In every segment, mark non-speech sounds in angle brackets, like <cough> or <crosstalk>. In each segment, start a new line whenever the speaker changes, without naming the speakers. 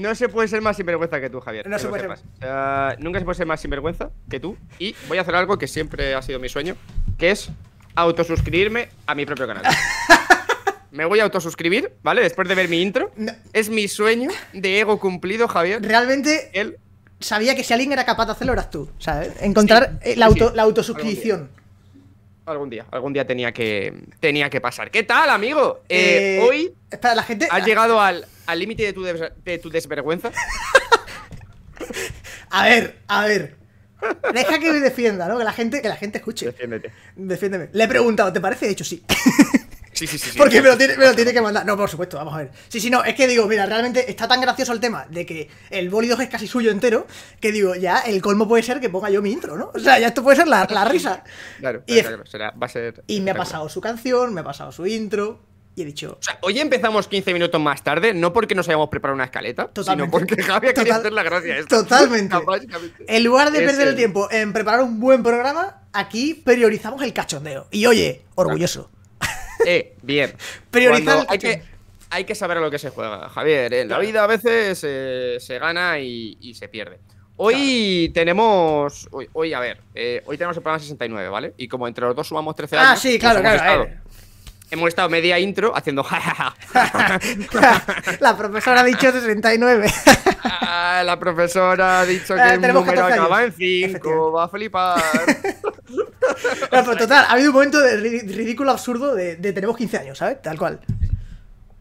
No se puede ser más sinvergüenza que tú, Javier. No se puede nunca se puede ser más sinvergüenza que tú. Y voy a hacer algo que siempre ha sido mi sueño, que es autosuscribirme a mi propio canal. <laughs> Me voy a autosuscribir, ¿vale? Después de ver mi intro. Es mi sueño de ego cumplido, Javier.
Realmente... él sabía que si alguien era capaz de hacerlo eras tú, Encontrar eh, la, la autosuscripción.
Algún día, algún día tenía que, tenía que pasar. ¿Qué tal, amigo? Eh, eh hoy. Espera, la gente. Has llegado al límite de, tu tu desvergüenza.
<laughs> a ver, a ver. Deja que me defienda, ¿no? Que la gente, que la gente escuche. Defiéndete. Defiéndeme. Le he preguntado, ¿te parece? De hecho, sí. <laughs>
<laughs> Porque me lo,
tiene, que mandar. No, por supuesto, vamos a ver. Sí, sí, no, es que digo, mira, realmente está tan gracioso el tema de que el boli es casi suyo entero, que digo, ya el colmo puede ser que ponga yo mi intro, ¿no? O sea, ya esto puede ser la, risa.
Claro, y claro, va Y me ha pasado
su canción, me ha pasado su intro, y he dicho. O sea, hoy
empezamos 15 minutos más tarde, no porque nos hayamos preparado una escaleta, sino porque Javi <laughs> ha hacer la gracia. Esta.
Totalmente. <laughs> en lugar de perder el... tiempo en preparar un buen programa, aquí priorizamos el cachondeo. Y oye, orgulloso. Eh, bien. Hay que, hay que
saber a lo que se juega, Javier. En ¿eh? la vida a veces se gana y, se pierde. Hoy tenemos. Hoy, a ver, eh, hoy tenemos el programa 69, ¿vale? Y como entre los dos sumamos 13 ah, años. Ah, sí, claro, claro. Eh. hemos estado media intro haciendo jajaja.
<laughs> la profesora ha dicho 69.
Ah, la profesora ha dicho que el número acaba en 5, va a flipar. <laughs>
<laughs> pero pues total, ha habido un momento de ridículo absurdo de, tenemos 15 años, ¿sabes? Tal cual.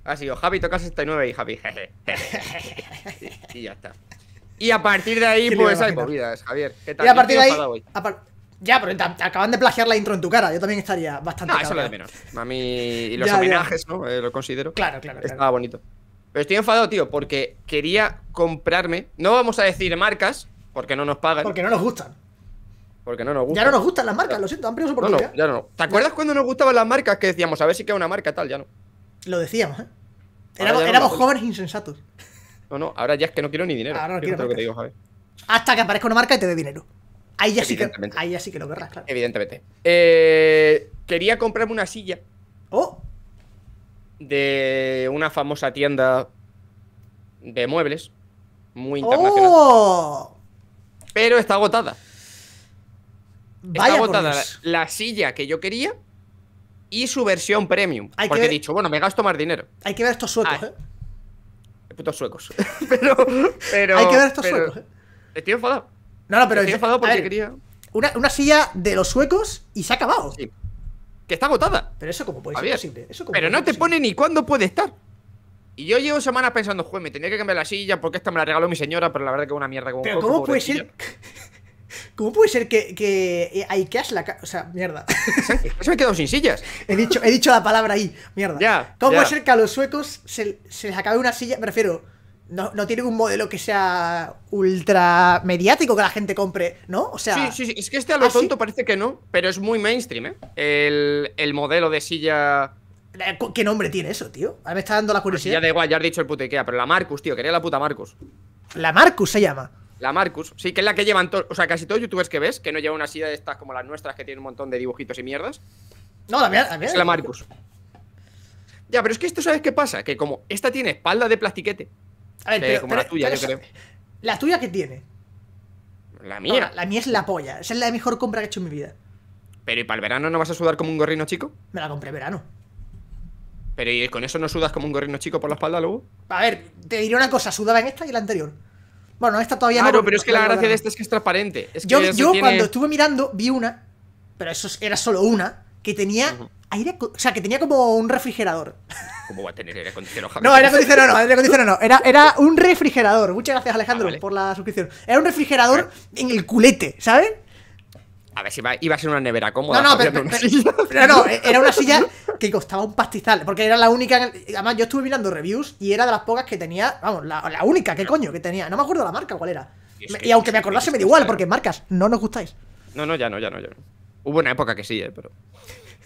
Ha sido Javi toca 69 y Javi. Jeje, y ya está.
Y a partir de ahí, pues hay
movidas, Javier. Y a partir de ahí.
Ya, pero acaban de plagiar la intro en tu cara. Yo también estaría bastante. Ah, eso lo de menos.
A Y los <laughs> homenajes, ¿no? Eh, lo considero. Claro, claro. Estaba bonito. Pero estoy enfadado, tío, porque quería comprarme. No vamos a decir marcas, porque no nos pagan. Porque no nos gustan. Porque no nos gusta. Ya no nos
gustan las marcas, lo siento, han perdido su oportunidad. No, no,
ya no. ¿Te acuerdas cuando nos gustaban las marcas que decíamos, a ver si queda una marca y tal? Ya no.
Lo decíamos, ¿eh?
Éramos, éramos jóvenes insensatos. No, no, ahora ya es que no quiero ni dinero. Ahora no quiero
Hasta que aparezca una marca y te dé dinero. Ahí ya, sí que, ahí que lo querrás, claro. Evidentemente. Eh,
quería comprarme una silla. ¡Oh! De una famosa tienda de muebles. Muy oh. internacional.
¡Oh!
Pero está agotada
está agotada
la, silla que yo quería y su versión premium. porque he dicho, bueno, me gasto más dinero. Hay que ver estos suecos, ah, ¿eh? Putos suecos. <laughs>
pero, Hay que ver estos suecos, ¿eh? Estoy enfadado. No, no, pero. Estoy enfadado porque quería. Una, una, silla de los suecos y se ha acabado. Sí. Que está agotada. Pero eso, como puede ser posible? Eso pero no te pone ni cuándo puede estar.
Y yo llevo semanas pensando, joder, me tendría que cambiar la silla porque esta me la regaló mi señora, pero la verdad que es una mierda como Pero ¿cómo puede ser?
¿Cómo puede ser que, que Ikea eh, es la... O sea, mierda. Se me he quedado sin sillas. He dicho, he dicho la palabra ahí, mierda. Ya, ¿Cómo puede ser que a los suecos se, se les acabe una silla? Me refiero, no, tiene tienen un modelo que sea ultra mediático que la gente compre, ¿no? O sea. Sí, sí, sí. Es que este a lo ¿Ah, tonto
parece que no, pero es muy mainstream, ¿eh? El, modelo de silla. Eh, ¿Qué nombre tiene eso, tío?
me está dando la pues curiosidad. ya da
igual, ya has dicho el puto Ikea, pero la Marcus, tío, quería la puta Marcus.
La Marcus se llama.
La Marcus, sí, que es la que llevan todos. O sea, casi todos los youtubers que ves, que no llevan una silla de estas como las nuestras, que tienen un montón de dibujitos y mierdas.
No, la mía, la mía Es la Marcus.
Ya, pero es que esto, ¿sabes qué pasa? Que como esta
tiene espalda de plastiquete. A ver, pero, la tuya, yo creo. ¿La tuya qué tiene? La mía. la, mía es la polla. Esa es la mejor compra que he hecho en mi vida.
Pero ¿y para el verano no vas a sudar como un gorrino chico? Me la compré verano. Pero ¿y con eso no sudas como un gorrino chico por la espalda luego?
A ver, te diré una cosa, sudaba en esta y en la anterior. Bueno, esta todavía no. Claro, pero es que la gracia de esta
es que es transparente. yo, cuando estuve
mirando, vi una, pero eso era solo una, que tenía aire. O sea, que tenía como un refrigerador.
<laughs> ¿Cómo va a tener aire acondicionado? No, era acondicionado no, aire acondicionado
no. Era, era un refrigerador. Muchas gracias, ah, Alejandro, por la suscripción. Era un refrigerador en el culete, ¿sabes?
A ver si iba, a ser una nevera cómoda. No, no,
<laughs>
pero, no, era una silla
que costaba un pastizal. Porque era la única. Además, yo estuve mirando reviews y era de las pocas que tenía. Vamos, la, única, ¿qué coño? Que tenía. No me acuerdo la marca, ¿cuál era? Y, aunque me acordase, me da igual, porque marcas no nos gustáis.
No, no, ya no, ya no, ya no. Hubo una época que sí, ¿eh? Pero. <laughs>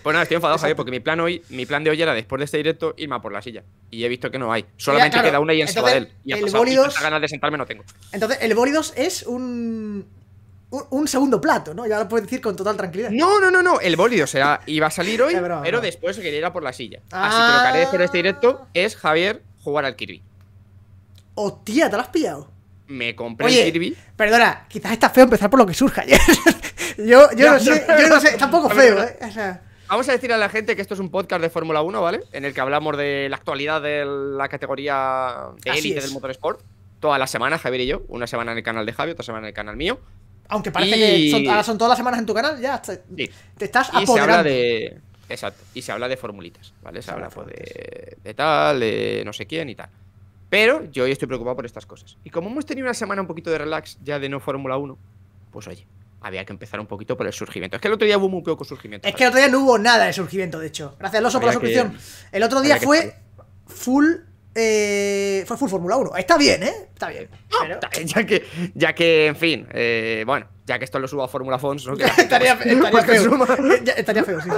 Pues nada, estoy enfadado, Javier, porque mi plan hoy, mi plan de hoy era después de este directo irme a por la silla. Y he visto que no hay. Solamente queda una y en Entonces, Sabadell. Y el pasado, ganas de sentarme no tengo.
Entonces, el Bólidos es un, un, segundo plato, ¿no? Ya lo puedes decir con total tranquilidad. No, no, no,
no. El bólido será, iba a salir hoy, <laughs> pero después se quería ir a por la silla.
Así que lo que haré
de este directo ah. es, Javier, jugar al Kirby.
¡Hostia! ¿Te lo has pillado?
Me compré el Kirby.
Perdona, quizás está feo empezar por lo que surja. ¿eh? <laughs> yo, yo no, sé, yo no sé, tampoco feo, ¿eh?
Vamos a decir a la gente que esto es un podcast de Fórmula 1, ¿vale? En el que hablamos de la actualidad de la categoría de élite del sport Toda la semana, Javier y yo. Una semana en el canal de Javi, otra semana en el canal mío.
Aunque parece que son, ahora son todas las semanas en tu canal, ya te, estás y Se habla
de... Exacto, y se habla de formulitas, ¿vale? Se, habla pues, de, de tal, de no sé quién y tal. Pero yo hoy estoy preocupado por estas cosas. Y como hemos tenido una semana un poquito de relax ya de no Fórmula 1, pues oye, había que empezar un poquito por el surgimiento. Es que el otro día hubo muy poco surgimiento. Es que el otro
día no hubo nada de surgimiento, de hecho. Gracias, Loso, por la suscripción. El otro día fue full eh, Full Fórmula 1. Está bien, ¿eh? Está bien.
Ya, que, ya que, en fin, eh, bueno, ya que esto lo subo a Fórmula Fons, <laughs> estaría, pues, pues feo. <laughs> estaría feo, sí,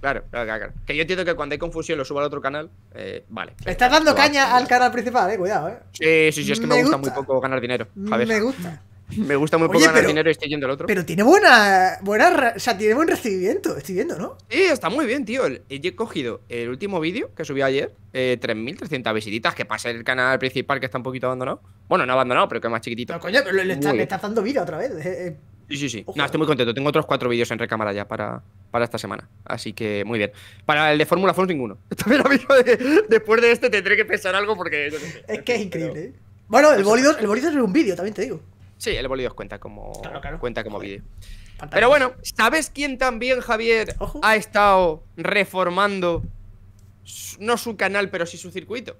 Claro, claro, claro, Que yo entiendo que cuando hay confusión lo subo al otro canal. Eh, vale.
Estás dando caña al canal principal, eh. Cuidado,
eh. Sí, sí, Es que me, gusta. muy poco ganar dinero. a ver Me gusta. Me gusta muy poco ganar dinero y estoy yendo al otro. Pero tiene
buena, buena. O tiene buen recibimiento, estoy viendo, ¿no?
Sí, está muy bien, tío. Eh, he cogido el último vídeo que subí ayer, 3.300 eh, visitas, que pasa el canal principal que está un poquito abandonado. Bueno, no abandonado, pero que es más chiquitito. coño, pero le, está
dando vida otra vez. Eh,
sí, sí, sí. No, estoy muy contento. Tengo otros cuatro vídeos en recámara ya para, para esta semana. Así que muy bien. Para el de Fórmula Fons, ninguno. <laughs> También
de, después de este tendré que pensar algo porque. Es que es increíble. Bueno, el bólido, el es un vídeo, también te digo.
Sí, el bolidos cuenta como, Cuenta como vídeo. Pero bueno, ¿sabes quién también, Javier, ha estado reformando no su canal, pero sí su circuito?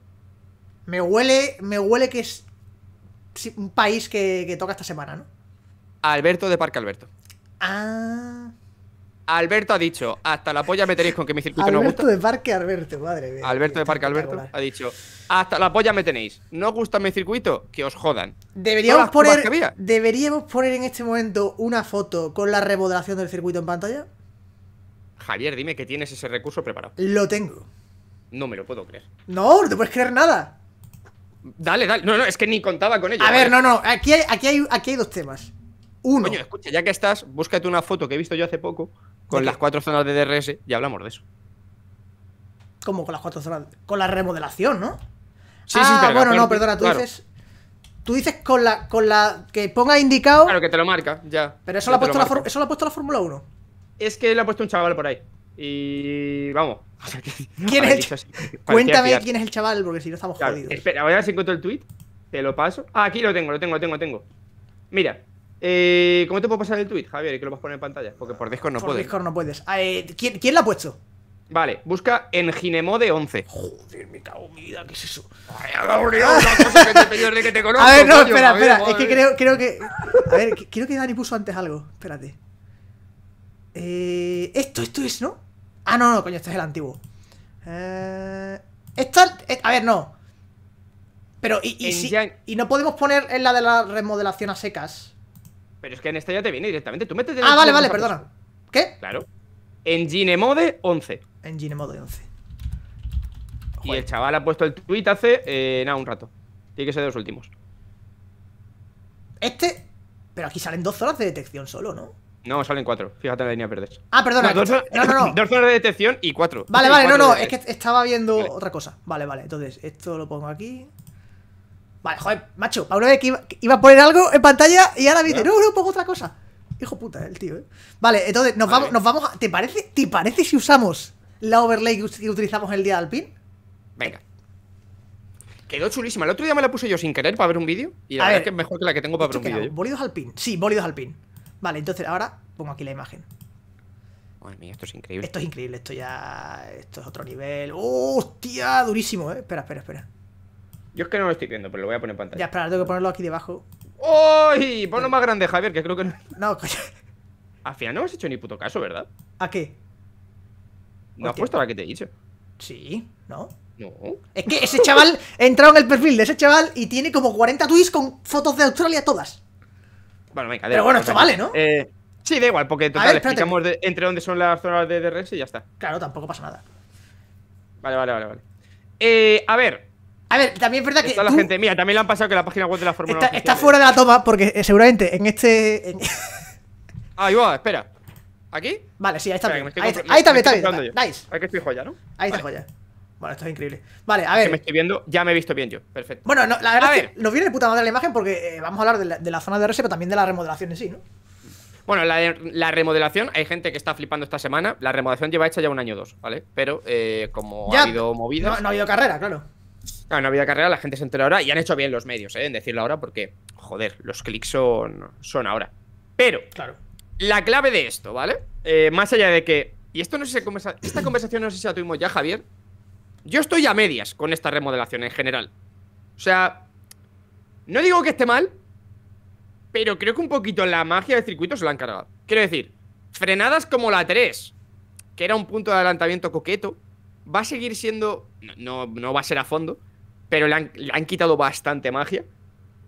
Me huele, me huele que es un país que, que toca esta semana, ¿no?
Alberto de Parque Alberto.
Ah.
Alberto ha dicho, hasta la polla me tenéis con que mi circuito no gusta.
Alberto de Parque, Alberto, madre
Alberto de Parque, Alberto ha dicho, hasta la polla me tenéis. No gusta mi circuito, que os jodan.
Deberíamos poner, deberíamos poner en este momento una foto con la remodelación del circuito en pantalla.
Javier, dime que tienes ese recurso preparado. Lo tengo. No me lo puedo creer.
No, no te puedes creer nada.
Dale, dale. No, no, es que ni contaba con ello. A ver, no,
no. Aquí hay, aquí hay, aquí hay dos temas. Uno. Coño, escucha,
ya que estás, búscate una foto que he visto yo hace poco con las cuatro zonas de DRS, ya hablamos de eso.
¿Cómo con las cuatro zonas? Con la remodelación, ¿no?
Sí, ah, sí, pero bueno, no, perdona, tú dices.
Tú dices con la, con la que ponga indicado. Claro,
que te lo marca, ya.
Pero eso, lo ha, puesto la eso lo ha puesto la Fórmula 1. Es que
lo ha puesto un chaval por ahí. Y vamos. <laughs> ¿Quién es Cuéntame quién
es el chaval, porque si no estamos jodidos.
Espera, voy a ver si encuentro el tweet. Te lo paso. Ah, aquí lo tengo, lo tengo, lo tengo, lo tengo. Mira, eh, ¿Cómo te puedo pasar el tweet, Javier? Y que lo vas a poner en pantalla. Porque por Discord no puedes. Por Discord no puedes. Ah, eh, ¿quién, ¿quién, la ha puesto? Vale, busca en Ginemode 11. Joder, me cago en mi vida, ¿qué es eso? Ay, que te que te <laughs> conozco. A ver, no, espera, espera.
Es que creo, creo que. A ver, creo que Dani puso antes algo. Espérate. Eh, esto, esto es, ¿no? Ah, no, no, coño, este es el antiguo. Eh, eh, a ver, no. Pero, y, y, si, y, no podemos poner en la de la remodelación a secas?
Pero es que en este ya te viene directamente. Tú metes Ah, vale, vale, perdona. ¿Qué? Claro. En mode 11. En mode 11. Y el chaval ha puesto el tweet hace eh, nada, un rato. Tiene que ser de los últimos.
Este. Pero aquí salen dos zonas de detección solo, ¿no?
No, salen cuatro. Fíjate la línea verde. Ah, perdona. No, dos, zonas <laughs> de detección y cuatro. Vale, vale, no, no. Es que
estaba viendo otra cosa. Vale, vale. Entonces, esto lo pongo aquí. Vale, joder, macho, ahora una que iba, a poner algo en pantalla y ahora dice, no, no, pongo otra cosa. Hijo puta, el tío, ¿eh? Vale, entonces nos vamos, nos vamos a, ¿Te parece, ¿Te parece si usamos la overlay que, utilizamos el día de pin?
Venga. Quedó chulísima. El otro día me la puse yo sin querer para ver un vídeo. Y la verdad es que es mejor que la que tengo para ver un vídeo.
¿eh? al pin. Sí, bolidos al Vale, entonces ahora pongo aquí la imagen.
Madre mía, esto es increíble. Esto
es increíble, esto ya. Esto es otro nivel. ¡Oh, ¡Hostia! Durísimo, eh. Espera, espera, espera.
Yo es que no lo estoy viendo, pero lo voy a poner en pantalla.
Ya, espera, tengo que ponerlo aquí debajo.
¡Uy! Ponlo más grande, Javier, que creo que no. No, coño. Al final no has hecho ni puto caso, ¿verdad?
¿A qué? ¿No has puesto
la que te he dicho? Sí, ¿no? No.
Es que ese chaval he entrado en el perfil de ese chaval y tiene como 40 tweets con fotos de Australia todas.
Bueno, venga, Pero bueno, esto vale, ¿no? Eh, sí, da igual, porque total explicamos entre dónde son las zonas de DRS y ya está. Claro, tampoco pasa nada. Vale, vale, vale, vale. Eh, a ver, a ver, también es verdad que. toda la gente, mira, también le han pasado que la página web de la Fórmula está, está
fuera de la toma, porque eh, seguramente en este. Ah, igual, espera. ¿Aquí? Vale, sí, ahí está Ahí, está bien, está bien. Nice. Aquí estoy joya, ¿no? Ahí está joya. Bueno, esto es increíble. Vale, a ver. Que me
estoy viendo, ya me he visto bien yo. Perfecto. Bueno, no, la verdad es que
nos viene de puta madre la imagen porque eh, vamos a hablar de la, zona de RS, pero también de la remodelación en sí, ¿no?
Bueno, la, remodelación, hay gente que está flipando esta semana. La remodelación lleva hecha ya un año o dos, ¿vale? Pero eh, como ha habido movidas. no ha
habido carrera, claro.
En ah, no vida carrera, la gente se entera ahora y han hecho bien los medios ¿eh? en decirlo ahora porque, joder, los clics son, son ahora. Pero, claro. la clave de esto, ¿vale? Eh, más allá de que, y esto no sé esta conversación no sé si la tuvimos ya, Javier, yo estoy a medias con esta remodelación en general. O sea, no digo que esté mal, pero creo que un poquito la magia del circuito se la han cargado. Quiero decir, frenadas como la 3, que era un punto de adelantamiento coqueto, Va a seguir siendo. No, va a ser a fondo, pero le han, quitado bastante magia.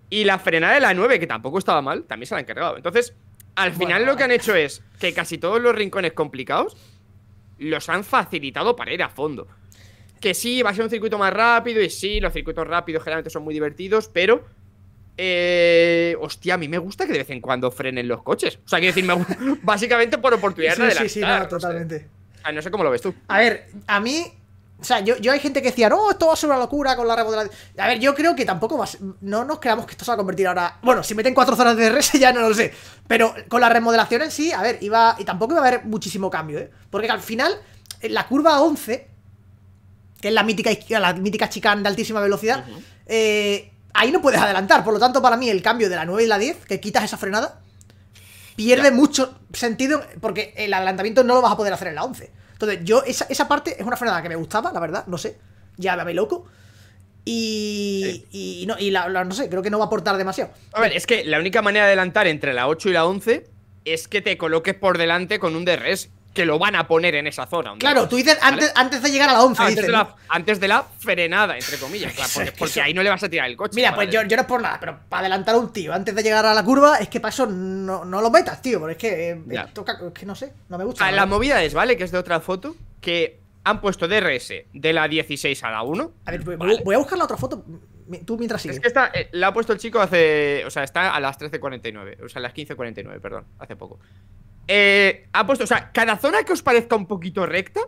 Y la frenada de la 9, que tampoco estaba mal, también se la han cargado. Entonces, al final lo que han hecho es que casi todos los rincones complicados los han facilitado para ir a fondo. Que sí, va a ser un circuito más rápido, y sí, los circuitos rápidos generalmente son muy divertidos, pero eh, hostia, a mí me gusta que de vez en cuando frenen los coches. O sea, quiero decir, me, <laughs> básicamente por oportunidad sí, de Sí, sí, no,
totalmente no sé cómo lo ves tú. A ver, a mí. O sea, yo, yo hay gente que decía, no, esto va a ser una locura con la remodelación. A ver, yo creo que tampoco va a ser... No nos creamos que esto se va a convertir ahora. Bueno, si meten cuatro zonas de DRS <laughs> ya no lo sé. Pero con la remodelación en sí, a ver, iba. Y tampoco iba a haber muchísimo cambio, ¿eh? Porque al final, la curva 11, que es la mítica, la mítica chicana de altísima velocidad, eh, ahí no puedes adelantar. Por lo tanto, para mí, el cambio de la 9 y la 10, que quitas esa frenada, pierde mucho sentido porque el adelantamiento no lo vas a poder hacer en la 11. Entonces, yo, esa, esa parte es una frenada que me gustaba, la verdad, no sé. Ya me loco. Y, y, no, y la, no sé, creo que no va a aportar demasiado.
A ver, es que la única manera de adelantar entre la 8 y la 11 es que te coloques por delante con un res que lo van a poner en esa zona. Claro, tú dices antes,
de llegar a la 11. Ah,
antes, de la, frenada, entre comillas, porque, <laughs> ahí no le vas a tirar el coche. Mira, pues yo, no
es por nada, pero para adelantar a un tío antes de llegar a la curva, es que paso, no, no lo metas, tío, porque es que, eh, eh, toca, es que no sé, no me gusta. A ah, la movida
es, ¿vale? Que es de otra foto, que han puesto DRS de la 16 a la 1. A ver, voy a
buscar la otra foto. Tú mientras sigues. Es que
está, eh, la ha puesto el chico hace. O sea, está a las 13.49. O sea, a las 15.49, perdón. Hace poco.
Eh, ha puesto. O sea, cada zona
que os parezca un poquito recta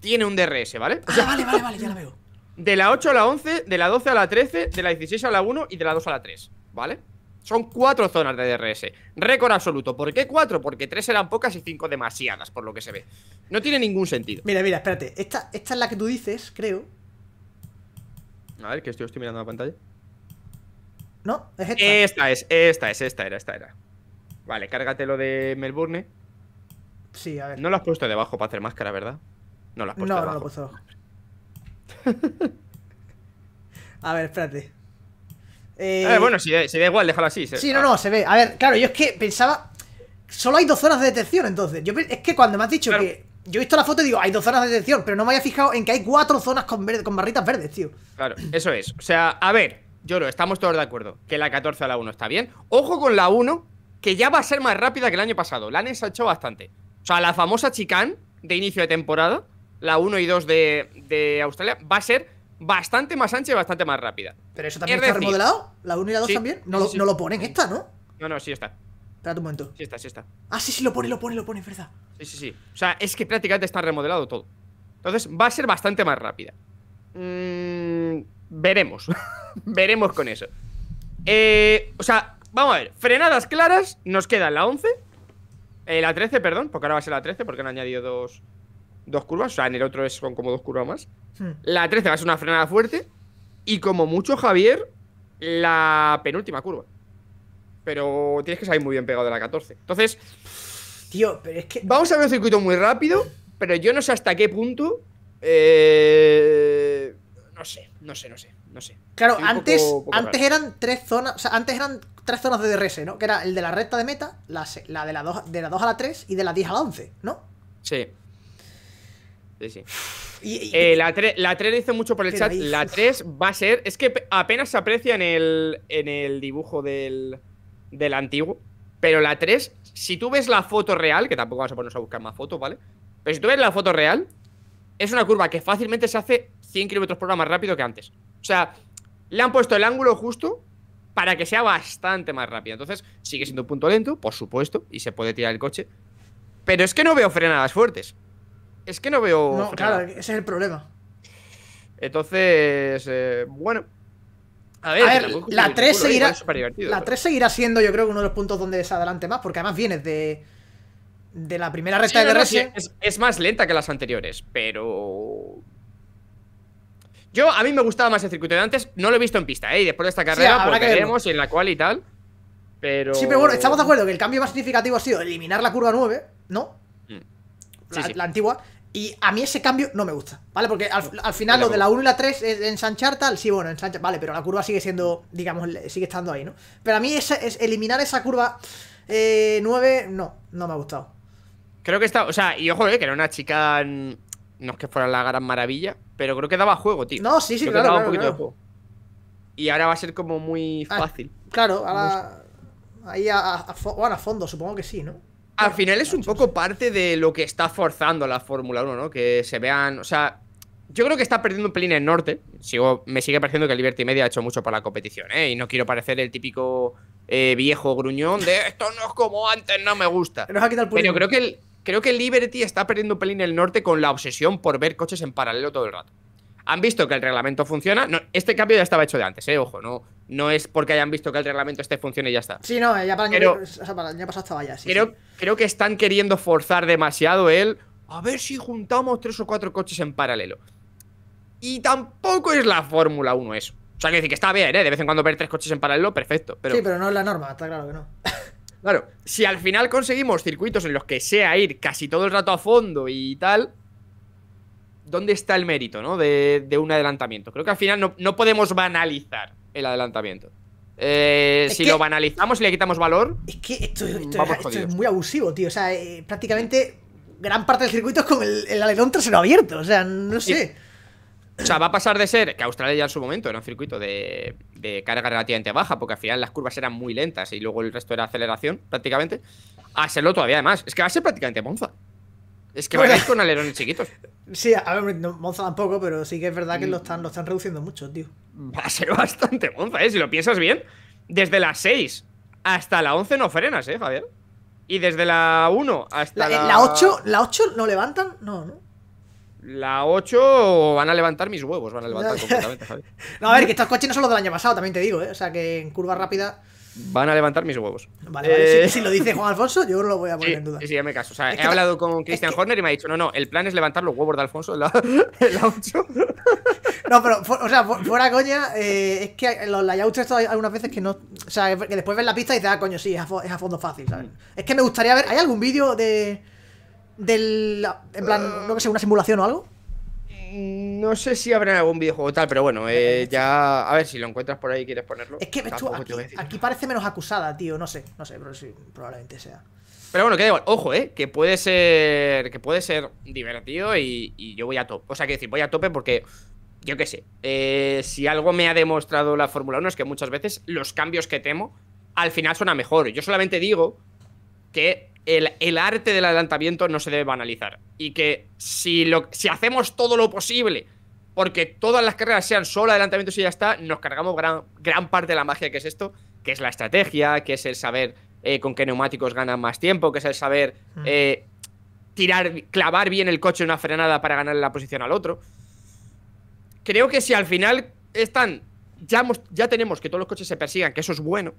tiene un DRS, ¿vale? ya ah, vale, vale, vale, ya la veo. De la 8 a la 11, de la 12 a la 13, de la 16 a la 1 y de la 2 a la 3, ¿vale? Son cuatro zonas de DRS. Récord absoluto. ¿Por qué cuatro? Porque tres eran pocas y cinco demasiadas, por lo que se ve. No tiene ningún sentido.
Mira, mira, espérate. Esta, esta es la que tú dices, creo.
A ver, que estoy, estoy mirando la pantalla.
No, es esta.
Esta es, esta es, esta era, esta era. Vale, cárgate lo de Melbourne. Sí, a ver. No lo has puesto debajo para hacer máscara, ¿verdad? No lo has puesto no, debajo. No, lo he
puesto debajo. <laughs> a ver, espérate. Eh... ver, eh, bueno,
si, ve igual, déjalo así. Se... Sí, no, no,
se ve. A ver, claro, yo es que pensaba. Solo hay dos zonas de detección, entonces. Yo, es que cuando me has dicho que yo he visto la foto y digo, hay dos zonas de detención, pero no me había fijado en que hay cuatro zonas con, con barritas verdes, tío.
Claro, eso es. O sea, a ver, yo lo estamos todos de acuerdo que la 14 a la 1 está bien. Ojo con la 1, que ya va a ser más rápida que el año pasado. La han ensanchado bastante. O sea, la famosa chicán de inicio de temporada, la 1 y 2 de, Australia, va a ser bastante más ancha y bastante más rápida. ¿Pero eso también está remodelado?
¿La 1 y la 2 también? No, lo, no lo ponen esta, ¿no?
No, no, sí está. Sí está, sí está.
Ah, sí, sí, lo pone, lo pone, lo pone, es Sí,
sí, sí. O sea, es que prácticamente está remodelado todo. Entonces va a ser bastante más rápida.
Mmm,
veremos. <laughs> veremos con eso. Eh, o sea, vamos a ver. Frenadas claras, nos quedan la 11. Eh, la 13, perdón, porque ahora va a ser la 13 porque han añadido dos, curvas. O sea, en el otro es con como dos curvas más. Hmm. La 13 va a ser una frenada fuerte. Y como mucho, Javier, la penúltima curva pero tienes que salir muy bien pegado de la 14. Entonces, tío, pero es que. Vamos a ver un circuito muy rápido,
pero yo no sé hasta qué punto.
Eh, no sé, no sé, no sé, no sé. Claro, antes, antes eran
tres zonas, antes eran tres zonas de DRS, ¿no? Que era el de la recta de meta, la, de la 2, de a la 3 y de la 10 a la 11, ¿no?
Sí. Sí, sí. Eh, la, 3, la 3 dice mucho por el chat. la 3 va a ser. Es que apenas se aprecia en el, en el dibujo del, del antiguo. Pero la 3, si tú ves la foto real, que tampoco vamos a ponernos a buscar más fotos, ¿vale? Pero si tú ves la foto real, es una curva que fácilmente se hace 100 kilómetros por hora más rápido que antes. O sea, le han puesto el ángulo justo para que sea bastante más rápida. Entonces, sigue siendo un punto lento, por supuesto, y se puede tirar el coche. Pero es que no veo frenadas fuertes. Es que no veo. No, claro,
ese es el problema.
Entonces, eh, bueno, a ver, la 3 seguirá. La
seguirá siendo, yo creo, uno de los puntos donde se adelante más, porque además vienes de. la primera recta de DRS.
es, más lenta que las anteriores, pero. Yo, a mí me gustaba más el circuito de antes, no lo he visto en pista, ¿eh? Y después de esta carrera, porque veremos en la cual y tal. Pero. Sí, pero bueno, estamos de
acuerdo que el cambio más significativo ha sido eliminar la curva 9, ¿no? Mm. la, antigua. Y a mí ese cambio no me gusta, ¿vale? Porque al, final lo de la 1 pues. y la 3 en Sanchartal, sí, bueno, en vale, pero la curva sigue siendo, digamos, sigue estando ahí, ¿no? Pero a mí es, eliminar esa curva 9, eh, no, no me ha gustado.
Creo que está, o sea, y ojo, eh, que era una chica, mm, no es que fuera la gran maravilla, pero creo que daba juego, tío. No, sí, sí, claro, daba juego. Y ahora va a ser como muy ah, fácil. claro, ahora,
ahí a fondo, supongo que sí, ¿no?
Al final es un poco parte de lo que está forzando la Fórmula 1, ¿no? Que se vean, o sea, yo creo que está perdiendo un pelín el norte. Sigo, me sigue pareciendo que Liberty Media ha hecho mucho para la competición, ¿eh? Y no quiero parecer el típico eh, viejo gruñón de esto no es como antes, no me gusta. Pero creo que, el, Liberty está perdiendo un pelín el norte con la obsesión por ver coches en paralelo todo el rato. Han visto que el reglamento funciona. este cambio ya estaba hecho de antes, eh, Ojo, no, es porque hayan visto que el reglamento este funcione y ya está. Sí,
no, ya para el año, pasado estaba ya.
creo, que están queriendo forzar demasiado el. A ver si juntamos tres o cuatro coches en paralelo. Y tampoco es la Fórmula 1 eso. O sea, que decir que está bien, ¿eh? De vez en cuando ver tres coches en paralelo, perfecto. Pero... Sí,
pero no es la norma, está claro que no.
claro, si al final conseguimos circuitos en los que sea ir casi todo el rato a fondo y tal, dónde está el mérito ¿no? de, un adelantamiento. Creo que al final no, podemos banalizar el adelantamiento. Eh, si lo banalizamos y le quitamos valor.
Es que esto, es muy abusivo, tío. O sea, eh, prácticamente gran parte del circuito es con el, el alerón trasero abierto. O sea, no sé.
O sea, va a pasar de ser que Australia ya en su momento era un circuito de, de, carga relativamente baja, porque al final las curvas eran muy lentas y luego el resto era aceleración prácticamente, a serlo todavía además Es que va a ser prácticamente Monza. Es que vais con alerones chiquitos.
Sí, a ver, Monza tampoco, pero sí que es verdad que lo están, lo están reduciendo mucho, tío. Va a ser <laughs> bastante
Monza, ¿eh? Si lo piensas bien, desde las 6 hasta la 11 no frenas, ¿eh, Javier? Y desde la 1 hasta la, eh, la 8,
¿La 8 no levantan? No, ¿no?
La 8 van a levantar mis huevos, van a levantar <laughs> completamente, Javier.
No, a ver, que estos coches no son los del año pasado, también te digo, ¿eh? O sea, que en curva rápida
van a levantar mis huevos. Vale, vale. Eh, si, lo dice
Juan Alfonso, yo no lo voy a poner en
duda. Sí, sí, me caso. O sea, he hablado con Christian Horner y me ha dicho, no, no, el plan es levantar los huevos de Alfonso en la, <laughs> en la 8.
<laughs> no, pero, o sea, fuera coña, eh, es que los layouts estos hay algunas veces que no... O sea, que después ves la pista y dices, ah, coño, sí, es a, es fondo fácil, ¿sabes? Mm. Es que me gustaría ver, ¿hay algún vídeo de... del... en plan, ah. no sé, una simulación o algo?
Mm, no sé si habrá algún videojuego tal, pero bueno, eh, eh, ya. A ver si lo encuentras por ahí y quieres ponerlo. Es que
aquí, parece menos acusada, tío. No sé, no sé, pero probablemente sea.
Pero bueno, que igual. Ojo, eh, que puede ser. Que puede ser divertido y, yo voy a tope. O sea, que decir, voy a tope porque. Yo qué sé. Eh, si algo me ha demostrado la Fórmula 1 es que muchas veces los cambios que temo al final suena mejor. Yo solamente digo que el, arte del adelantamiento no se debe banalizar. Y que si, lo, si hacemos todo lo posible porque todas las carreras sean solo adelantamientos y ya está, nos cargamos gran, gran parte de la magia que es esto, que es la estrategia, que es el saber eh, con qué neumáticos ganan más tiempo, que es el saber mm. eh, tirar, clavar bien el coche en una frenada para ganar la posición al otro. Creo que si al final están, ya, ya tenemos que todos los coches se persigan, que eso es bueno,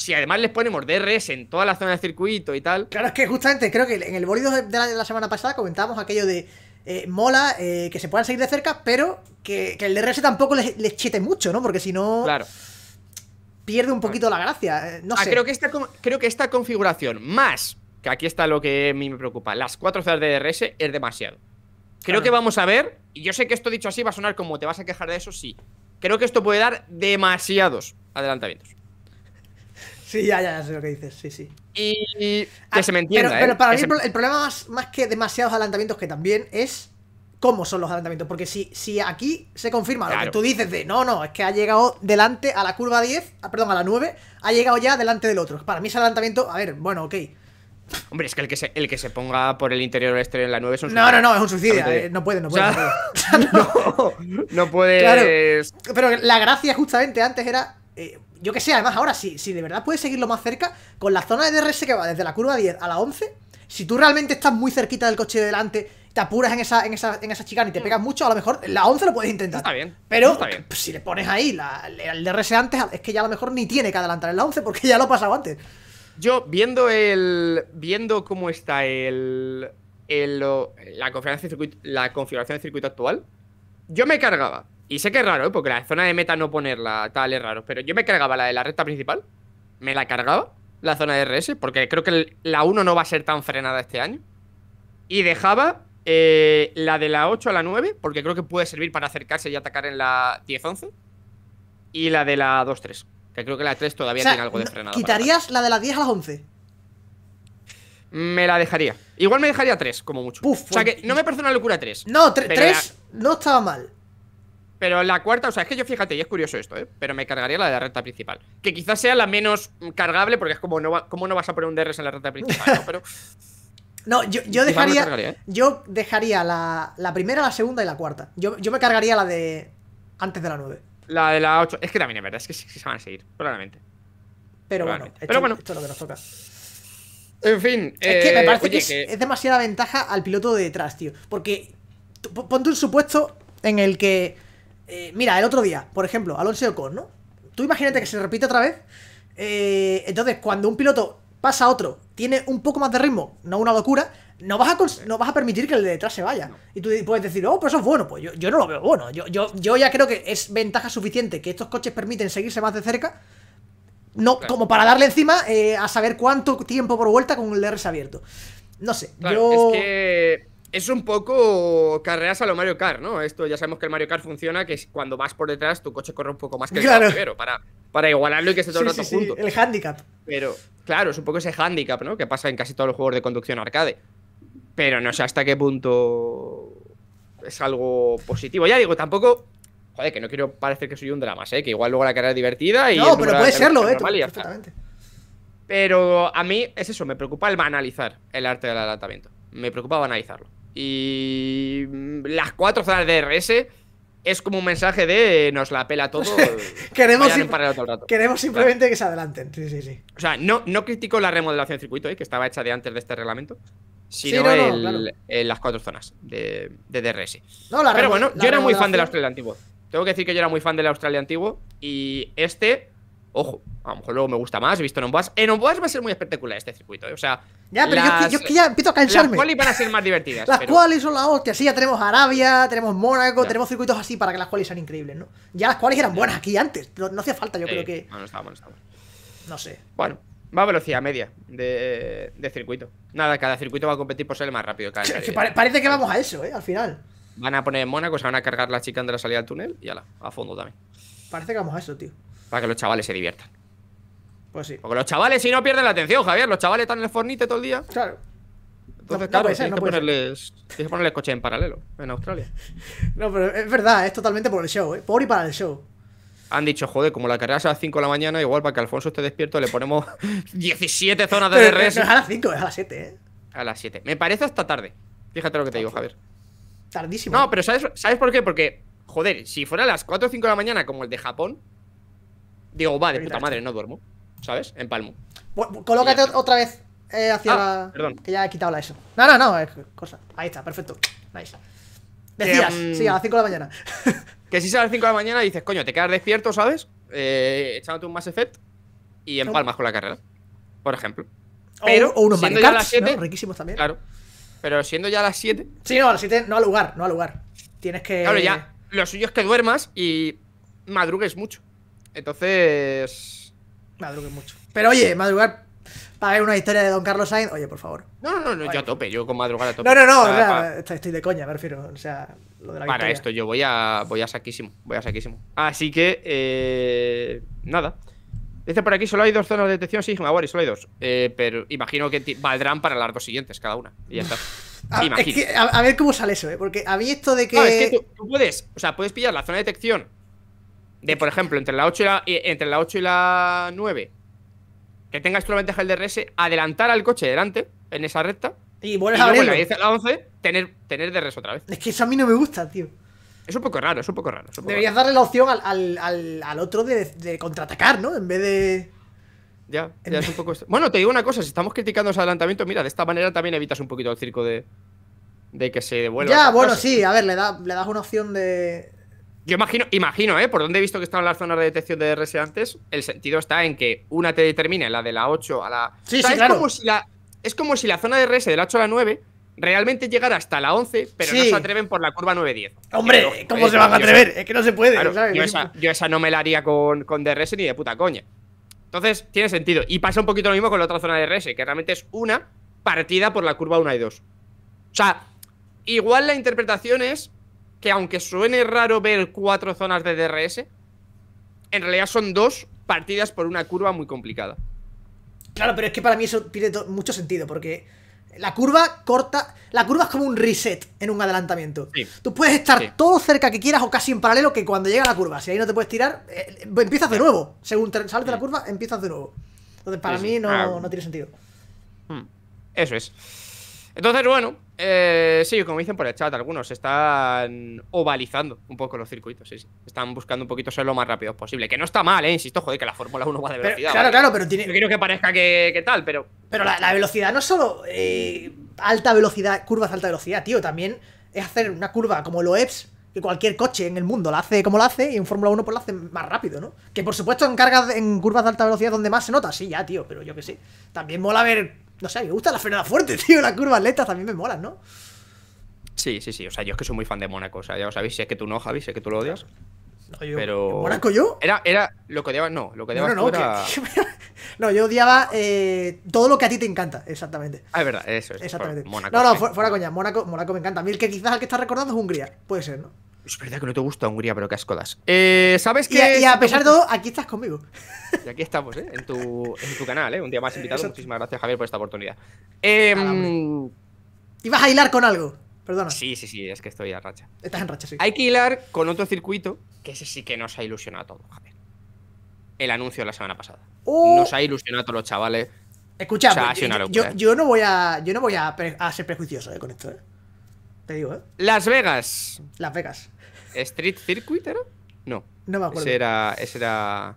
si además les ponemos DRS en toda la zona de circuito y tal. Claro,
es que justamente creo que en el bolido de la, semana pasada comentábamos aquello de. Eh, mola eh, que se puedan seguir de cerca, pero que, el DRS tampoco les, chete mucho, ¿no? Porque si no. Claro. Pierde un poquito la gracia. Eh, no ah, Creo que,
esta, creo que esta configuración, más que aquí está lo que a mí me preocupa, las cuatro zonas de DRS es demasiado. Creo que vamos a ver, y yo sé que esto dicho así va a sonar como te vas a quejar de eso, sí. Creo que esto puede dar demasiados adelantamientos.
Sí, ya, ya, sé lo que dices, sí, sí. Y ah, que se me entienda, Pero, ¿eh? para mí el, problema más, que demasiados adelantamientos que también es cómo son los adelantamientos. Porque si, si aquí se confirma lo que tú dices de no, no, es que ha llegado delante a la curva 10, ah, perdón, a la 9, ha llegado ya delante del otro. Para mí ese adelantamiento, a ver, bueno, ok.
Hombre, es que el que se, el que se ponga por el interior exterior en la 9 es un suicidio. No, no, no, es un suicidio. Eh,
no puede, no puede. no, <laughs> puede. <laughs> no, Pero la gracia justamente antes era. Eh, yo que sé, además ahora, si, si de verdad puedes seguirlo más cerca, con la zona de DRS que va desde la curva 10 a la 11, si tú realmente estás muy cerquita del coche de delante, te apuras en esa, en esa, en y te mm. pegas mucho, a lo mejor la 11 lo puedes intentar. Está bien. Pero pues, si le pones ahí el DRS antes, es que ya a lo mejor ni tiene que adelantar en la 11 porque ya lo ha pasado antes.
Yo, viendo el. Viendo cómo está el. la, configuración la configuración de circuito actual, yo me cargaba y sé que es raro, ¿eh? porque la zona de meta no ponerla tal es raro. Pero yo me cargaba la de la recta principal. Me la cargaba, la zona de RS, porque creo que la 1 no va a ser tan frenada este año. Y dejaba eh, la de la 8 a la 9, porque creo que puede servir para acercarse y atacar en la 10-11. Y la de la 2-3, que creo que la 3 todavía tiene algo de frenada. ¿Quitarías
la de la 10 a las 11?
Me la dejaría. Igual me dejaría 3, como mucho. o sea pues que no me parece una locura 3. No, 3
no estaba mal.
Pero la cuarta, o sea, es que yo fíjate, y es curioso esto, ¿eh? Pero me cargaría la de la recta principal. Que quizás sea la menos cargable, porque es como no, no vas a poner un DRS en la recta principal, ¿no? Pero. <laughs>
No, yo, dejaría. ¿eh? Yo dejaría la, la, primera, la segunda y la cuarta. Yo, me cargaría la de. Antes de la 9.
La de la 8. Es que también es verdad, es que sí, se van a seguir, probablemente. Pero bueno, esto, es lo que nos toca. En fin. Es que me eh, parece que, es,
demasiada ventaja al piloto de detrás, tío. Porque. Ponte un supuesto en el que eh, mira, el otro día, por ejemplo, Alonso Ocon, ¿no? Tú imagínate que se repite otra vez. Eh, entonces, cuando un piloto pasa a otro, tiene un poco más de ritmo, no una locura, no vas a, no a permitir que el de detrás se vaya. Y tú puedes decir, oh, pero eso es bueno. Pues yo, no lo veo bueno. Yo, yo, yo, ya creo que es ventaja suficiente que estos coches permiten seguirse más de cerca. No, como para darle encima eh, a saber cuánto tiempo por vuelta con el DRS abierto. No sé, yo
es un poco carreras a lo Mario Kart, ¿no? Esto ya sabemos que el Mario Kart funciona, que es cuando vas por detrás tu coche corre un poco más que el primero para, para igualarlo y que esté todo el rato sí,
El handicap.
Pero, claro, es un poco ese handicap, ¿no? Que pasa en casi todos los juegos de conducción arcade. Pero no sé hasta qué punto es algo positivo. Ya digo, tampoco. Joder, que no quiero parecer que soy un drama, ¿eh? Que igual luego la carrera es divertida y. No, pero puede serlo, ¿eh? perfectamente. Pero a mí es eso, me preocupa el banalizar el arte del adelantamiento. Me preocupa banalizarlo. Y mm, las cuatro zonas de DRS es como un mensaje de eh, nos la pela todo. <laughs> queremos, queremos simplemente
que se adelanten. Sí, sí, sí.
O sea, no, no critico la remodelación del circuito, eh, que estaba hecha de antes de este reglamento, sino eh, las cuatro zonas de, de DRS. Pero bueno, yo era muy fan del Australia antiguo. Tengo que decir que yo era muy fan del Australia antiguo y este Ojo, a lo mejor luego me gusta más, he visto en Onboas. En eh, Onboas va a ser muy espectacular este circuito, ¿eh? o sea. Ya, pero yo, que ya empiezo a cansarme. Las cuales van a ser más divertidas. las cuales
son la hostia, sí, ya tenemos Arabia, tenemos Mónaco, tenemos circuitos así para que las cuales sean increíbles, ¿no? Ya las cuales eran buenas aquí antes, no, no hacía falta, yo creo que.
No, no estaba, no estaba. No sé. Bueno, va a velocidad media de, circuito. Nada, cada circuito va a competir por ser el más rápido. <laughs> parece que
vamos a eso, ¿eh? Al final.
Van a poner en Mónaco, se van a cargar la chicas de la salida del túnel y la a fondo también.
Parece que vamos a eso, tío.
Para que los chavales se diviertan. Pues sí. Porque los chavales si no pierden la atención, Javier. Los chavales están en el Fornite todo el día. Claro. Entonces, claro, tienes, que ponerles, tienes, que ponerles, coche en paralelo en Australia.
<laughs> No, pero es verdad, es totalmente por el show, ¿eh? Por y para el show.
Han dicho, joder, como la carrera es a las 5 de la mañana, igual para que Alfonso esté despierto le ponemos
17 <laughs> zonas de DRS. es a las 5, es a las 7, ¿eh?
A las 7. Me parece hasta tarde. Fíjate lo que te digo, Javier. Tardísimo. No, pero ¿sabes, ¿sabes por qué? Porque, joder, si fuera a las 4 o 5 de la mañana como el de Japón, Digo, va, de puta madre, no duermo. ¿Sabes? Empalmo.
colócate otra vez eh, hacia ah, la. Perdón. Que ya he quitado la eso. No, no, no, es cosa. Ahí está, perfecto. Nice. Decías, mm, sí, a las 5 de la mañana.
<laughs> que si es a las 5 de la mañana dices, coño, te quedas despierto, ¿sabes? Eh, echándote un más Effect y empalmas con la carrera. Por ejemplo. Pero, o, unos siendo ya las 7,
riquísimos también. Claro. Pero siendo ya las 7. Sí, no, a las 7 no al lugar, no al lugar. Tienes que. Claro, ya.
Lo suyo es que duermas y
madrugues mucho.
Entonces. Madrugué mucho. Pero oye,
madrugar para ver una historia de Don Carlos Sainz, oye, por favor. No, no, no, yo a
tope, yo con madrugar a tope. No, no, no,
estoy de coña, me refiero. O sea, lo de la Para esto,
yo voy a, voy a saquísimo, voy a saquísimo. Así que, eh, nada. Dice por aquí, solo hay dos zonas de detección, sí, y solo hay dos. Eh, pero imagino que valdrán para las dos siguientes, cada una. Y ya está. <laughs>
a, ver cómo sale eso, ¿eh? Porque a mí esto de que. No, es que tú puedes, o
sea, puedes pillar la zona de detección de, por ejemplo, entre la 8 y la, entre la, 8 y la 9, que tengas solamente la ventaja DRS, adelantar al coche delante en esa recta. Y vuelves a la 11, tener, tener DRS otra vez. Es
que eso a mí no me gusta, tío.
Es un poco raro, es un poco raro. Deberías
darle la opción al, otro de, contraatacar, ¿no? En vez de.
Ya, ya es un poco. <laughs> Bueno, te digo una cosa, si estamos criticando ese adelantamiento, mira, de esta manera también evitas un poquito el circo de. de que se devuelva. Ya, bueno, sí,
a ver, le, da, le das una opción de
yo imagino, imagino, ¿eh? Por donde he visto que estaban las zonas de detección de DRS antes, el sentido está en que una te determina la de la 8 a la. Sí, es Como si la, es como si la zona de DRS de la 8 a la 9 realmente llegara hasta la 11, pero no se atreven por la curva 9-10. Hombre, ¿cómo eh, se van a atrever? Es que no se puede. Yo, esa, no me la haría con, con DRS ni de puta coña. Entonces, tiene sentido. Y pasa un poquito lo mismo con la otra zona de DRS, que realmente es una partida por la curva 1 y 2. O sea, igual la interpretación es que aunque suene raro ver cuatro zonas de DRS, en realidad son dos partidas por una curva muy complicada.
Claro, pero es que para mí eso tiene mucho sentido, porque la curva corta. La curva es como un reset en un adelantamiento. Tú puedes estar todo cerca que quieras o casi en paralelo que cuando llega la curva. Si ahí no te puedes tirar, eh, eh, empiezas de nuevo. Según sales de la curva, empiezas de nuevo. Entonces, para mí ah. no, tiene sentido.
Hmm. Eso es. Entonces, bueno, eh, sí, como dicen por el chat, algunos están ovalizando un poco los circuitos, Están buscando un poquito ser lo más rápido posible. Que no está mal, ¿eh? Insisto, joder, que la Fórmula 1 va de velocidad. claro,
claro, pero tiene. Yo quiero que parezca que, tal, pero. Pero la, velocidad no es solo eh, alta velocidad, curvas de alta velocidad, tío. También es hacer una curva como lo EPS, que cualquier coche en el mundo la hace como la hace, y en Fórmula 1 pues la hace más rápido, ¿no? Que por supuesto en en curvas de alta velocidad donde más se nota, sí, ya, tío, pero yo que sé. También mola ver no sé, me gusta la frenada fuerte, <laughs> tío. Las curvas letas también me molan, ¿no?
Sí, sí, sí. O sea, yo es que soy muy fan de Mónaco. O sea, ya lo sabéis. es que tú no, Javi, sé que tú lo odias. No, yo, pero... ¿Mónaco yo? Era, era lo que odiaba. no, lo que odiabas no, no, no, <laughs>
no, yo odiaba eh, todo lo que a ti te encanta, exactamente.
Ah, es verdad, eso es. Exactamente. no, no,
fuera, coña, Mónaco, Mónaco me encanta. A mí el que quizás al que estás recordando es Hungría, puede ser, ¿no?
Es verdad que no te gusta Hungría, pero qué asco das.
Eh, ¿Sabes qué? Y a, pesar de todo, aquí estás conmigo.
Y aquí estamos, ¿eh? En tu, en tu canal, ¿eh? Un día más invitado. Muchísimas gracias, Javier, por esta oportunidad.
Eh, Ibas a hilar con algo. Perdona.
Sí, sí, sí, es que estoy a racha.
Estás en racha, sí. Hay
que hilar con otro circuito que ese sí que nos ha ilusionado a todos, Javier. El anuncio de la semana pasada. Oh. Nos ha ilusionado a todos los chavales.
Escucha, yo, no voy a, yo no voy a, ser prejuicioso eh, con esto, ¿eh? Las
Vegas. Las Vegas. ¿Street Circuit era? No. No me acuerdo. Ese era. era,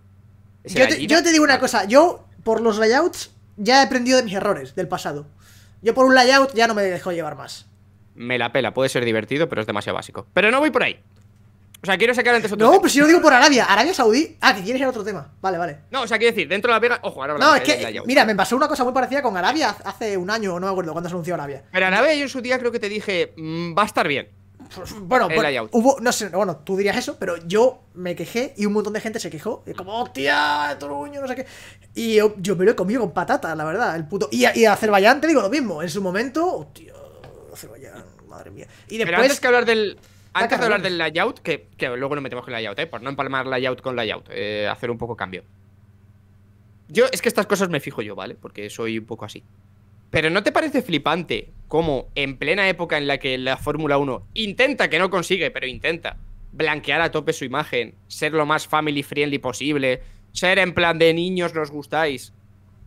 yo, te, yo, te,
digo una cosa. Yo, por los layouts, ya he aprendido de mis errores del pasado. Yo, por un layout, ya no me dejo llevar más.
Me la pela. Puede ser divertido, pero es demasiado básico. Pero no voy por ahí. O sea, quiero sacar antes
otro No, pues pero si no digo por Arabia, Arabia Saudí. Ah, que quieres ir a otro tema. Vale, vale. No,
o sea, quiero decir, dentro de la Vegas. Ojo, ahora No, es que.
mira, me pasó una cosa muy parecida con Arabia hace un año, no me acuerdo cuando se anunció Arabia.
Pero Arabia, yo en su día creo que te dije, mm, va a estar bien. Pues, bueno, bueno pues,
hubo, no sé, bueno, tú dirías eso, pero yo me quejé y un montón de gente se quejó. como, hostia, truño, no sé qué. Y yo, me lo he comido con patatas, la verdad, el puto. Y, a Azerbaiyán te digo lo mismo, en su momento, hostia, Azerbaiyán, madre mía.
Y después. Pero antes que hablar del, antes de hablar del layout, que, luego no metemos con layout, ¿eh? por no empalmar layout con layout, eh, hacer un poco cambio. Yo, es que estas cosas me fijo yo, ¿vale? Porque soy un poco así. Pero ¿no te parece flipante cómo en plena época en la que la Fórmula 1 intenta, que no consigue, pero intenta, blanquear a tope su imagen, ser lo más family friendly posible, ser en plan de niños nos gustáis,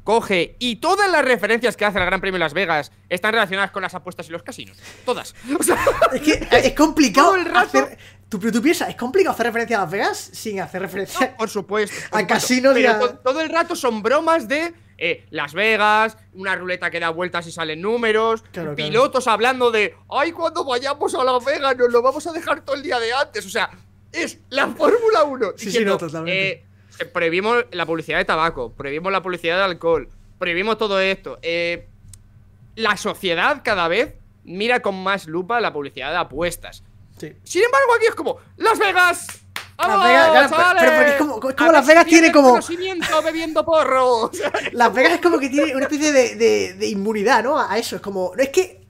coge y todas las referencias que hace al Gran Premio de Las Vegas están relacionadas con las apuestas y los casinos. Todas.
<laughs> es que es <laughs> complicado el rato. Hacer, ¿tú, ¿tú, piensas, ¿es complicado hacer referencia a Las Vegas sin hacer referencia por supuesto, a casinos? Todo, el rato son bromas de
eh, Las Vegas, una ruleta que da vueltas y salen números, pilotos hablando de, ay, cuando vayamos a Las Vegas nos lo vamos a dejar todo el día de antes. O sea, es la Fórmula 1. Sí, sí, no, totalmente. Eh, eh, prohibimos la publicidad de tabaco, prohibimos la publicidad de alcohol, prohibimos todo esto. Eh, la sociedad cada vez mira con más lupa la publicidad de apuestas. Sin embargo, aquí es como Las Vegas. Las Vegas, como, Las Vegas tiene como. bebiendo porro. <laughs> <laughs> Las
Vegas es como que tiene una especie de, de, inmunidad, ¿no? A eso. Es como. No es que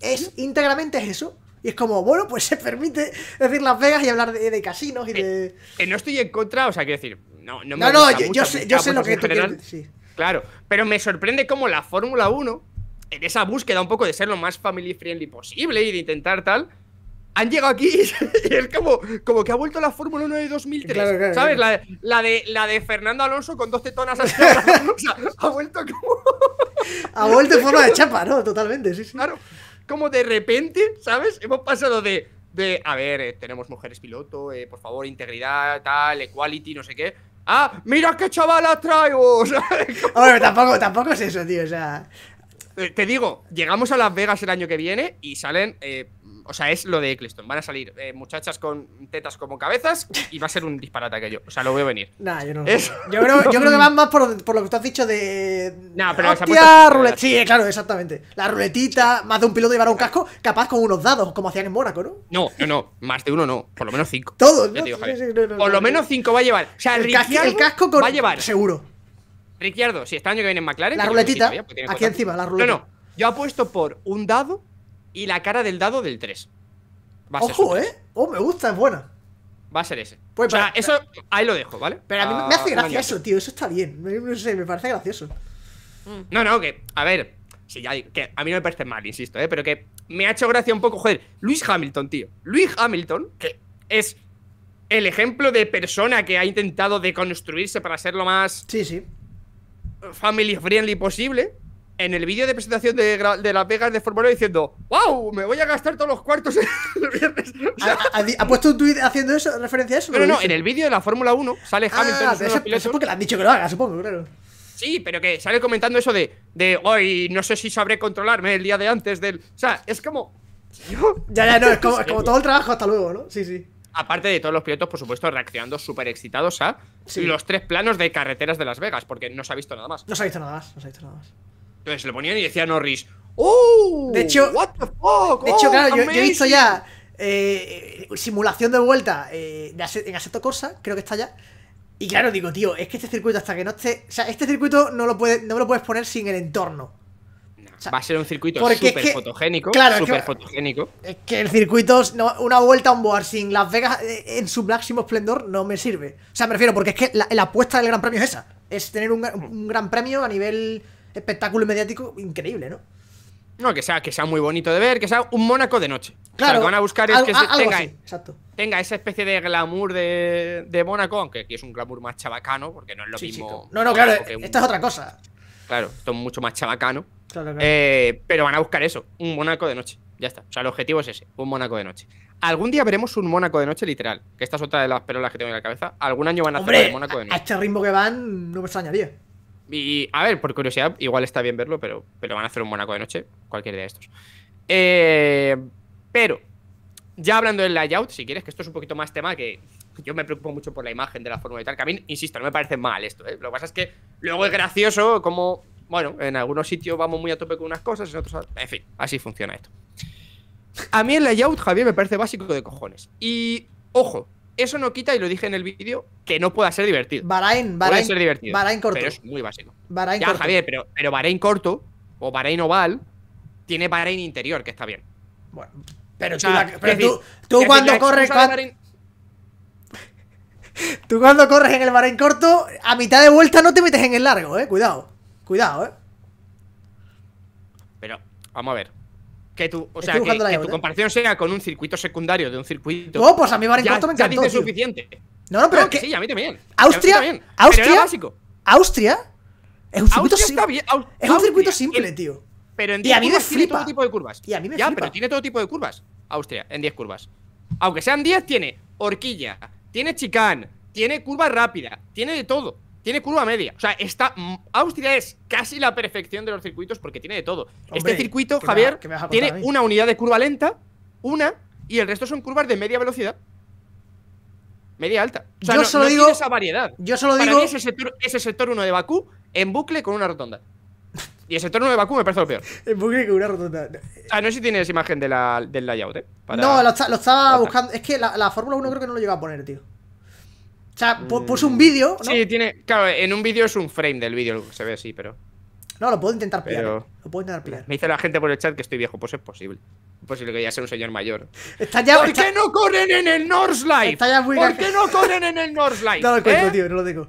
es íntegramente es eso. Y es como, bueno, pues se permite decir Las Vegas y hablar de, de casinos y eh,
de. no estoy en contra, o sea, quiero decir, no, no, yo, sé, lo que tú Claro, pero me sorprende cómo la Fórmula 1, en esa búsqueda un poco de ser lo más family friendly posible y de intentar tal, han llegado aquí y <laughs> es como, como que ha vuelto la Fórmula 1 de 2003. ¿Sabes? La, de, la de Fernando Alonso con dos tetonas <laughs> o sea, ha vuelto como. ha vuelto en forma de chapa,
¿no? Totalmente, sí, sí. Claro.
Como de repente, ¿sabes? Hemos pasado de. de a ver, eh, tenemos mujeres piloto, eh, por favor, integridad, tal, equality, no sé qué
¡Ah! ¡Mira qué chavalas traigo! Hombre, <laughs> tampoco, es eso, tío. O sea.
Eh, te digo, llegamos a Las Vegas el año que viene y salen eh, o sea, es lo de Eccleston. Van a salir eh, muchachas con tetas como cabezas y va a ser un disparate aquello. O sea, lo veo venir.
Nah, yo no. Lo Yo, creo, que van más por, lo que tú has dicho de. Nah, pero Hostia, Sí, eh, claro, exactamente. La ruletita, más de un piloto llevará un casco, capaz con unos dados, como hacían en Mónaco, ¿no?
No, no, no. Más de uno no. Por lo menos cinco. Todos, ¿no?
Por lo menos cinco va a llevar. O sea, el, casco va a llevar. Seguro.
Ricciardo, si este año que viene en McLaren. La ruletita. aquí encima, la ruleta. No, no. Yo apuesto por un dado y la cara del dado del 3. Va a Ojo, ¿eh?
Oh, me gusta, es buena.
Va a ser ese. Pues, o sea, eso ahí lo dejo, ¿vale? Pero a mí me ah, hace gracia eso,
tío. Eso está bien. No sé, me parece gracioso. Mm. No, no,
que, a ver, Sí, ya, que a mí no me parece mal, insisto, ¿eh? pero que me ha hecho gracia un poco, joder, Luis Hamilton, tío. Luis Hamilton, que es el ejemplo de persona que ha intentado deconstruirse para ser lo más sí, sí. family friendly posible, en el vídeo de presentación de, Las Vegas de Fórmula 1 diciendo ¡Wow! Me voy a gastar todos los cuartos <laughs>
el viernes. ¿Ha, puesto un tuit haciendo eso, referencia a eso? Pero no, no, en el vídeo de la Fórmula 1 sale ah, Hamilton. Eso, porque le han dicho que lo haga, supongo, claro.
Sí, pero que sale comentando eso de, de hoy no sé si sabré controlarme el día de antes del. O sea, es como. Ya, ya, no, <laughs> es como, todo el
trabajo hasta luego, ¿no? Sí, sí
aparte de todos los pilotos, por supuesto, reaccionando súper excitados a los tres planos de carreteras de Las Vegas, porque no se ha visto nada más.
No se ha visto nada más, no se ha visto nada más.
Entonces lo ponían y decía Norris,
¡Oh! De hecho, what the fuck? De hecho, ¡Oh, claro, yo, he visto ya eh, simulación de vuelta eh, en Assetto Corsa, creo que está ya. Y claro, digo, tío, es que este circuito hasta que no esté... O sea, este circuito no, lo no me lo puedes poner sin el entorno.
va a ser un circuito súper fotogénico. Claro, es que, fotogénico.
Es que el circuito, una vuelta a un board sin Las Vegas eh, en su máximo esplendor no me sirve. O sea, me refiero, porque es que la, apuesta del Gran Premio es esa. Es tener un Gran Premio a nivel espectáculo mediático increíble, ¿no?
No, que sea, que sea muy bonito de ver, que sea un Mónaco de noche.
Claro. que van a buscar es que
tenga, esa especie de glamour de, de Mónaco, aunque aquí es un glamour más chabacano, porque no es lo mismo. no, no, claro, esta es otra cosa. Claro, esto es mucho más chabacano. Claro, eh, pero van a buscar eso, un Mónaco de noche. Ya está. O sea, el objetivo es ese, un Mónaco de noche. Algún día veremos un Mónaco de noche, literal. Que esta es otra de las perolas que tengo en la cabeza. Algún año van a hacer el Mónaco de noche. A
este ritmo que van, no me extrañaría.
Y, a ver, por curiosidad, igual está bien verlo, pero, pero van a hacer un monaco de noche, cualquier de estos. Eh, pero, ya hablando del layout, si quieres, que esto es un poquito más tema que yo me preocupo mucho por la imagen de la fórmula y tal, que a mí, insisto, no me parece mal esto. ¿eh? Lo que pasa es que luego es gracioso como, bueno, en algunos sitios vamos muy a tope con unas cosas, en otros... En fin, así funciona esto. A mí el layout, Javier, me parece básico de cojones. Y, ojo, eso no quita, y lo dije en el vídeo, que no pueda ser divertido. Bahrain, Bahrein. Puede ser divertido. corto. Pero es muy básico. ya, Javier, pero, pero Bahrein corto o Bahrain oval tiene Bahrain interior, que está bien. Bueno, pero, tú, tú, cuando corres. <laughs>
tú cuando corres en el Bahrein corto, a mitad de vuelta no te metes en el largo, eh. Cuidado, cuidado, eh.
Pero, vamos a ver que tu, o sea, que, tu comparación sea con un circuito secundario de un circuito. No, pues a mí me ya, me encantó. Ya suficiente.
No, no, pero que, sí, a mí también. Austria, ¿Austria? Austria, básico. Austria es un circuito simple. Es un circuito simple, tío.
Pero en 10 me flipa. tiene todo tipo de curvas. Y a mí me ya, pero tiene
todo tipo de curvas. Austria,
en 10 curvas. Aunque sean 10, tiene horquilla, tiene chicán, tiene curva rápida, tiene de todo tiene curva media. O sea, está. Mm, Austria es casi la perfección de los circuitos porque tiene de todo. este circuito, Javier, tiene una unidad de curva lenta, una, y el resto son curvas de media velocidad. Media alta. O sea, yo no, solo digo. Tiene esa variedad. Yo solo digo. ese sector, ese sector 1 de Bakú en bucle con una rotonda. Y el sector 1 de Bakú me parece lo peor. <laughs>
En bucle con una rotonda.
Ah, no sé si tienes imagen de la, del layout, ¿eh? No, lo, estaba buscando.
Es que la, Fórmula 1 creo que no lo llega a poner, tío. O sea, pues un mm. vídeo. ¿no?
Sí, tiene. Claro, en un vídeo es un frame del vídeo, se ve así, pero.
No, lo puedo intentar pillar. ¿eh? Lo puedo intentar pillar.
Me dice la gente por el chat que estoy viejo, pues es posible. Es posible que ya sea un señor mayor.
Está ya, ¿Por qué
no corren en el Northlight? Muy... ¿Por qué no corren
en el Northlight? <laughs> No lo cuento, ¿Eh? tío, no lo digo.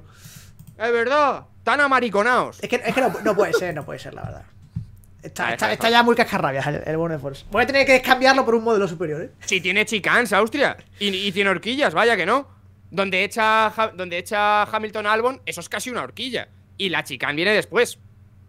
Es verdad, tan amariconados. Es que, es que no, puede ser, no puede ser, la verdad. Está, ya muy cascarrabias el, el Bone Force. Voy a tener que cambiarlo por un modelo superior,
¿eh? Si tiene chicans, Austria. y tiene horquillas, vaya que no. Donde echa, donde echa Hamilton Albon, eso es casi una horquilla. Y la chicán viene después.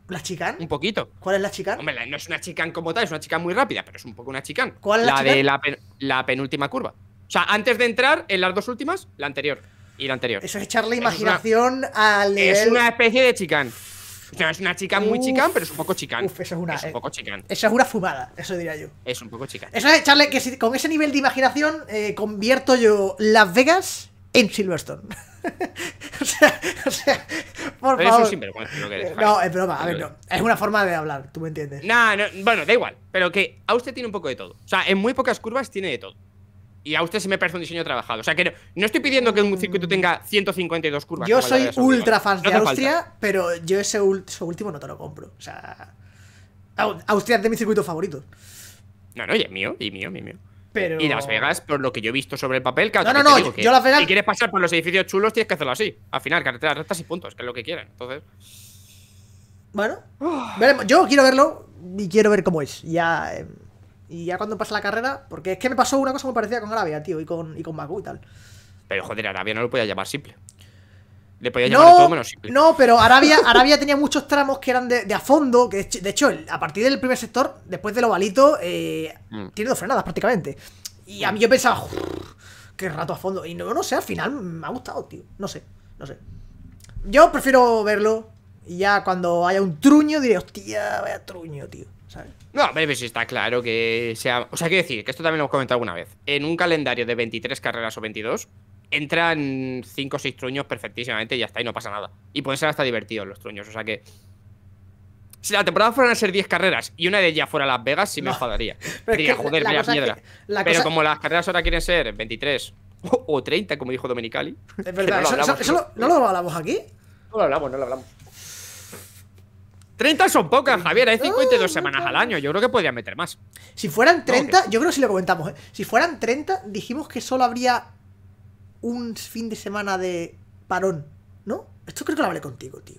¿La chicán? Un poquito. ¿Cuál es la chicán? Hombre, no es una chicán como tal, es una chican muy rápida, pero es un poco una chicán. ¿Cuál es la, la de la, penúltima curva. O sea, antes de entrar en las dos últimas, la anterior y la anterior. Eso es echarle imaginación
al Es una
especie de chicán. O sea, es una chica muy chicán, pero es un poco chicán. Uf, eso es una... Es un poco chican
esa es una fumada, eso diría yo.
Es un poco chicán. Eso
es echarle... Que con ese nivel de imaginación eh, convierto yo Las Vegas en Silverstone. <laughs> o, sea, o sea, por favor.
No, es broma, a ver, no.
Es una forma de hablar, tú me entiendes.
no, bueno, da igual. Pero que usted tiene un poco de todo. O sea, en muy pocas curvas tiene de todo. Y a usted se me parece un diseño trabajado. O sea, que no, estoy pidiendo que un circuito mm. tenga 152 curvas. Yo soy ultra fan de Austria,
pero yo ese último no te lo compro. O sea, Austria es de mi circuito favorito.
No, no, y es mío, y mío, y mío. Y Las Vegas, por lo que yo he visto sobre el papel, no, no, no, yo, que Si quieres pasar por los edificios chulos, tienes que hacerlo así. Al final, carreteras rectas y puntos, que es lo que quieren. Entonces.
Bueno, ah. yo quiero verlo y quiero ver cómo es. Ya. Eh, y ya cuando pasa la carrera, porque es que me pasó una cosa muy parecía con Arabia, tío, y con, y y tal.
Pero joder, Arabia no lo podía llamar simple. Le podía no, No, pero Arabia, Arabia
tenía muchos tramos que eran de, a fondo. Que de hecho, a partir del primer sector, después del ovalito, eh, mm. tiene dos frenadas prácticamente. Y a mí yo pensaba, qué rato a fondo. Y no, no sé, al final me ha gustado, tío. No sé, no sé. Yo prefiero verlo. Y ya cuando haya un truño, diré, hostia, vaya truño, tío.
No, No, pero si está claro que sea. O sea, quiero decir, que esto también lo hemos comentado alguna vez. En un calendario de 23 carreras o 22, entran 5 o 6 truños perfectísimamente y ya está, y no pasa nada. Y pueden ser hasta divertidos los truños, o sea que... Si la temporada fueran a ser 10 carreras y una de ellas fuera Las Vegas, sí me enfadaría. Pero joder, piedra. Pero como las carreras ahora quieren ser 23 o, 30, como dijo Domenicali.
Es <laughs> verdad, no, lo hablamos, eso, lo hablamos aquí? No lo hablamos, no lo hablamos.
30 son pocas, Javier, hay 52 ah, semanas al año. Yo creo que podrían meter más.
Si fueran 30, yo creo que si lo comentamos. ¿eh? Si fueran 30, dijimos que solo habría un fin de semana de parón, ¿no? Esto creo que lo hablé contigo, tío.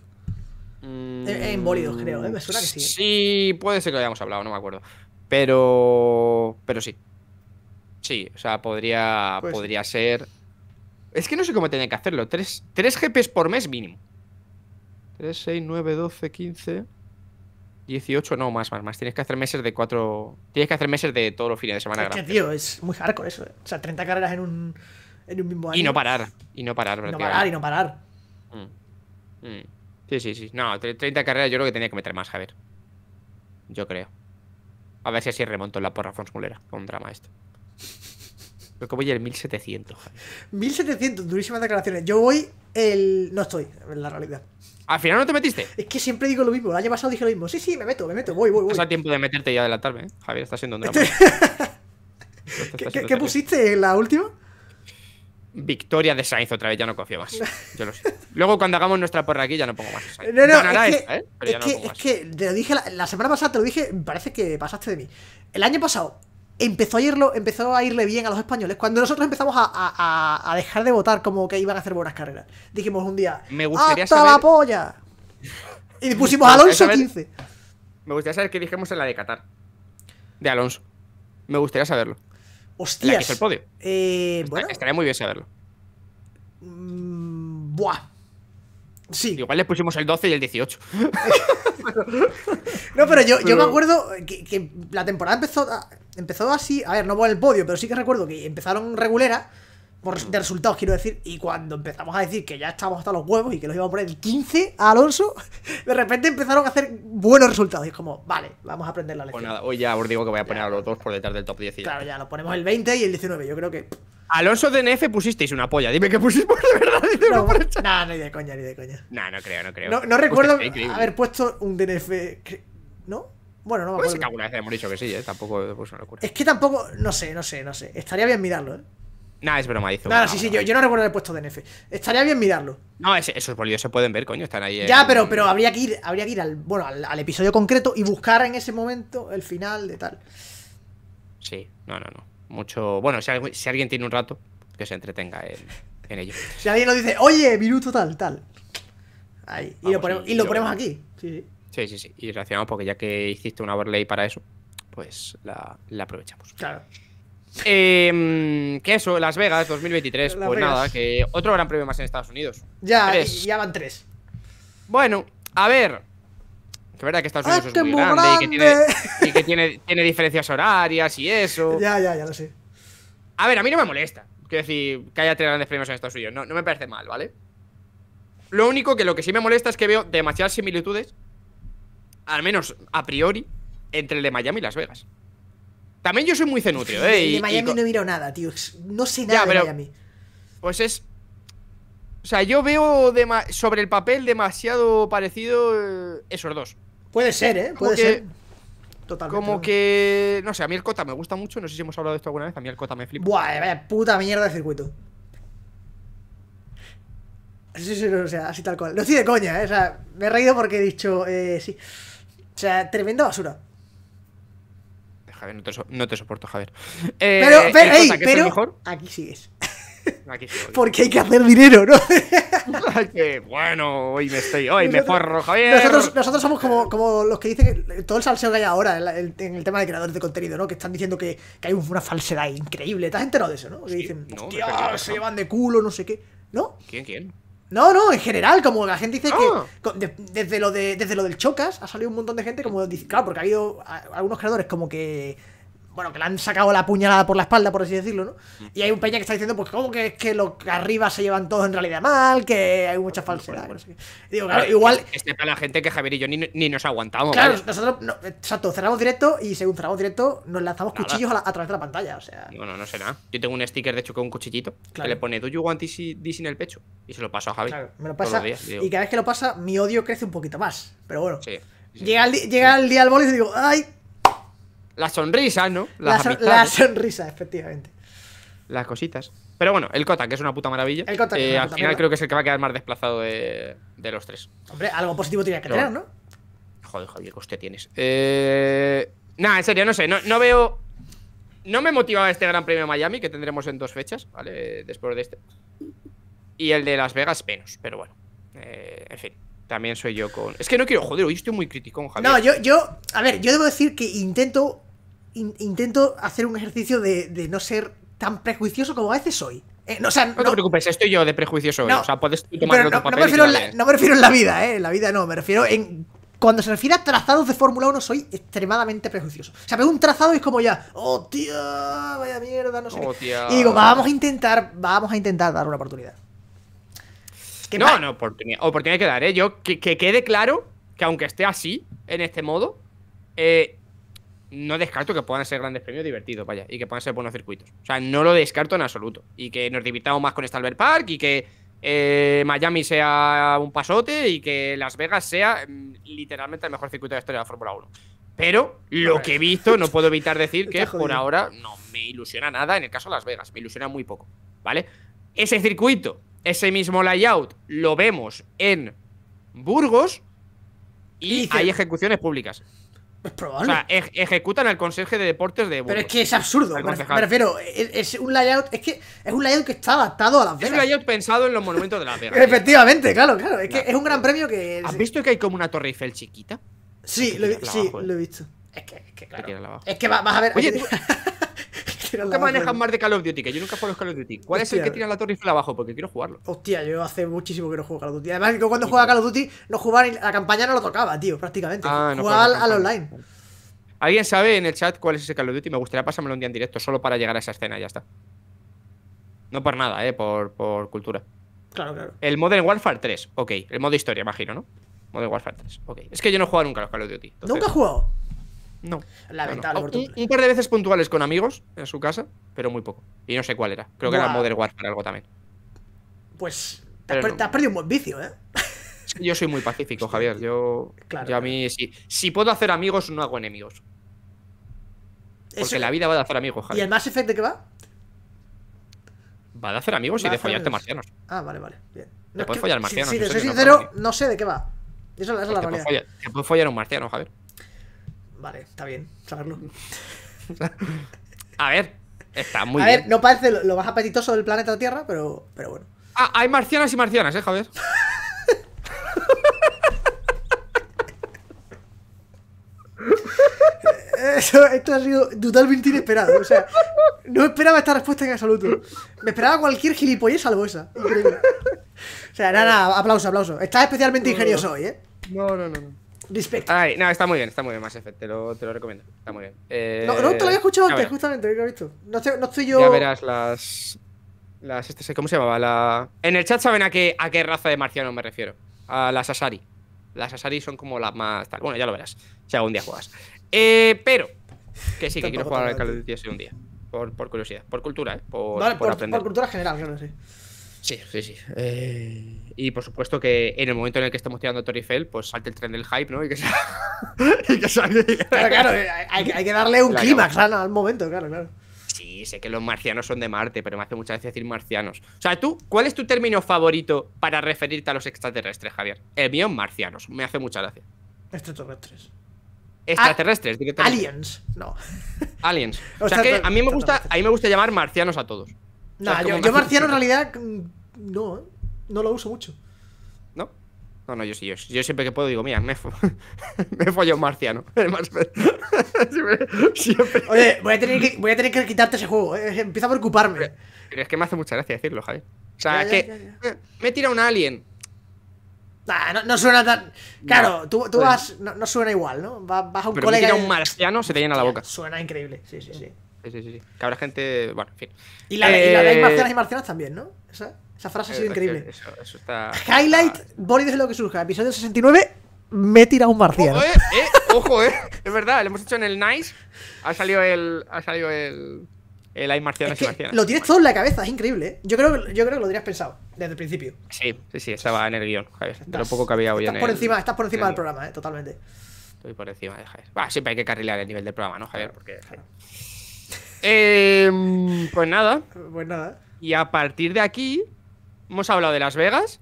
Mm, en, bólidos, creo, ¿eh? Me suena que sí. ¿eh?
Sí, puede ser que lo hayamos hablado, no me acuerdo. Pero. Pero sí. Sí, o sea, podría, pues podría ser. Es que no sé cómo tenía que hacerlo. Tres, tres GPs por mes mínimo. 3, 6, 9, 12, 15. 18, no, más, más, más. Tienes que hacer meses de cuatro. Tienes que hacer meses de todos los fines de semana. Es que,
tío, es muy hardcore eso. ¿eh? O sea, 30 carreras en un. Y no
parar, y no parar. Y no parar, y no parar. Sí, sí, sí. No, 30 carreras yo creo que tenía que meter más, Javier. Yo creo. A ver si así remonto en la porra Mulera con un drama esto. Creo que voy el 1700,
1700, durísimas declaraciones. Yo voy el... No estoy, en la realidad.
¿Al final no te metiste?
Es que siempre digo lo mismo. El año pasado dije lo mismo. Sí, sí, me meto, me meto, voy, voy, voy. es
tiempo de meterte y adelantarme, ¿eh? Javier, está siendo un drama. <laughs> ¿qué
pusiste en la última?
Victoria de Sainz otra vez, ya no confío más. Yo lo sé. Luego cuando hagamos nuestra porra aquí ya no pongo más. No, no, es,
que, te lo dije la, semana pasada, te lo dije, parece que pasaste de mí. El año pasado empezó a, irlo, empezó a irle bien a los españoles cuando nosotros empezamos a, dejar de votar como que iban a hacer buenas carreras. Dijimos un día, Me gustaría saber... Y <laughs> pusimos Alonso 15.
Me gustaría saber qué dijimos en la de Qatar. De Alonso. Me gustaría saberlo.
Hostias. La que hizo el podio.
Eh, estaría muy bien saberlo. Mm, buah. Sí. Igual le pusimos el 12 y el 18. <laughs> no, pero yo, me acuerdo
que, la temporada empezó, empezó así. A ver, no voy el podio, pero sí que recuerdo que empezaron regulera de resultados, quiero decir. Y cuando empezamos a decir que ya estábamos hasta los huevos y que los íbamos a poner el 15 a Alonso, <laughs> de repente empezaron a hacer buenos resultados. Y es como, vale, vamos a aprender la pues lección. Pues nada,
hoy ya os digo que voy a poner a los dos por detrás del top 10. Claro,
ya, lo ponemos el 20 y el 19. Yo creo que.
Alonso DNF pusisteis una polla. Dime que pusisteis de verdad.
No, no, ni de coña, ni de coña.
No, no creo, no creo. No, recuerdo haber
puesto un DNF. ¿No? Bueno, no me pues acuerdo.
alguna vez hemos dicho que sí, ¿eh? Tampoco es pues, Es
que tampoco. No sé, no sé, no sé. Estaría bien mirarlo, ¿eh?
Nada, es broma, dice. Nada, sí, sí, yo,
no recuerdo el puesto de NF. Estaría bien mirarlo.
No, esos bolillos se pueden ver, coño, están ahí. Ya, pero, pero
habría que ir, habría que ir al, bueno, al, episodio concreto y buscar en ese momento el final de tal.
Sí, no, no, no. Mucho. Bueno, si, alguien tiene un rato, que se entretenga en, ello. <laughs>
si alguien nos dice, oye, minuto tal, tal. Ahí. y lo ponemos, aquí. Sí,
sí, sí. Y reaccionamos porque ya que hiciste una overlay para eso, pues la aprovechamos. Claro. Eh, que eso, Las Vegas 2023, pues nada, que otro gran premio más en Estados Unidos.
Ya, ya van tres. Bueno,
a ver. Que verdad que Estados ah, Unidos es, muy, grande, y que, tiene, y que <laughs> tiene, diferencias horarias y eso. <laughs>
Ya, ya, ya lo sé.
A ver, a mí no me molesta. Quiero decir, que haya tres grandes premios en Estados Unidos. No, no me parece mal, ¿vale? Lo único que lo que sí me molesta es que veo demasiadas similitudes, al menos a priori, entre el de Miami y Las Vegas. También yo soy muy cenutrio, <laughs> ¿eh? Y, de Miami
no he mirado nada, tío. No sé nada de Miami. Pues es. O sea, yo
veo sobre el papel demasiado parecido eh, esos dos. Puede ser, ¿eh? Puede ser. Totalmente. Como que. No sé, a mí el Cota me gusta mucho. No sé si hemos hablado de esto alguna vez. A mí el Cota me flipa.
Buah, vaya eh, puta mierda de circuito. Sí, sí, o sea, así tal cual. No estoy de coña, ¿eh? O sea, me he reído porque he dicho, eh, sí. O sea, tremenda basura.
Javier, no te, no te soporto, Javier. <laughs> Eh, pero, pero,
aquí sigues. <laughs> Aquí Porque hay que hacer dinero, ¿no? <laughs>
bueno, hoy me estoy, hoy me forro, Javier. Nosotros, nosotros
somos como, los que dicen que todo el salseo que hay ahora en, el tema de creadores de contenido, ¿no? Que están diciendo que, hay una falsedad increíble. ¿Te has enterado de eso, no? Que dicen, hostia, se llevan de culo, no sé qué. ¿No? ¿Quién, quién? No, no, en general, como la gente dice que ah. desde, lo de, desde lo del Chocas ha salido un montón de gente como... Claro, porque ha habido algunos creadores como que bueno, que le han sacado la puñalada por la espalda, por así decirlo, ¿no? Mm. Y hay un peña que está diciendo, pues, ¿cómo que es que lo que arriba se llevan todos en realidad mal? Que hay pues mucha falsedad. Digo, claro, igual.
Este para la gente que Javier y yo ni, nos aguantamos. Claro,
nosotros, exacto, cerramos directo y según cerramos directo, nos lanzamos cuchillos a, través de la pantalla, o sea.
Bueno, no sé nada. Yo tengo un sticker, de hecho, con un cuchillito que le pone, ¿do you want this, en el pecho? Y se lo paso a Javier. me lo pasa. y
cada vez que lo pasa, mi odio crece un poquito más. Pero bueno. llega, el, llega día al bolo y digo, ¡ay!
La sonrisa, ¿no? la,
sonrisa, efectivamente.
Las cositas. Pero bueno, el Cota que es una puta maravilla. El eh, al final creo que es el que va a quedar más desplazado de, los tres.
Hombre, algo positivo tiene que tener, ¿no?
Joder, Javier, que usted tienes. Eh, nada, en serio, no sé. No, veo. No me motivaba este Gran Premio Miami, que tendremos en dos fechas, ¿vale? Después de este. Y el de Las Vegas menos, pero bueno. Eh, en fin, también soy yo con. Es que no quiero, joder, hoy estoy muy crítico con Javier. No, yo, yo.
A ver, yo debo decir que intento intento hacer un ejercicio de, no ser tan prejuicioso como a veces soy. Eh, no, o sea, te preocupes,
estoy yo de prejuicioso. No, o sea, puedes no, me refiero en la, no me refiero en la vida, ¿eh?
En la vida no, me refiero en cuando se refiere a trazados de Fórmula 1 soy extremadamente prejuicioso. O sea, veo un trazado y es como ya, oh tío, vaya mierda, no sé. Oh, y digo, vamos a intentar, vamos a intentar dar una oportunidad.
no, no, oportunidad, oportunidad que dar, ¿eh? Yo que, que, quede claro que aunque esté así, en este modo, eh, no descarto que puedan ser grandes premios divertidos, vaya, y que puedan ser buenos circuitos. O sea, no lo descarto en absoluto. Y que nos divirtamos más con este Albert Park y que eh, Miami sea un pasote y que Las Vegas sea mm, literalmente el mejor circuito de la historia de la Fórmula 1. Pero lo que he visto, no puedo evitar decir <laughs> que por ahora no me ilusiona nada en el caso de Las Vegas, me ilusiona muy poco, ¿vale? Ese circuito, ese mismo layout, lo vemos en Burgos y hay ejecuciones públicas probable. O sea, ejecutan el consejo de deportes de Pero es que es absurdo. Me,
es, un layout. Es que es un layout que está adaptado a Las Vegas. Es un
layout pensado en los monumentos de la <laughs> Vegas. Efectivamente, claro,
claro. Es que es un gran premio que. ¿Has
visto que hay como una Torre Eiffel chiquita? Sí, lo, sí ¿eh? lo he
visto. Es que, es que claro. Es que vas a ver. Oye, <laughs> manejas más
de Call of Duty? Que yo nunca juego los Call of Duty. ¿Cuál es el que tiene la torre y abajo? Porque quiero jugarlo.
Hostia, yo hace muchísimo que no juego Call of Duty. Además, cuando jugaba Call of Duty, no jugaba ni la campaña, no lo tocaba, tío, prácticamente. Ah, jugaba al, online.
¿Alguien sabe en el chat cuál es ese Call of Duty? Me gustaría pasármelo un día en directo solo para llegar a esa escena, ya está. No por nada, eh, por, por cultura. Claro, claro. El Modern Warfare 3, ok. El modo historia, imagino, ¿no? Modern Warfare 3, ok. Es que yo no he jugado nunca a los Call of Duty. ¿Nunca he jugado?
No. Un, par
de veces puntuales con amigos en su casa, pero muy poco. Y no sé cuál era. Creo que era Modern Warfare algo también.
Pues te has, perdido un buen vicio, ¿eh?
Yo soy muy pacífico, Javier. Yo, a mí, sí. si puedo hacer amigos, no hago enemigos. Porque la vida va de hacer amigos, Javier. ¿Y el
más Effect de qué va?
Va de hacer amigos y de follarte marcianos. Ah, vale, vale.
Bien. te puedes follar marcianos. Si, te soy sincero, no, sé de qué va. Esa, es la te realidad. Puedes follar,
te puedes follar un marciano, Javier.
Vale, está bien saberlo. a ver, está muy bien. A ver, no parece lo, más apetitoso del planeta Tierra, pero, pero bueno. Ah, hay marcianas y marcianas, ¿eh, Javier? <laughs> esto ha sido totalmente inesperado. O sea, no esperaba esta respuesta en absoluto. Me esperaba cualquier gilipollez salvo esa. O sea, nada, nada, aplauso, aplauso. Estás especialmente ingenioso hoy, ¿eh? no, no. no.
Respect. Ay, no, está muy bien, está muy bien Mass Effect, te lo, te lo recomiendo. Está muy bien. no, no te lo había eh, escuchado antes,
justamente, No, no estoy yo. Ya verás
las. Las este, ¿cómo se llamaba? La. En el chat saben a qué, a qué raza de marciano me refiero. A las Asari. Las Asari son como las más. Bueno, ya lo verás. Si algún día juegas. Eh, pero. Que sí, que quiero jugar al Call of Duty un día. Por, por curiosidad. Por cultura, ¿eh? Por, vale, por, por, Por
cultura general, claro, sí.
Sí, sí, sí. Eh, y por supuesto que en el momento en el que estamos tirando a Torifel, pues salte el tren del hype, ¿no? Y que,
salga... <laughs> Pero claro, eh, hay, que darle un clímax al momento, claro, claro.
Sí, sé que los marcianos son de Marte, pero me hace mucha gracia decir marcianos. O sea, tú, ¿cuál es tu término favorito para referirte a los extraterrestres, Javier? El mío, marcianos. Me hace mucha gracia. Extraterrestres.
Extraterrestres, Aliens, no.
Aliens. <laughs> O sea que a mí me gusta, a mí me gusta llamar marcianos a todos.
No, yo, marciano en realidad mm, no, ¿eh? no lo uso mucho. ¿No?
No, no, yo sí, yo, siempre que puedo digo, mira, me, he <laughs> un marciano.
Oye, voy a, tener que, quitarte ese juego, eh, eh, empieza a preocuparme.
Pero, es que me hace mucha gracia decirlo, Javi. O sea, es que
me tira un alien. no, no, suena tan. Claro, tú, pues vas. No, suena igual, ¿no? Vas, a un pero colega. Me un
marciano, se te llena la boca. Suena increíble, sí, sí, sí. Sí, sí, sí. Que habrá gente. Bueno, en
fin. Y la, de hay eh, marcianas y marcianas también, ¿no? Esa, esa frase ha sido increíble. eso, eso está... Highlight, está... es lo que surja. Episodio 69, me he tirado un marciano. Ojo, eh, eh, ojo, eh.
Es verdad, lo hemos hecho en el Nice. Ha salido el. Ha salido el. El hay marcianas y marcianas. Lo tienes todo
en la cabeza, es increíble, ¿eh? Yo creo, yo creo que lo tenías pensado desde el principio.
Sí, sí, sí, estaba en el guión, Javier. Estás, lo poco que había hoy estás por encima, Estás por encima del
programa, ¿eh? Totalmente.
Estoy por encima de Javier. siempre hay que carrilear el nivel del programa, ¿no, Javier? Porque.
Em, pues nada. Pues nada.
Y a partir de aquí, hemos hablado de Las Vegas.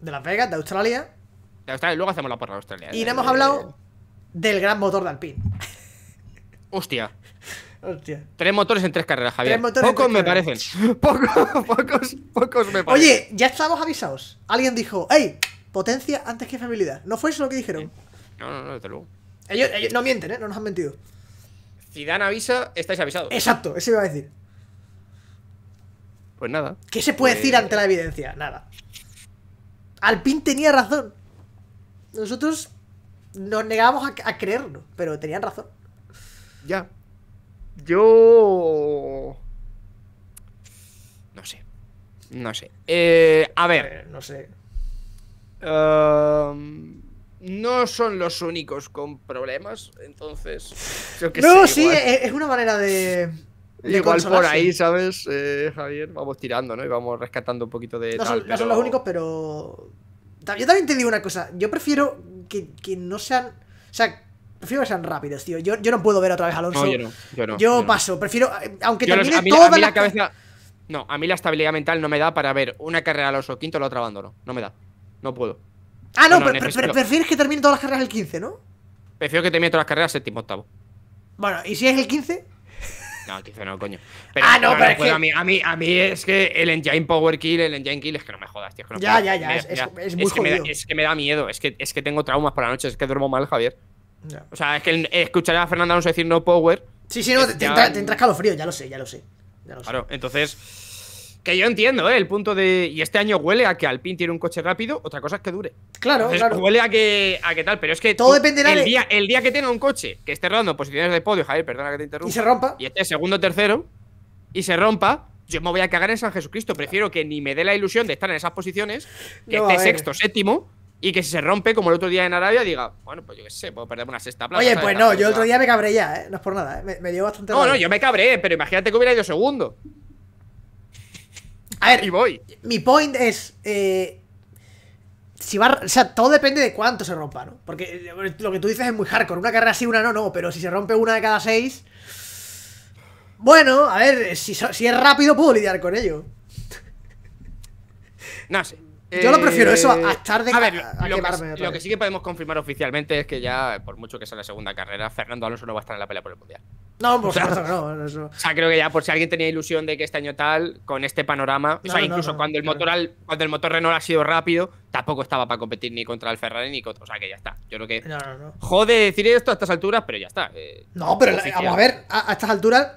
De Las Vegas, de Australia.
De Australia, luego hacemos la porra de Australia. Y no hemos hablado
eh, del gran motor de Alpine. Hostia. Hostia.
Tres motores en tres carreras, Javier. pocos me parecen. <laughs> Pocos,
pocos, pocos me parecen. Oye, ya estamos avisados. Alguien dijo, ¡Ey! Potencia antes que fiabilidad. ¿No fue eso lo que dijeron?
No, no, no, desde luego.
Ellos, no mienten, ¿eh? No nos han mentido.
Si dan avisa, estáis avisados. Exacto, eso iba a decir. Pues nada. ¿Qué se puede decir pues- ante
la evidencia? Nada. Alpin tenía razón. Nosotros nos negábamos a, creerlo, pero tenían razón. Ya.
Yo. No sé. No sé.
Eh, a
ver. Eh, no sé. Em, no son los únicos con problemas,
entonces...
no, sí, es
una manera de... igual por ahí,
¿sabes, eh, Javier? Vamos tirando, ¿no? Y vamos rescatando un poquito de... No, son, no son los únicos,
pero... Yo también te digo una cosa, yo prefiero que, que no sean... O sea, prefiero que sean rápidos, tío. Yo, no puedo ver otra vez a Alonso. yo, no, yo, no, yo paso, prefiero... Eh, aunque también toda la,
No, a mí la estabilidad mental no me da para ver una carrera al oso quinto y la otra abandono. No me da. No puedo. Ah, no, pero prefieres
que termine todas las carreras el 15, ¿no?
Prefiero que termine todas las carreras séptimo, octavo.
Bueno, ¿y si es el 15?
No, el 15 no, coño. <laughs> ah, no, pero, a, mí, a, mí, es que el Engine Power Kill, el Engine Kill, es que no me jodas, tío. ya, ya, ya, es, muy que Me da, es que me da miedo, es que, es que tengo traumas por la noche, es que duermo mal, Javier. O sea, es que escuchar a Fernando Alonso decir no power. Sí, sí, no, te, entra, entras
calofrío, ya lo sé, ya lo sé. Ya lo
claro, entonces. Que yo entiendo, ¿eh? El punto de. Y este año huele a que Alpine tiene un coche rápido, otra cosa es que dure. Claro, claro. Huele a que, a que tal, pero es que. Todo depende dependerá el Día, el día que tenga un coche que esté rodando posiciones de podio, Javier, perdona que te interrumpa. Y se rompa. Y esté segundo tercero, y se rompa, yo me voy a cagar en San Jesucristo. Prefiero que ni me dé la ilusión de estar en esas posiciones, que esté sexto, séptimo, y que si se rompe, como el otro día en Arabia, diga, bueno, pues yo qué sé, puedo perder una sexta plaza. Oye, pues no, yo el otro día me cabré
ya, ¿eh? No es por nada, ¿eh? me, llevo dio bastante. No, no, yo
me cabré, pero imagínate que hubiera ido segundo.
A ver, voy. Mi point es. Eh, si va, o sea, todo depende de cuánto se rompa, ¿no? Porque eh, lo que tú dices es muy hardcore. Una carrera sí, una no, no. Pero si se rompe una de cada seis. Bueno, a ver, si, si es rápido, puedo lidiar con ello.
No sé. Yo lo prefiero eso a eh, estar de a, ver, lo, que, lo que sí que podemos confirmar oficialmente es que ya, por mucho que sea la segunda carrera, Fernando Alonso no va a estar en la pelea por el mundial.
No, por <laughs> o sea, no, no, O
sea, creo que ya por si alguien tenía ilusión de que este año tal, con este panorama, o sea, incluso cuando el motor al, cuando el motor Renault ha sido rápido, tampoco estaba para competir ni contra el Ferrari ni contra. O sea que ya está. Yo creo que. No, no, no. Jode decir esto a estas alturas, pero ya está. Eh,
no, pero vamos a ver, a, estas alturas.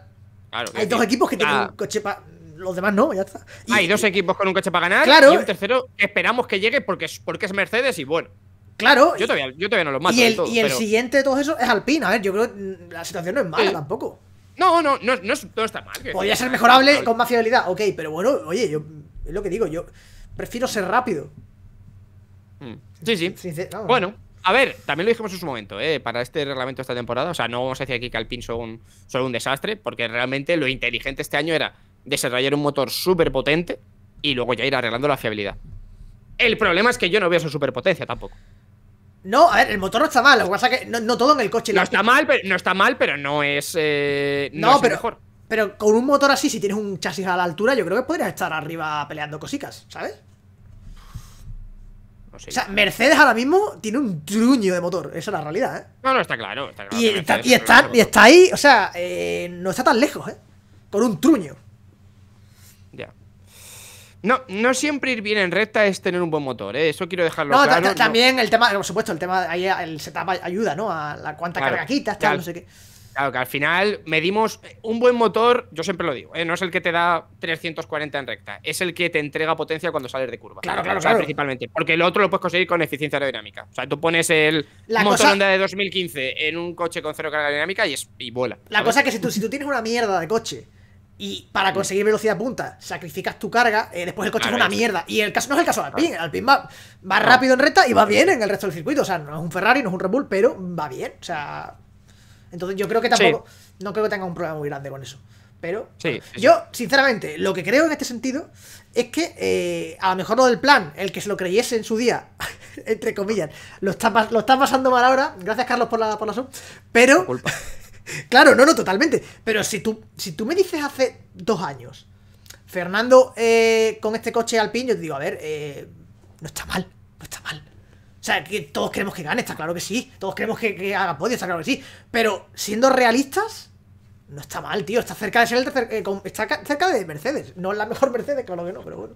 Claro, hay dos equipos que tienen un
coche para los demás no, ya está.
Hay dos equipos con un coche para ganar claro, y un tercero esperamos que llegue porque es, porque es Mercedes y bueno.
Claro. Yo todavía,
yo todavía no los mato. Y el,
siguiente de todos esos es Alpine. A ver, yo creo que la situación no es mala tampoco. No, no, no, no, está mal. Podría ser mejorable con más fiabilidad, ok, pero bueno, oye, yo es lo que digo, yo prefiero ser rápido. Mm. Sí, sí. bueno,
a ver, también lo dijimos en su momento, ¿eh? para este reglamento de esta temporada. O sea, no vamos a decir aquí que Alpine son, son un desastre, porque realmente lo inteligente este año era desarrollar un motor súper potente y luego ya ir arreglando la fiabilidad. El problema es que yo no veo su superpotencia tampoco.
No, a ver, el motor no está mal, lo que pasa que no, todo en el coche. No
está mal, pero no está mal, pero no es. Eh, no, pero, mejor.
Pero con un motor así, si tienes un chasis a la altura, yo creo que podrías estar arriba peleando cositas, ¿sabes? O sea, Mercedes ahora mismo tiene un truño de motor, esa es la realidad, ¿eh?
No, no, está claro, Y, está,
ahí, o sea, eh, no está tan lejos, ¿eh? Con un truño.
No, no siempre ir bien en recta es tener un buen motor, ¿eh? eso quiero dejarlo no, También
el tema, por supuesto, el tema ahí el setup ayuda, ¿no? A la cuánta carga quitas, no sé qué.
Claro, que al final medimos eh, un buen motor, yo siempre lo digo, ¿eh? no es el que te da 340 en recta, es el que te entrega potencia cuando sales de curva. Claro, claro, Principalmente, porque el otro lo puedes conseguir con eficiencia aerodinámica. O sea, tú pones el la motor Honda de 2015 en un coche con cero carga aerodinámica y, es, y vuela. La cosa es que si tú,
si tú tienes una mierda de coche y para conseguir velocidad punta, sacrificas tu carga, eh, después el coche es una mierda. Y el caso no es el caso de Alpine. Alpine va, rápido en recta y va bien en el resto del circuito. O sea, no es un Ferrari, no es un Red Bull, pero va bien. O sea. Entonces yo creo que tampoco. No creo que tenga un problema muy grande con eso. Pero. Yo, sinceramente, lo que creo en este sentido es que eh, a lo mejor lo del plan, el que se lo creyese en su día, <laughs> entre comillas, lo está, lo está pasando mal ahora. Gracias, Carlos, por la, por la sub. Pero. Claro, no, no, totalmente. Pero si tú, si tú me dices hace dos años, Fernando eh, con este coche alpín, yo te digo, a ver, eh, no está mal, no está mal. O sea, que todos queremos que gane, está claro que sí. Todos queremos que, haga podio, está claro que sí. Pero siendo realistas, no está mal, tío. Está cerca de ser el tercer, eh, está cerca de Mercedes. No es la mejor <laughs> Mercedes, claro que no, pero bueno.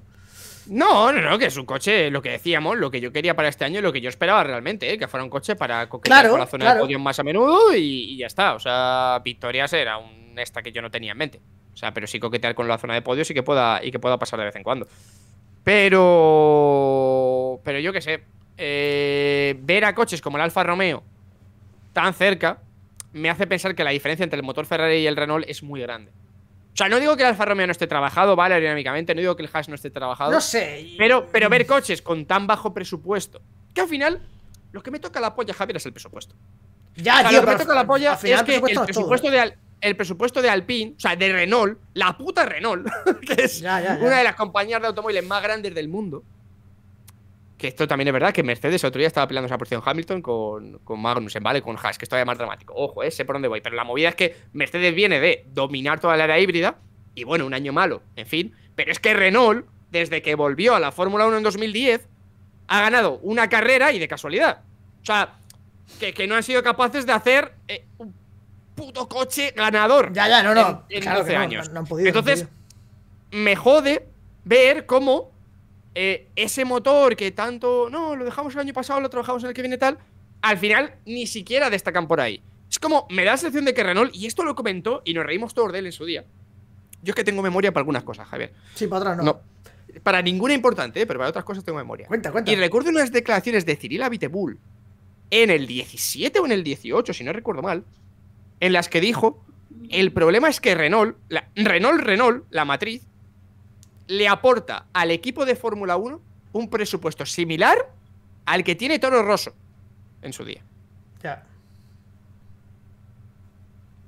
No, no, no, que es un coche, lo que decíamos, lo que yo quería para este año, lo que yo esperaba realmente, ¿eh? que fuera un coche para coquetear con la zona de podio más a menudo y, ya está. O sea, victorias era un esta que yo no tenía en mente. O sea, pero sí coquetear con la zona de podio y que pueda, y que pueda pasar de vez en cuando. Pero. Pero yo qué sé. Eh, ver a coches como el Alfa Romeo tan cerca me hace pensar que la diferencia entre el motor Ferrari y el Renault es muy grande. O sea, no digo que el Alfa Romeo no esté trabajado, ¿vale? Aerodinámicamente, no digo que el Hash no esté trabajado. No sé. Pero, pero ver coches con tan bajo presupuesto. Que al final, lo que me toca la polla, Javier, es el presupuesto. Ya, lo que me toca la polla es que el presupuesto de presupuesto de Alpine, o sea, de Renault, la puta Renault, <laughs> que es una de las compañías de automóviles más grandes del mundo, que esto también es verdad, que Mercedes otro día estaba peleando esa posición Hamilton con, con Magnussen, ¿vale? Con Haas, que es todavía más dramático. Ojo, eh, sé por dónde voy. Pero la movida es que Mercedes viene de dominar toda la era híbrida y bueno, un año malo, en fin. Pero es que Renault, desde que volvió a la Fórmula 1 en 2010, ha ganado una carrera y de casualidad. O sea, que, no han sido capaces de hacer eh, un puto coche ganador. Ya, ya, no, no. En, 12 años. Entonces, me jode ver cómo eh, ese motor que tanto, no, lo dejamos el año pasado, lo trabajamos en el que viene tal, al final ni siquiera destacan por ahí. Es como, me da la sensación de que Renault, y esto lo comentó y nos reímos todos de él en su día. Yo es que tengo memoria para algunas cosas, Javier. Sí, para otras no. Para ninguna importante, ¿eh? pero para otras cosas tengo memoria. Cuenta, cuenta. Y recuerdo unas declaraciones de Cyril Abitebull en el 17 o en el 18, si no recuerdo mal, en las que dijo, el problema es que Renault, Renault, Renault, la matriz, le aporta al equipo de Fórmula 1 un presupuesto similar al que tiene Toro Rosso en su día.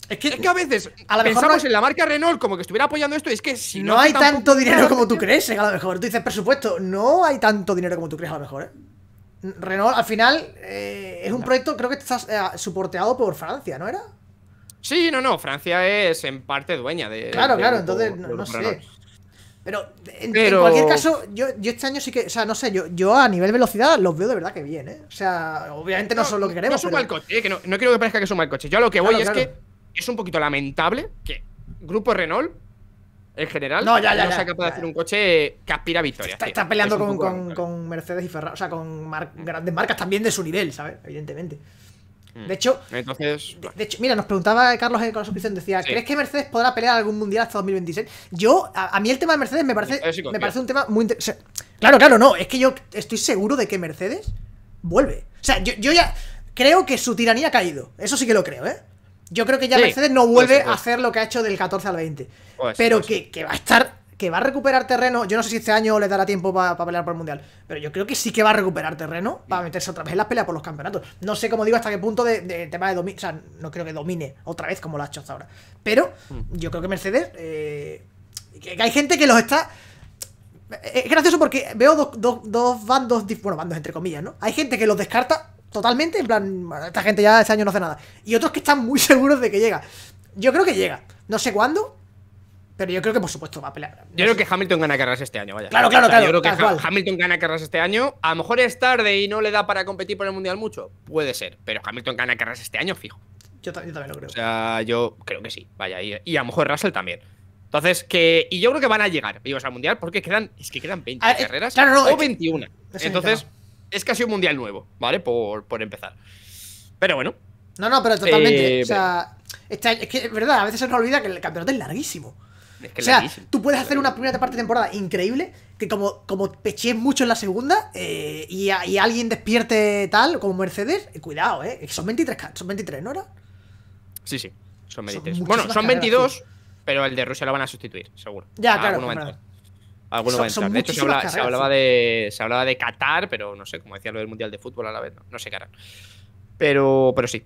Es que, a veces a pensamos en la marca Renault como que estuviera apoyando esto y es que si no. hay tanto dinero como
tú crees, a lo mejor. Tú dices presupuesto. No hay tanto dinero como tú crees, a lo mejor, ¿eh? Renault al final eh, es un proyecto, creo que está eh, soporteado por Francia, ¿no era?
Sí, no, no, Francia es en parte dueña de. Claro, claro, entonces, no sé.
Pero en, cualquier caso, yo, yo, este año sí que, o sea, no sé, yo, yo a nivel velocidad los veo de verdad que bien, ¿eh? O sea,
obviamente no, son lo que queremos. No es mal coche, eh, que no, quiero que parezca que es un mal coche. Yo lo que voy es que es un poquito lamentable que Grupo Renault, en general, no, sea capaz de hacer un coche que aspira a victoria Está, peleando con,
con, Mercedes y Ferrari, o sea, con mm. grandes marcas también de su nivel, ¿sabes? Evidentemente. Mm. De hecho,
Entonces,
de, hecho, mira, nos preguntaba Carlos con la suscripción, decía, ¿crees que Mercedes podrá pelear algún mundial hasta 2026? Yo, a, mí el tema de Mercedes me parece, me parece un tema muy interesante. claro, claro, no, es que yo estoy seguro de que Mercedes vuelve. O sea, yo, ya creo que su tiranía ha caído, eso sí que lo creo, ¿eh? Yo creo que ya Mercedes no vuelve a hacer lo que ha hecho del 14 al 20.
Pues, pero pues que,
que va a estar va a recuperar terreno. Yo no sé si este año le dará tiempo para pelear por el Mundial, pero yo creo que sí que va a recuperar terreno para meterse otra vez en las peleas por los campeonatos. No sé, cómo digo, hasta qué punto de, tema de dominio. O sea, no creo que domine otra vez como lo ha hecho hasta ahora. Pero hmm. yo creo que Mercedes. Eh, que hay gente que los está. Es gracioso porque veo dos, dos bandos, bueno, bandos entre comillas, ¿no? Hay gente que los descarta totalmente, en plan, esta gente ya este año no hace nada. Y otros que están muy <laughs> seguros de que llega. Yo creo que llega. No sé cuándo, pero yo creo que por supuesto va a pelear.
yo creo que Hamilton gana carreras este año, vaya. Claro, claro, claro. Yo creo que Hamilton gana carreras este año. A lo mejor es tarde y no le da para competir por el mundial mucho. Puede ser, pero Hamilton gana carreras este año, fijo.
Yo, también lo creo.
O sea, yo creo que sí, vaya. Y, a lo mejor Russell también. Entonces, que. Y yo creo que van a llegar vivos al mundial porque quedan. Es que quedan 20 ah, eh, carreras. claro, no, o 21. Entonces, es casi un mundial nuevo, ¿vale? Por, por empezar. Pero bueno. No, no, pero totalmente. Eh, o sea,
es que es verdad, a veces se nos olvida que el campeonato es larguísimo o sea, tú puedes hacer una primera parte de temporada increíble, que como, como pechees mucho en la segunda, eh, y, alguien despierte tal, como Mercedes, eh, cuidado, ¿eh? Son 23, son 23 ¿no era?
Sí, sí, son 23. bueno, son 22, pero el de Rusia lo van a sustituir, seguro. Ya, claro. Alguno Alguno De hecho, se, hablaba, de, se hablaba de Qatar, pero no sé, como decía lo del Mundial de Fútbol a la vez, no, sé qué harán. Pero, pero sí,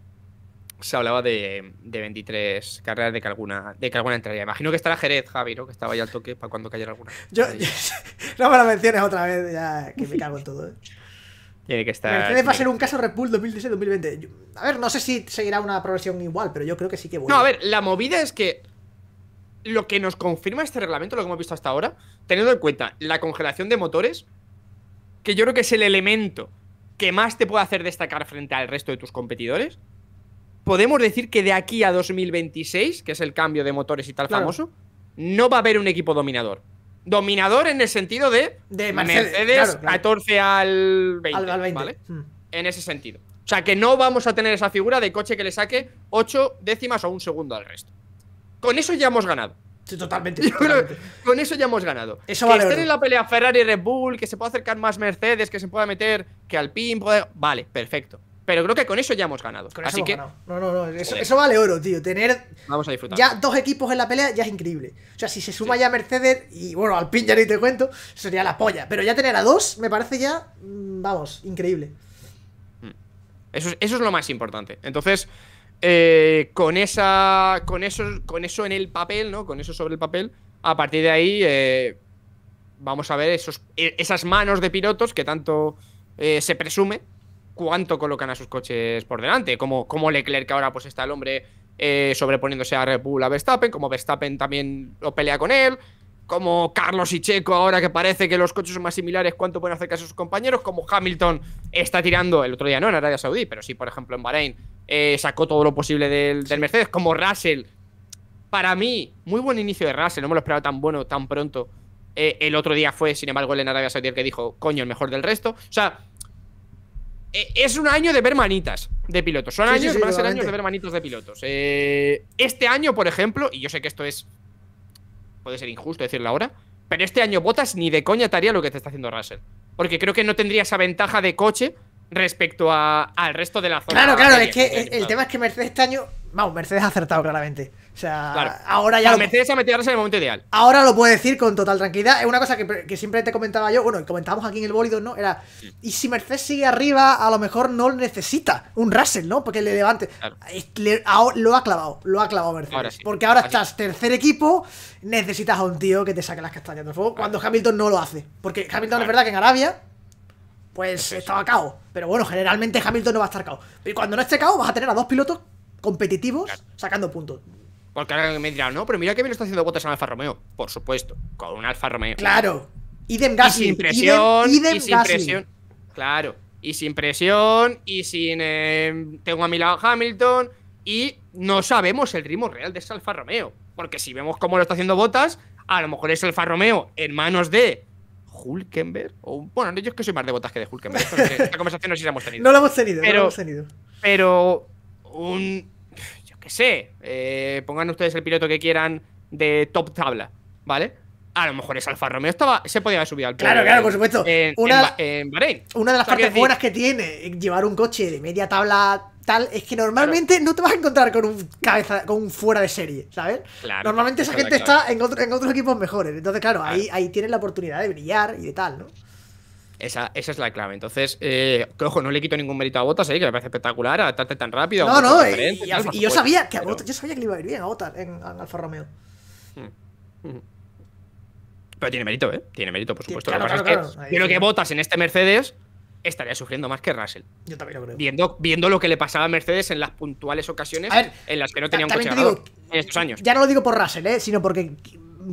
se hablaba de, 23 carreras de que alguna de que alguna entraría. Imagino que estará Jerez, Javi, ¿no? Que estaba ya al toque para cuando cayera alguna. Yo,
<laughs> no me lo menciones otra vez, ya que me cago en todo. Eh. Tiene que estar. Mercedes va a ser un caso Red 2016-2020. A ver, no sé si seguirá una progresión igual, pero yo creo que sí que bueno.
No, a ver, la movida es que lo que nos confirma este reglamento, lo que hemos visto hasta ahora, teniendo en cuenta la congelación de motores, que yo creo que es el elemento que más te puede hacer destacar frente al resto de tus competidores podemos decir que de aquí a 2026, que es el cambio de motores y tal famoso, no va a haber un equipo dominador. Dominador en el sentido de, Mercedes, 14 al 20. ¿vale? Mm. En ese sentido. O sea que no vamos a tener esa figura de coche que le saque 8 décimas o un segundo al resto. Con eso ya hemos ganado. totalmente. <laughs> con eso ya hemos ganado. Eso que esté en la pelea Ferrari Red Bull, que se pueda acercar más Mercedes, que se pueda meter, que Alpine pin Vale, perfecto. Pero creo que con eso ya hemos ganado. Así que... No,
no, no. Eso, vale oro, tío. Tener.
Vamos a Ya
dos equipos en la pelea ya es increíble. O sea, si se suma ya Mercedes y bueno, al pin ya ni te cuento, sería la polla. Pero ya tener a dos me parece ya. Mm, vamos, increíble.
Mm. Eso, es lo más importante. Entonces. Eh, con esa con eso con eso en el papel no con eso sobre el papel a partir de ahí eh, vamos a ver esos, e, esas manos de pilotos que tanto eh, se presume cuánto colocan a sus coches por delante, como, Leclerc, que ahora pues está el hombre eh, sobreponiéndose a Red Bull a Verstappen, como Verstappen también lo pelea con él, como Carlos y Checo ahora que parece que los coches son más similares, cuánto pueden hacer caso a sus compañeros, como Hamilton está tirando, el otro día no en Arabia Saudí, pero sí, por ejemplo, en Bahrein, eh, sacó todo lo posible del, Mercedes, como Russell. Para mí, muy buen inicio de Russell, no me lo esperaba tan bueno tan pronto. Eh, el otro día fue, sin embargo, el en Arabia Saudí el que dijo, coño, el mejor del resto. O sea, eh, es un año de ver manitas de pilotos. Son años, van a ser años de ver manitos de pilotos. Eh, este año, por ejemplo, y yo sé que esto es. Puede ser injusto decirlo ahora. Pero este año Botas ni de coña te haría lo que te está haciendo Russell. Porque creo que no tendría esa ventaja de coche respecto a, al resto de la zona. Claro, claro, es que el tema
es que Mercedes este año. Vamos, Mercedes ha acertado claramente. O sea, ahora ya. lo... metido
a el momento ideal.
Ahora lo puedo decir con total tranquilidad. Es una cosa que, siempre te comentaba yo, bueno, comentábamos aquí en el bólido, ¿no? Era. Y si Mercedes sigue arriba, a lo mejor no necesita un Russell, ¿no? Porque le levante. lo ha clavado, lo ha clavado Mercedes.
Porque ahora estás
tercer equipo, necesitas a un tío que te saque las castañas del fuego. Cuando Hamilton no lo hace. Porque Hamilton es verdad que en Arabia pues estaba caos. Pero bueno, generalmente Hamilton no va a estar cao. Y cuando no esté cao, vas a tener a dos pilotos competitivos sacando puntos.
Porque alguien me dirá, no, pero mira que bien está haciendo botas en Alfa Romeo. Por supuesto, con un Alfa Romeo. Claro.
Idem Gasly. Y sin presión. Idem, y sin presión.
Claro. Y sin presión. Y sin. Eh, tengo a mi lado Hamilton. Y no sabemos el ritmo real de ese Alfa Romeo. Porque si vemos cómo lo está haciendo Botas, a lo mejor es Alfa Romeo en manos de Hulkenberg. bueno, yo es que soy más de Botas que de Hulkenberg. <laughs> Esta conversación no si la hemos tenido. No la hemos tenido, no la hemos tenido. Pero un Sí, eh, pongan ustedes el piloto que quieran de top tabla, ¿vale? A lo mejor es Alfa Romeo estaba, se podía haber subido al Claro, claro, por supuesto. una,
Una de las partes buenas que tiene llevar un coche de media tabla tal es que normalmente no te vas a encontrar con un cabeza, con un fuera de serie, ¿sabes? normalmente esa gente está en, en, otros equipos mejores. Entonces, claro, Ahí, ahí tienes la oportunidad de brillar y de tal, ¿no?
Esa, es la clave. Entonces, eh, ojo, no le quito ningún mérito a Botas, eh, que me parece espectacular, adaptarte tan rápido. No, no, y, yo sabía que
yo sabía que le iba a ir bien a Botas en, Alfa Romeo.
Mm, mm, mm. Pero tiene mérito, ¿eh? Tiene mérito, por supuesto. lo claro, pasa es que creo que Botas en este Mercedes estaría sufriendo más que Russell. Yo también lo creo. Viendo, viendo lo que le pasaba a Mercedes en las puntuales ocasiones en las que no tenía un coche estos años. Ya no lo
digo por Russell, ¿eh? sino porque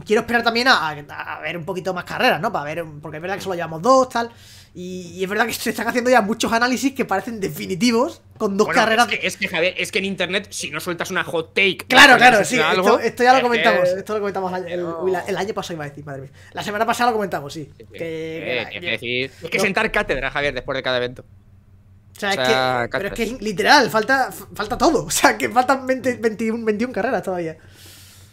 quiero esperar también a, ver un poquito más carreras, ¿no? Para ver, porque es verdad que solo llevamos dos, tal. Y, es verdad que <laughs> se están haciendo ya muchos análisis que parecen definitivos con dos carreras.
Es que, es que, Javier, es que en internet, si no sueltas una hot take. Claro, claro, sí. esto, ya lo comentamos.
esto lo comentamos el, año pasado, iba a decir, madre mía. La semana pasada lo comentamos, sí. que,
es que sentar cátedra, Javier, después de cada evento.
O sea, es que, pero es que literal, falta, falta todo. <laughs> O sea, que faltan 21, 21 carreras todavía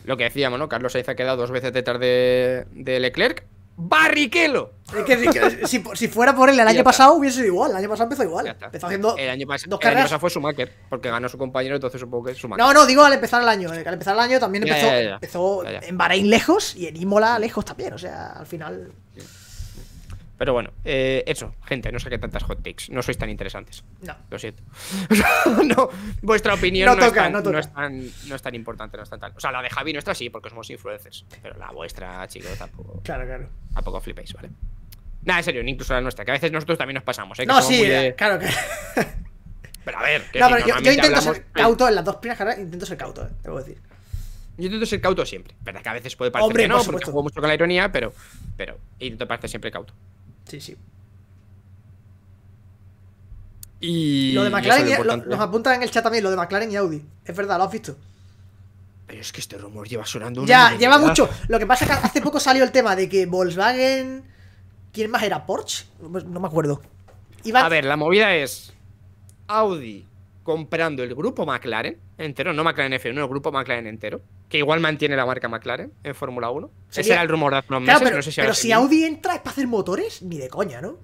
lo que decíamos, ¿no? Carlos Sainz ha quedado dos veces detrás de, de Leclerc. ¡Barriquelo! <laughs> Es que, si, si, fuera por él el año
pasado hubiese sido igual. El año pasado empezó igual. Empezó haciendo
el año, el año pasado fue Schumacher, porque ganó su compañero, entonces supongo que es Schumacher. No, no, digo al
empezar el año. Eh, al empezar el año también empezó, empezó en Bahrein lejos y en Imola lejos también. O sea, al final.
Pero bueno, eh, eso, gente, no saqué tantas hot takes. No sois tan interesantes. No. Lo siento.
<laughs> no, vuestra opinión no, es tan, no, no,
importante, no es tan tal. O sea, la de Javi nuestra sí, porque somos influencers. Pero la vuestra, chicos, tampoco. Claro, claro. Tampoco flipéis, ¿vale? Nada, en serio, incluso la nuestra, que a veces nosotros también nos pasamos, ¿eh? no, sí, eh,
claro, que Pero a ver, que yo, intento ser cauto en las dos primeras intento ser cauto, eh, a decir. Yo intento ser cauto siempre. Verdad que a veces puede parecer Hombre, que no, porque juego mucho
con la ironía, pero, pero intento parecer siempre cauto. Sí, sí. Y lo de McLaren nos
apuntan en el chat también, lo de McLaren y Audi. Es verdad, lo has visto.
Pero es que este rumor lleva sonando. Ya, lleva mucho.
Lo que pasa es que hace poco salió el tema de que Volkswagen. ¿Quién más era? ¿Porsche? Pues no me acuerdo.
A ver, la movida es. Audi comprando el grupo McLaren entero, no McLaren F1, el grupo McLaren entero que igual mantiene la marca McLaren en Fórmula 1. Ese era el rumor de hace pero, no sé si Pero si Audi
entra es para hacer motores, ni de coña, ¿no?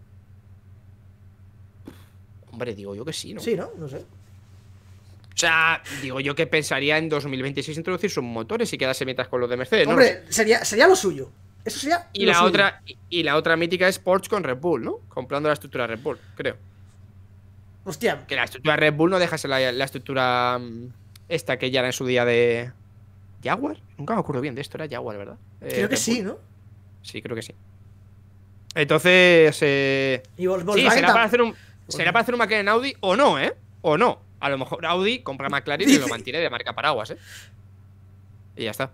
Hombre, digo yo que sí, ¿no? Sí,
¿no? No sé. O
sea, digo yo que pensaría en 2026 introducir sus motores y quedarse mientras con los de Mercedes. ¿no?
sería, sería lo suyo. Eso sería. Y la otra
y la otra mítica es Porsche con Red Bull, ¿no? Comprando la estructura Red Bull, creo.
Hostia. Que la estructura
Red Bull no dejase la estructura mm, esta que ya era en su día de, Jaguar. Nunca me acuerdo bien de esto, era Jaguar, ¿verdad? Eh, creo que sí, ¿no? Sí, creo que sí. Entonces. Eh... sí, será para, hacer un, pues será para McLaren Audi o no, ¿eh? O no. A lo mejor Audi compra McLaren y lo mantiene de marca paraguas, ¿eh? Y ya está.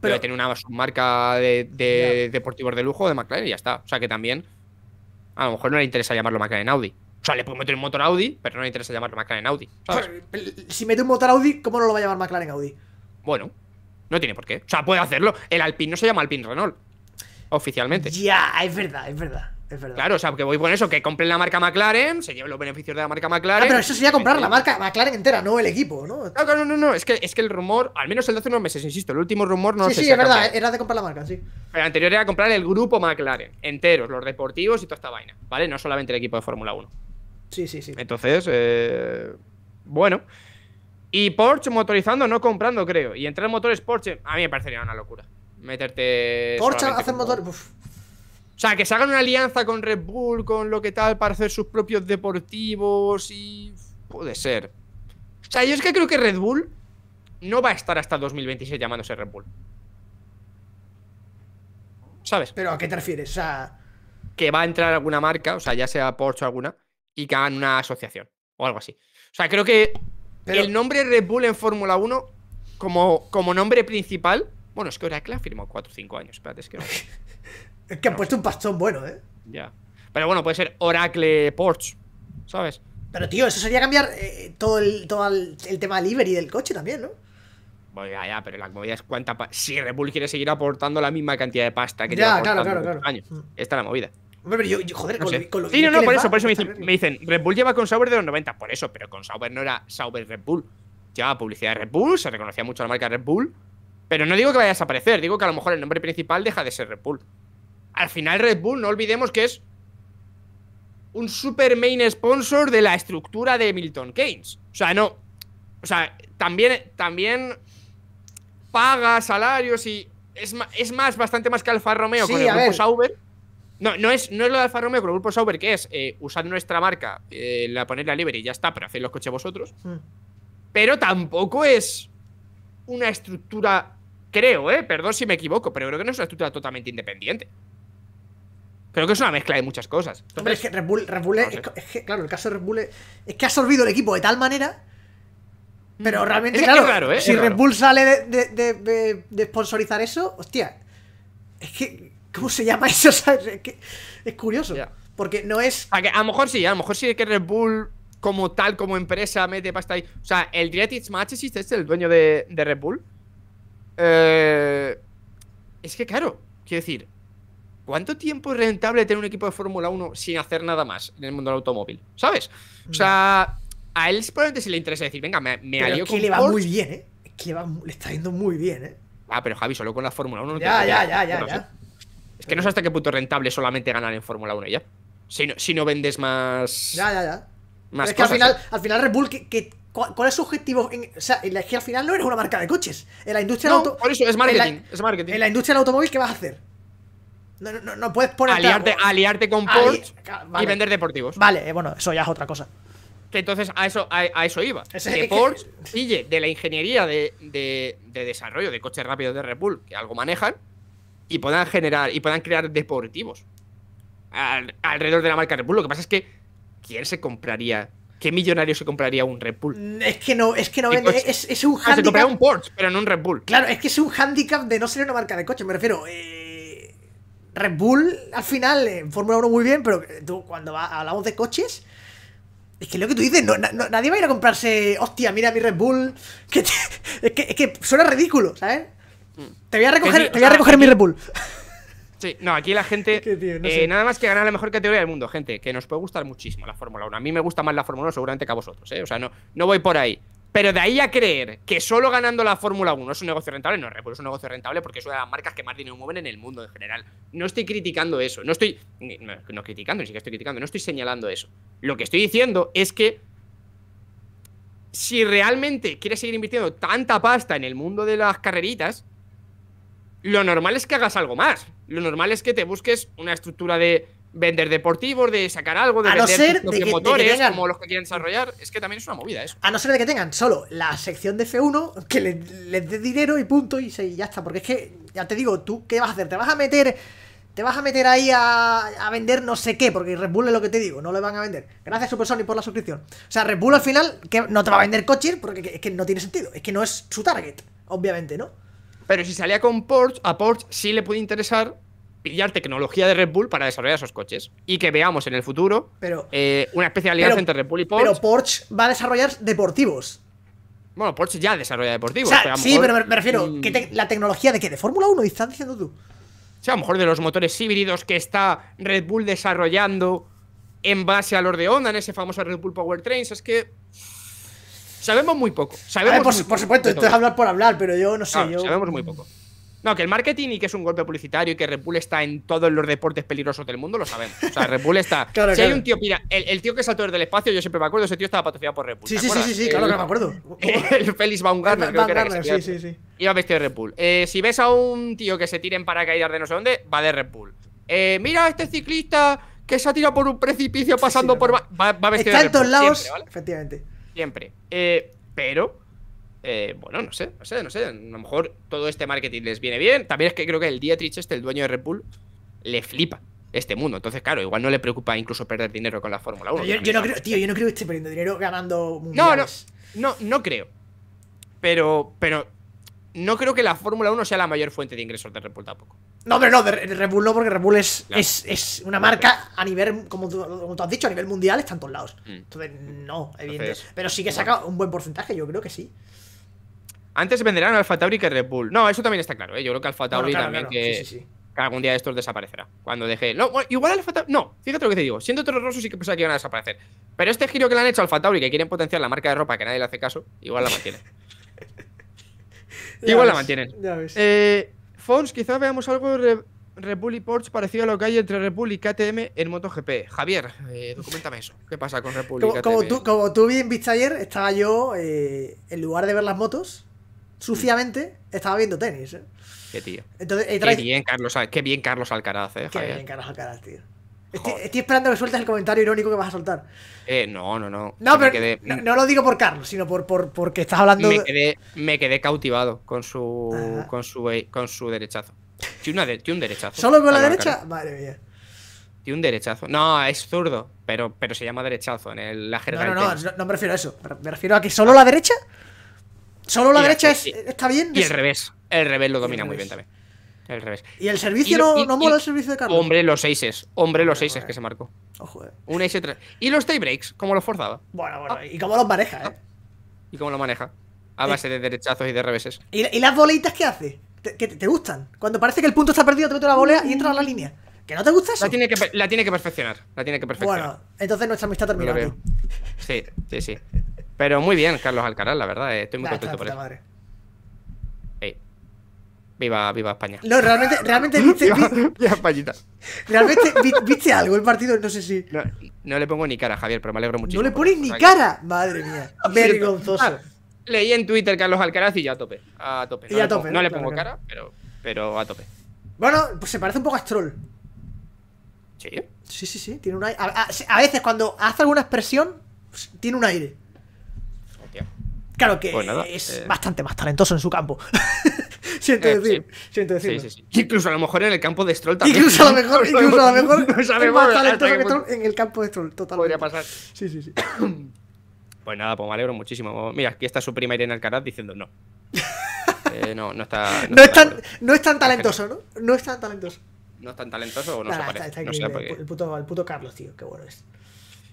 Pero, tiene una marca de, deportivos de lujo de McLaren y ya está. O sea que también. A lo mejor no le interesa llamarlo McLaren Audi. O sea, le puedo meter un motor Audi, pero no le interesa llamarlo McLaren Audi.
Si mete un motor Audi, ¿cómo no lo va a llamar McLaren Audi?
Bueno, no tiene por qué. O sea, puede hacerlo. El Alpine no se llama Alpine Renault. Oficialmente.
Ya, es verdad, es verdad.
Claro, o sea, que voy con eso, que compren la marca McLaren, se lleven los beneficios de la marca ah, McLaren. Ah, pero eso sería comprar la eh,
marca McLaren entera, no el equipo, ¿no? No, no,
no, no. Es, que, es que el rumor, al menos el de hace unos meses, insisto, el último rumor no sí, Sí, sí, es verdad,
era de comprar la marca, sí.
El anterior era comprar el grupo McLaren, enteros, los deportivos y toda esta vaina, ¿vale? No solamente el equipo de Fórmula 1. Sí, sí, sí. Entonces, eh, bueno. Y Porsche motorizando, no comprando, creo. Y entrar motores Porsche, a mí me parecería una locura. Meterte. Porsche hace motores. O sea, que se hagan una alianza con Red Bull, con lo que tal, para hacer sus propios deportivos y. Puede ser. O sea, yo es que creo que Red Bull no va a estar hasta 2026 llamándose Red Bull. ¿Sabes? ¿Pero a qué te refieres? O sea. Que va a entrar alguna marca, o sea, ya sea Porsche o alguna, y que hagan una asociación o algo así. O sea, creo que pero... El nombre Red Bull en Fórmula 1 como, como nombre principal. Bueno, es que Oracle ha firmado 4 o 5 años. Espérate, es que.
<laughs> es que han puesto un pastón bueno, ¿eh?
Ya. Pero bueno, puede ser Oracle Porsche,
¿sabes? Pero tío, eso sería cambiar eh, todo, el, todo el, tema delivery del coche también, ¿no?
Bueno, ya, ya, pero la movida es cuánta. Si Red Bull quiere seguir aportando la misma cantidad de pasta que ya, lleva claro, años. Mm. Esta es la movida.
Hombre, yo, joder, Sí, no, no, por eso, por eso
me dicen, Red Bull lleva con Sauber de los 90, por eso, pero con Sauber no era Sauber Red Bull. Llevaba publicidad de Red Bull, se reconocía mucho la marca Red Bull, pero no digo que vaya a desaparecer, digo que a lo mejor el nombre principal deja de ser Red Bull. Al final Red Bull, no olvidemos que es un super main sponsor de la estructura de Milton Keynes. O sea, no. O sea, también, también paga salarios y es, es más, bastante más que Alfa Romeo con el grupo Sauber. No, es, lo de Alfa Romeo, pero el grupo Sauber, que es eh, usar nuestra marca, eh, la poner libre y ya está, pero hacer los coches vosotros. Hmm. Pero tampoco es una estructura, creo, ¿eh? Perdón si me equivoco, pero creo que no es una estructura totalmente independiente. Creo que es una mezcla de muchas cosas.
es que Red Bull, es, claro, el caso de Red Bull es, que ha absorbido el equipo de tal manera hmm. pero realmente, es claro, raro, eh, si Red Bull sale de, de, de, sponsorizar eso, hostia, es que ¿Cómo se llama eso? <laughs> es, curioso. Porque no es.
A, lo mejor sí, a lo mejor sí que Red Bull, como tal, como empresa, mete pasta ahí. O sea, el match existe es el dueño de, Red Bull. Eh, es que, claro, quiero decir, ¿cuánto tiempo es rentable tener un equipo de Fórmula 1 sin hacer nada más en el mundo del automóvil? ¿Sabes? O sea, a él probablemente Si le interesa decir, venga, me, me alío es que le va muy
bien, ¿eh? Es que le, está yendo muy bien, ¿eh?
Ah, pero Javi, solo con la Fórmula 1 no ya, ya, ya, ya. Es que no sé hasta qué punto rentable solamente ganar en Fórmula 1 ya. Si no, si no vendes más.
Ya, ya, ya. Más es que al final, Red Bull, que, cuál, es su objetivo? En, o sea, que al final no eres una marca de coches. En la industria del Por eso es marketing, la, industria del automóvil, ¿qué vas a hacer? No, no, no puedes poner. Aliarte, con Porsche y vender deportivos. Vale, eh, bueno, eso ya es otra cosa.
Que entonces a eso, a, eso iba. que Porsche Sigue, de la ingeniería de, de desarrollo de coches rápidos de Red Bull, que algo manejan y puedan generar y puedan crear deportivos alrededor de la marca Red Bull. Lo que pasa es que, ¿quién se compraría? ¿Qué millonario se compraría un Red Bull?
Es que no, es que no vende. Es, un handicap. Ah, un
pero no un Red Bull.
Claro, es que es un handicap de no ser una marca de coche. Me refiero. Eh, Red Bull, al final, eh, en Fórmula 1 muy bien, pero tú, cuando hablamos de coches. Es que lo que tú dices, nadie va a ir a comprarse. Hostia, mira mi Red Bull. <laughs> Que es, que, es que suena ridículo, ¿sabes? Mm. Te voy a recoger, te voy mi Red
<laughs> Sí, no, aquí la gente. <laughs> Eh, nada más que ganar la mejor categoría del mundo, gente, que nos puede gustar muchísimo la Fórmula 1. A mí me gusta más la Fórmula 1 seguramente que a vosotros, ¿eh? O sea, no, no voy por ahí. Pero de ahí a creer que solo ganando la Fórmula 1 es un negocio rentable, no, Red es un negocio rentable porque es una de las marcas que más dinero mueven en el mundo en general. No estoy criticando eso, no estoy. No, no criticando, ni siquiera estoy criticando, no estoy señalando eso. Lo que estoy diciendo es que si realmente quieres seguir invirtiendo tanta pasta en el mundo de las carreritas, lo normal es que hagas algo más. Lo normal es que te busques una estructura de vender deportivos, de sacar algo, de a que, motores, como los que quieren desarrollar. Es que también es una movida eso.
A no ser de que tengan solo la sección de F1, que les dé dinero y punto, y, se, ya está. Porque es que, ya te digo, ¿tú qué vas a hacer? ¿Te vas a meter...? Te vas a meter ahí a, vender no sé qué, porque Red Bull es lo que te digo, no le van a vender. Gracias Super Sony por la suscripción. O sea, Red Bull al final que no te va a vender coches porque es que no tiene sentido, es que no es su target, obviamente, ¿no? Pero si salía con Porsche, a Porsche sí le puede interesar
pillar tecnología de Red Bull para desarrollar esos coches. Y que veamos en el futuro eh,
una especialidad entre Red Bull y Porsche. Pero Porsche va a desarrollar deportivos. Bueno, Porsche ya desarrolla deportivos. sí, pero me, refiero, mm. ¿la tecnología de qué? ¿De Fórmula 1? ¿Estás diciendo tú? O sea,
a lo mejor de los motores híbridos que está Red Bull desarrollando en base a los de Honda en ese famoso Red Bull Trains, Es que
Sabemos muy poco. Sabemos por, muy supuesto, esto es hablar por hablar, pero yo no sé. Sabemos muy poco.
No, que el marketing y que es un golpe publicitario y que Red Bull está en todos los deportes peligrosos del mundo, lo sabemos. O sea, Red Bull está. <laughs> si hay un tío, mira, el, tío que saltó desde el espacio, yo siempre me acuerdo, ese tío estaba patrocinado por Red Bull. Sí, sí, sí, sí, claro que me acuerdo. <laughs> el Félix Baumgartner, creo que era. sí, sí, sí. Iba vestido de Red Bull. Eh, si ves a un tío que se tira en paracaídas de no sé dónde, va de Red Bull. Eh, mira a este ciclista que se ha tirado por un precipicio pasando por.
Va, vestido está de Red Bull. en todos lados. Efectivamente.
Siempre. Eh, pero, eh, bueno, no sé, no sé, no sé. A lo mejor todo este marketing les viene bien. También es que creo que el Dietrich, este, el dueño de Red Bull, le flipa este mundo. Entonces, claro, igual no le preocupa incluso perder dinero con la Fórmula 1. Yo, no creo,
tío, yo no creo que esté perdiendo dinero ganando No, no, no,
no creo. Pero, pero no creo que la Fórmula 1 sea la mayor fuente de ingresos de Red Bull tampoco.
No, pero no, Red Bull no, porque Red Bull es, una marca a nivel, como tú, has dicho, a nivel mundial está en todos lados. Mm. Entonces, no, evidente. pero sí que saca un buen porcentaje, yo creo que sí.
Antes venderán Alfa Tauri que Red Bull. No, eso también está claro, ¿eh? Yo creo que Alfa Tauri también Que, algún día de estos desaparecerá. Cuando deje. No, igual Alfa No, fíjate lo que te digo. Siendo otro roso sí que pensaba que iban a desaparecer. Pero este giro que le han hecho a Alfa que quieren potenciar la marca de ropa que nadie le hace caso, igual la mantienen.
<laughs> igual la mantienen. Ya ves.
Eh. Fons, quizás veamos algo de Re Republic parecido a lo que hay entre República y KTM en MotoGP. Javier, eh, documentame eso. ¿Qué pasa con República como, Como tú,
como tú bien viste ayer, estaba yo, eh, en lugar de ver las motos, suciamente, estaba viendo tenis. Eh.
Qué tío. qué, bien, Carlos, qué bien Carlos Alcaraz, eh, Qué bien
Carlos Alcaraz, tío. Estoy, esperando que sueltes el comentario irónico que vas a soltar.
Eh, no, no, no. No, pero no, lo digo
por Carlos, sino por, porque estás hablando. Me
quedé, me quedé cautivado con su, con su, eh, con su derechazo. Tiene, un derechazo. ¿Solo con la derecha? Vale, bien. Tiene un derechazo. No, es zurdo, pero, pero se llama derechazo en el, la jerga. No, no, no,
no, me refiero a eso. Me refiero a que solo ah. la derecha. Solo la derecha es, está bien. Y el
revés. El revés lo domina muy bien también revés.
¿Y el servicio no, mola el servicio
de Carlos? Hombre, los seises. Hombre, los seises que se marcó. Ojo, oh, eh. Un tres. Y los breaks como los forzaba.
Bueno, bueno. y cómo los maneja, ¿eh?
Y cómo los maneja. A base eh. de derechazos y de reveses.
¿Y, las bolitas qué hace? ¿Te, te gustan? Cuando parece que el punto está perdido, te mete la volea y entra a la mm. línea.
¿Que no te gusta eso? La tiene que, la tiene que perfeccionar. La tiene que perfeccionar. Bueno,
entonces nuestra amistad termina.
Sí, sí, sí. Pero muy bien, Carlos Alcaraz, la verdad. Eh, estoy muy contento por eso Viva, viva España. No, realmente, realmente <laughs> viste. viva,
Españita. Realmente <laughs> viste algo el partido, no sé si.
No, le pongo ni cara, Javier, pero me alegro muchísimo. No le pones ni cara.
Madre mía. Vergonzoso. Ah,
leí en Twitter Carlos Alcaraz y ya a tope. A tope. No, le, pongo, cara, pero, pero a tope.
Bueno, pues se parece un poco a Stroll. ¿Sí? Sí, sí, sí. Tiene un aire. A, veces cuando hace alguna expresión, tiene un aire. Claro que pues es eh. bastante más talentoso en su campo. <laughs> Siento eh, decir,
sí. siento decir. Sí, sí, incluso a lo mejor en el campo de Stroll también. Incluso a lo mejor, <laughs> incluso a lo mejor. no sabemos
en el campo de Stroll, totalmente. Podría pasar. Sí, sí, sí. <clears throat>
Pues nada, pues me alegro muchísimo. Mira, aquí está su prima Irene Alcaraz diciendo no. <laughs> Eh, no, no está. No, es tan, no, es tan, talentoso,
¿no? No es tan talentoso.
No es tan talentoso o no el,
puto, el puto Carlos, tío, qué bueno es.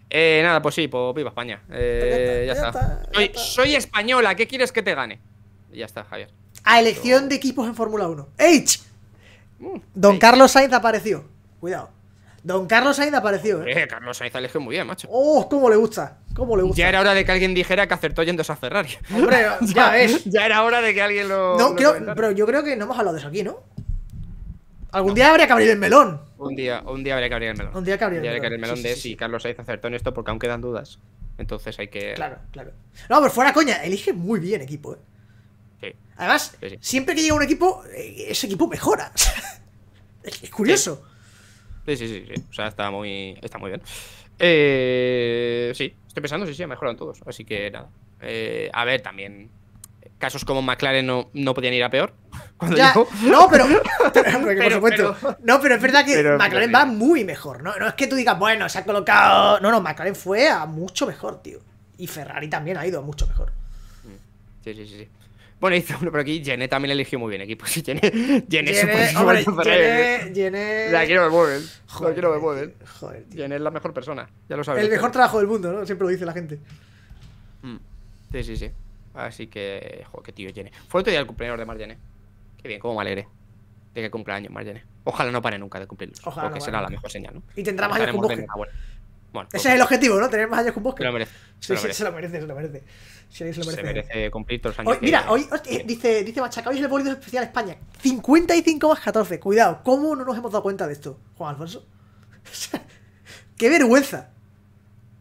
Eh, nada, pues sí, pues viva España. Pues eh, ya, soy, soy, española, ¿qué quieres que te gane? Ya está, Javier
a elección de equipos en Fórmula 1. ¡H! Mm, Don Carlos Sainz apareció. Cuidado. Don Carlos Sainz apareció,
¿eh? eh Carlos Sainz elige muy bien, macho. ¡Oh!
¿Cómo le gusta? ¿Cómo le gusta? Ya era
hora de que alguien dijera que acertó yendo a Ferrari. Hombre, <laughs> ya es. Ya era hora de que alguien lo. No,
pero yo creo que no hemos hablado de eso aquí, ¿no? Algún día habría que abrir el melón.
Un día, un día habría que abrir el melón. Un día que abrir el, melón. Que abrir el melón de si Carlos Sainz acertó en esto, porque aún quedan dudas. Entonces hay que. Claro,
claro. No, pero fuera coña, elige muy bien equipo, ¿eh? Además, siempre que llega un equipo, eh, ese equipo mejora. <laughs> es, curioso.
Sí. sí, sí, sí, O sea, está muy, está muy bien. Eh, sí, estoy pensando, sí, sí, mejoran todos. Así que nada. Eh, a ver, también casos como McLaren no, podían ir a peor. <laughs> Cuando No, <laughs> pero,
No, pero es verdad que McLaren va muy mejor. ¿no? no es que tú digas, bueno, se ha colocado. No, no, McLaren fue a mucho mejor, tío. Y Ferrari también ha ido a mucho mejor.
Sí, sí, sí. sí. Bueno, hizo uno pero aquí. Jené también eligió muy bien equipo. Jené, <laughs> Jené es Jené, La quiero ver Joder, quiero Joder, es la mejor persona. Ya lo sabes. El mejor
trabajo del mundo, ¿no? Siempre lo dice la gente.
Mm, sí, sí, sí. Así que, joder, qué tío Jené. Fue otro día el cumpleaños de Mar Qué bien, cómo me alegre. De que cumpleaños, Mar Ojalá no pare nunca de cumplirlo, Ojalá. Porque será la mejor señal, ¿no? Y tendrá más el con ese es el objetivo,
¿no? Tener más años con Bosque. Se lo merece. se lo merece, se lo merece. se merece.
cumplir todos los años. mira, hoy
dice, dice Machaca, hoy es el bolido especial España. 55 más 14. Cuidado, ¿cómo no nos hemos dado cuenta de esto, Juan Alfonso? <laughs> ¡Qué vergüenza!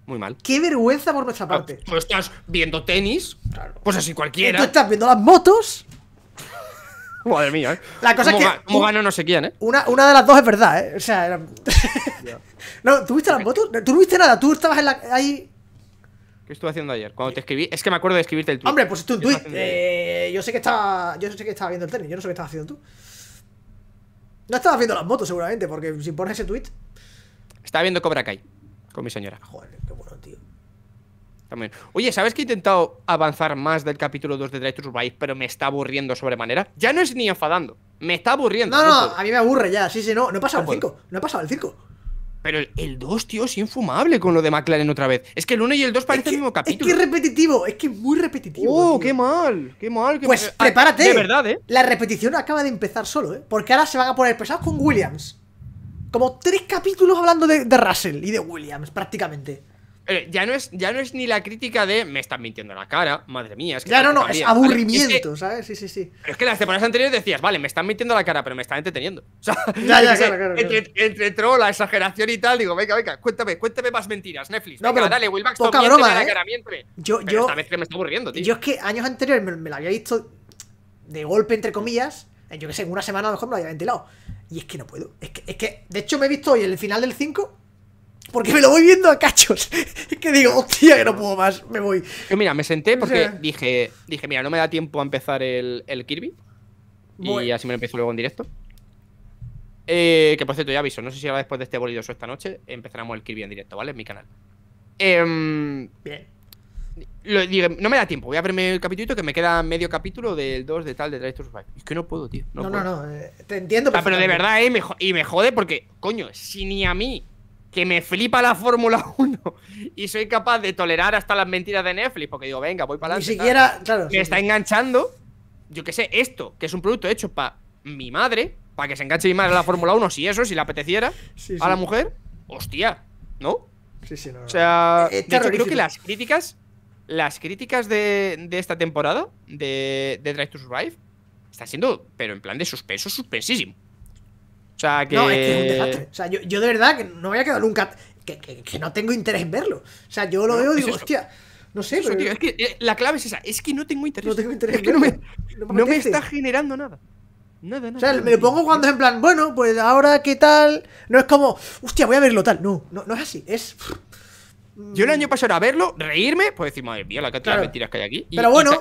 Muy mal. ¡Qué vergüenza por nuestra parte! Tú
estás viendo tenis, claro. pues así cualquiera. Tú estás
viendo las motos. <laughs>
Madre mía, ¿eh? La cosa es que. Como gano no sé quién, ¿eh?
Una, una de las dos es verdad, ¿eh? O sea, era... <laughs> no, ¿tuviste las fotos? Tú no viste nada, tú estabas en la, ahí.
¿Qué estuve haciendo ayer? Cuando te escribí, es que me acuerdo de escribirte el tweet. Hombre, pues es un tweet.
Eh, yo sé que estaba. Yo sé que estaba viendo el tenis, yo no sé qué estabas haciendo tú. No estabas viendo las motos, seguramente, porque si pones ese tweet.
Estaba viendo Cobra Kai con mi señora. Joder, Oye, ¿sabes que he intentado avanzar más del capítulo 2 de Drive to pero me está aburriendo sobremanera? Ya no es ni enfadando, me está aburriendo. No, no, a
mí me aburre ya, sí, sí, no, no he pasado el ah, 5, pues. no he pasado el 5.
Pero el 2, tío, es infumable con lo de McLaren otra vez. Es que el 1 y el 2 parecen el mismo capítulo.
Es que es repetitivo, es que es muy repetitivo. ¡Oh, qué mal! ¡Qué mal! pues eh, ah, prepárate. De verdad, ¿eh? La repetición acaba de empezar solo, ¿eh? Porque ahora se van a poner pesados con Williams. Como tres capítulos hablando de Russell y de Williams, prácticamente.
Eh, ya, no es, ya no es ni la crítica de me están mintiendo la cara, madre mía. Es que ya, no, no, es aburrimiento,
¿sabes? Sí, sí, sí.
es que las semanas anteriores decías, vale, me están mintiendo la cara, pero me están entreteniendo. <laughs> O sea, entre, troll, la exageración y tal, digo, venga, venga, cuéntame, cuéntame más mentiras, Netflix. No, venga, dale, Will Baxter, poca la ¿eh? cara,
Yo, yo. Esta que me está aburriendo, tío. Yo es que años anteriores me, la había visto de golpe, entre comillas. Yo que sé, en una semana a lo mejor me lo había ventilado. Y es que no puedo. Es que, de hecho, me he visto hoy en el final del 5 porque me lo voy viendo a cachos. <laughs> que digo, hostia, que no puedo más, me voy.
mira, me senté porque dije, dije, mira, no me da tiempo a empezar el, Kirby. Y así me lo empiezo luego en directo. Eh, que por cierto, ya aviso, no sé si ahora después de este bolido o esta noche empezaremos el Kirby en directo, ¿vale? En mi canal. Em, Bien. no me da tiempo, voy a verme el capítulo que me queda medio capítulo del 2 de tal de Drive to Survive. Es que no puedo, tío. No, no, no,
eh, te entiendo. Ah, pero de verdad,
eh, y me jode porque, coño, si ni a mí que me flipa la Fórmula 1 <laughs> y soy capaz de tolerar hasta las mentiras de Netflix, porque digo, venga, voy para adelante. Ni siquiera, Me está enganchando, yo qué sé, esto, que es un producto hecho para mi madre, para que se enganche mi madre a la Fórmula 1, si eso, si le apeteciera a la mujer, hostia, ¿no?
Sí, sí, no. O sea, eh, eh, creo que las
críticas, las críticas de, de esta temporada, de, de Drive to Survive, están siendo, pero en plan de suspenso, suspensísimo. O sea, que... No, es que es un desastre.
O sea, yo, yo de verdad que no voy a quedar nunca... Que, que, no tengo interés en verlo. O sea, yo lo veo y digo, hostia... No sé, eh, la clave es esa. Es que no tengo interés. No tengo interés. que no me, está generando nada. Nada, nada. O sea, me lo pongo cuando es en plan, bueno, pues ahora qué tal. No es como, hostia, voy a verlo tal. No, no, no es así. Es. Mm, yo el año pasado a verlo,
reírme, pues decir, madre mía, la cantidad de mentiras que hay aquí. pero bueno.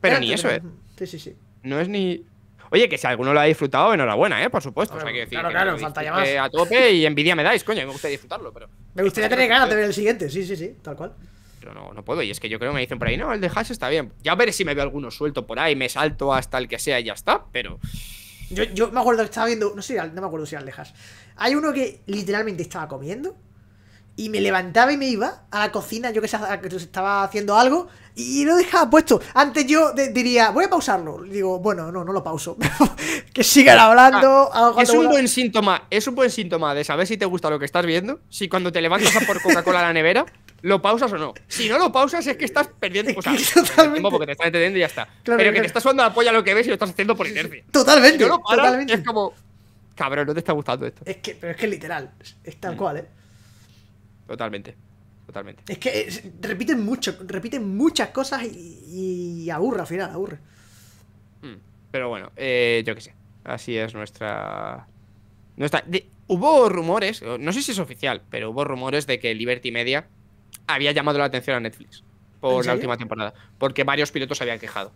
Pero ni eso, ¿eh? Sí, sí, sí. No es ni. Oye, que si alguno lo ha disfrutado, enhorabuena, ¿eh? Por supuesto. Claro, claro, falta más. A tope y envidia me dais, coño, me gusta disfrutarlo, pero. Me gustaría tener ganas de ver
el siguiente, sí, sí, sí, tal cual.
Pero no, no puedo, y es que yo creo que me dicen por ahí, no, el de Hash está bien. Ya veré si me veo alguno suelto por ahí, me salto hasta el que sea y ya está, pero.
Yo, yo me acuerdo que estaba viendo, no sé, no me acuerdo si era el de Hash. Hay uno que literalmente estaba comiendo y me levantaba y me iba a la cocina, yo que, sé, que estaba haciendo algo, y lo dejaba puesto. Antes yo diría, voy a pausarlo. Digo, bueno, no, no lo pauso. <laughs> que sigan hablando. Ah, es un buen
síntoma, es un buen síntoma de saber si te gusta lo que estás viendo. Si cuando te levantas a por Coca-Cola a la nevera, lo pausas o no. Si no lo pausas, es que estás perdiendo. O pues, ah, tiempo porque te estás entendiendo y ya está. Pero que te estás jugando la polla a lo que ves y lo estás haciendo por
inercia. Totalmente. lo es como.
Cabrón, no te está gustando esto.
Es que, pero es que literal, es tal mm. cual, ¿eh?
totalmente. Totalmente. Es
que repiten mucho, repiten muchas cosas y, aburre al final, aburre.
Mm, pero bueno, eh, yo qué sé. Así es nuestra. nuestra... Hubo rumores, no sé si es oficial, pero hubo rumores de que Liberty Media había llamado la atención a Netflix por la última temporada. Porque varios pilotos se habían quejado.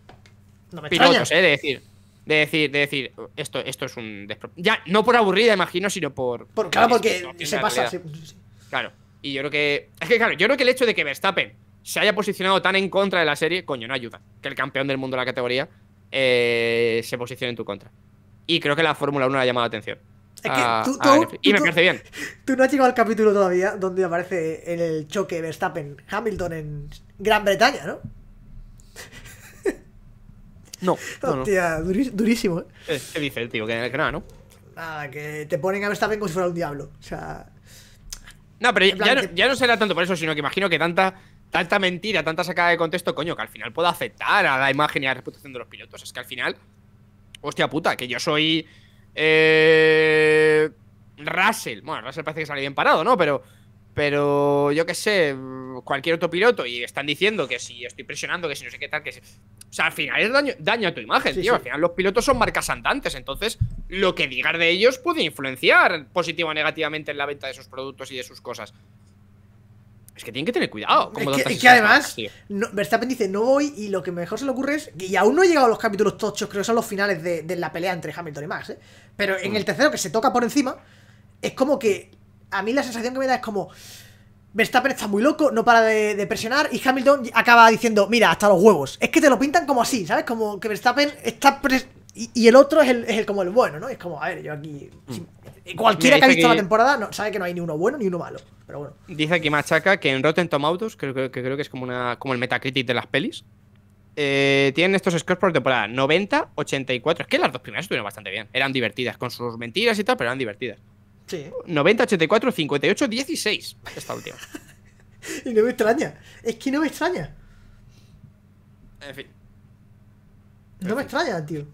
No me pilotos, eh, de decir. De decir, de decir, esto, esto es un Ya, no por aburrida, imagino, sino por. claro, porque se pasa. Claro. Y yo creo que. Es que claro, yo creo que el hecho de que Verstappen se haya posicionado tan en contra de la serie, coño, no ayuda. Que el campeón del mundo de la categoría eh, se posicione en tu contra. Y creo que la Fórmula 1 ha llamado la atención. Es que tú, y me parece bien.
Tú no has llegado al capítulo todavía donde aparece el choque Verstappen-Hamilton en Gran Bretaña, ¿no? No. Hostia, durísimo, ¿eh?
¿Qué eh, eh, dice el tío? Que, que nada, ¿no?
Nada, que te ponen a Verstappen como si fuera un diablo. O sea.
No, pero ya, no, será tanto por eso, sino que imagino que tanta, tanta mentira, tanta sacada de contexto, coño, que al final pueda afectar a la imagen y a la reputación de los pilotos. Es que al final, hostia puta, que yo soy. Eh, Russell. Bueno, Russell parece que sale bien parado, ¿no? Pero pero yo qué sé, cualquier otro piloto y están diciendo que si estoy presionando, que si no sé qué tal, que si... O sea, al final es daño, a tu imagen, tío. Al final los pilotos son marcas andantes, entonces lo que digas de ellos puede influenciar Positivo o negativamente en la venta de sus productos y de sus cosas. Es que tienen que tener cuidado. Como es que, además,
Verstappen dice no voy y lo que mejor se le ocurre es y aún no he llegado a los capítulos tochos, creo que son los finales de, la pelea entre Hamilton y Max, ¿eh? pero en mm. el tercero que se toca por encima, es como que a mí la sensación que me da es como... Verstappen está muy loco, no para de, presionar y Hamilton acaba diciendo, mira, hasta los huevos. Es que te lo pintan como así, ¿sabes? Como que Verstappen está... Pres y, el otro es el, como el bueno, ¿no? Es como, a ver, yo aquí...
Mm. cualquiera que ha visto la temporada
no, sabe que no hay ni uno bueno ni uno malo, pero
bueno. Dice aquí Machaca que en Rotten Tomatoes, que, que, creo que es como, una, como el Metacritic de las pelis, eh, tienen estos scores por temporada, 90, 84. Es que las dos primeras estuvieron bastante bien. Eran divertidas, con sus mentiras y tal, pero eran divertidas. 90, 84, 58, 16. Esta última.
<laughs> y no me extraña. Es que no me extraña. En fin. No me extraña, tío.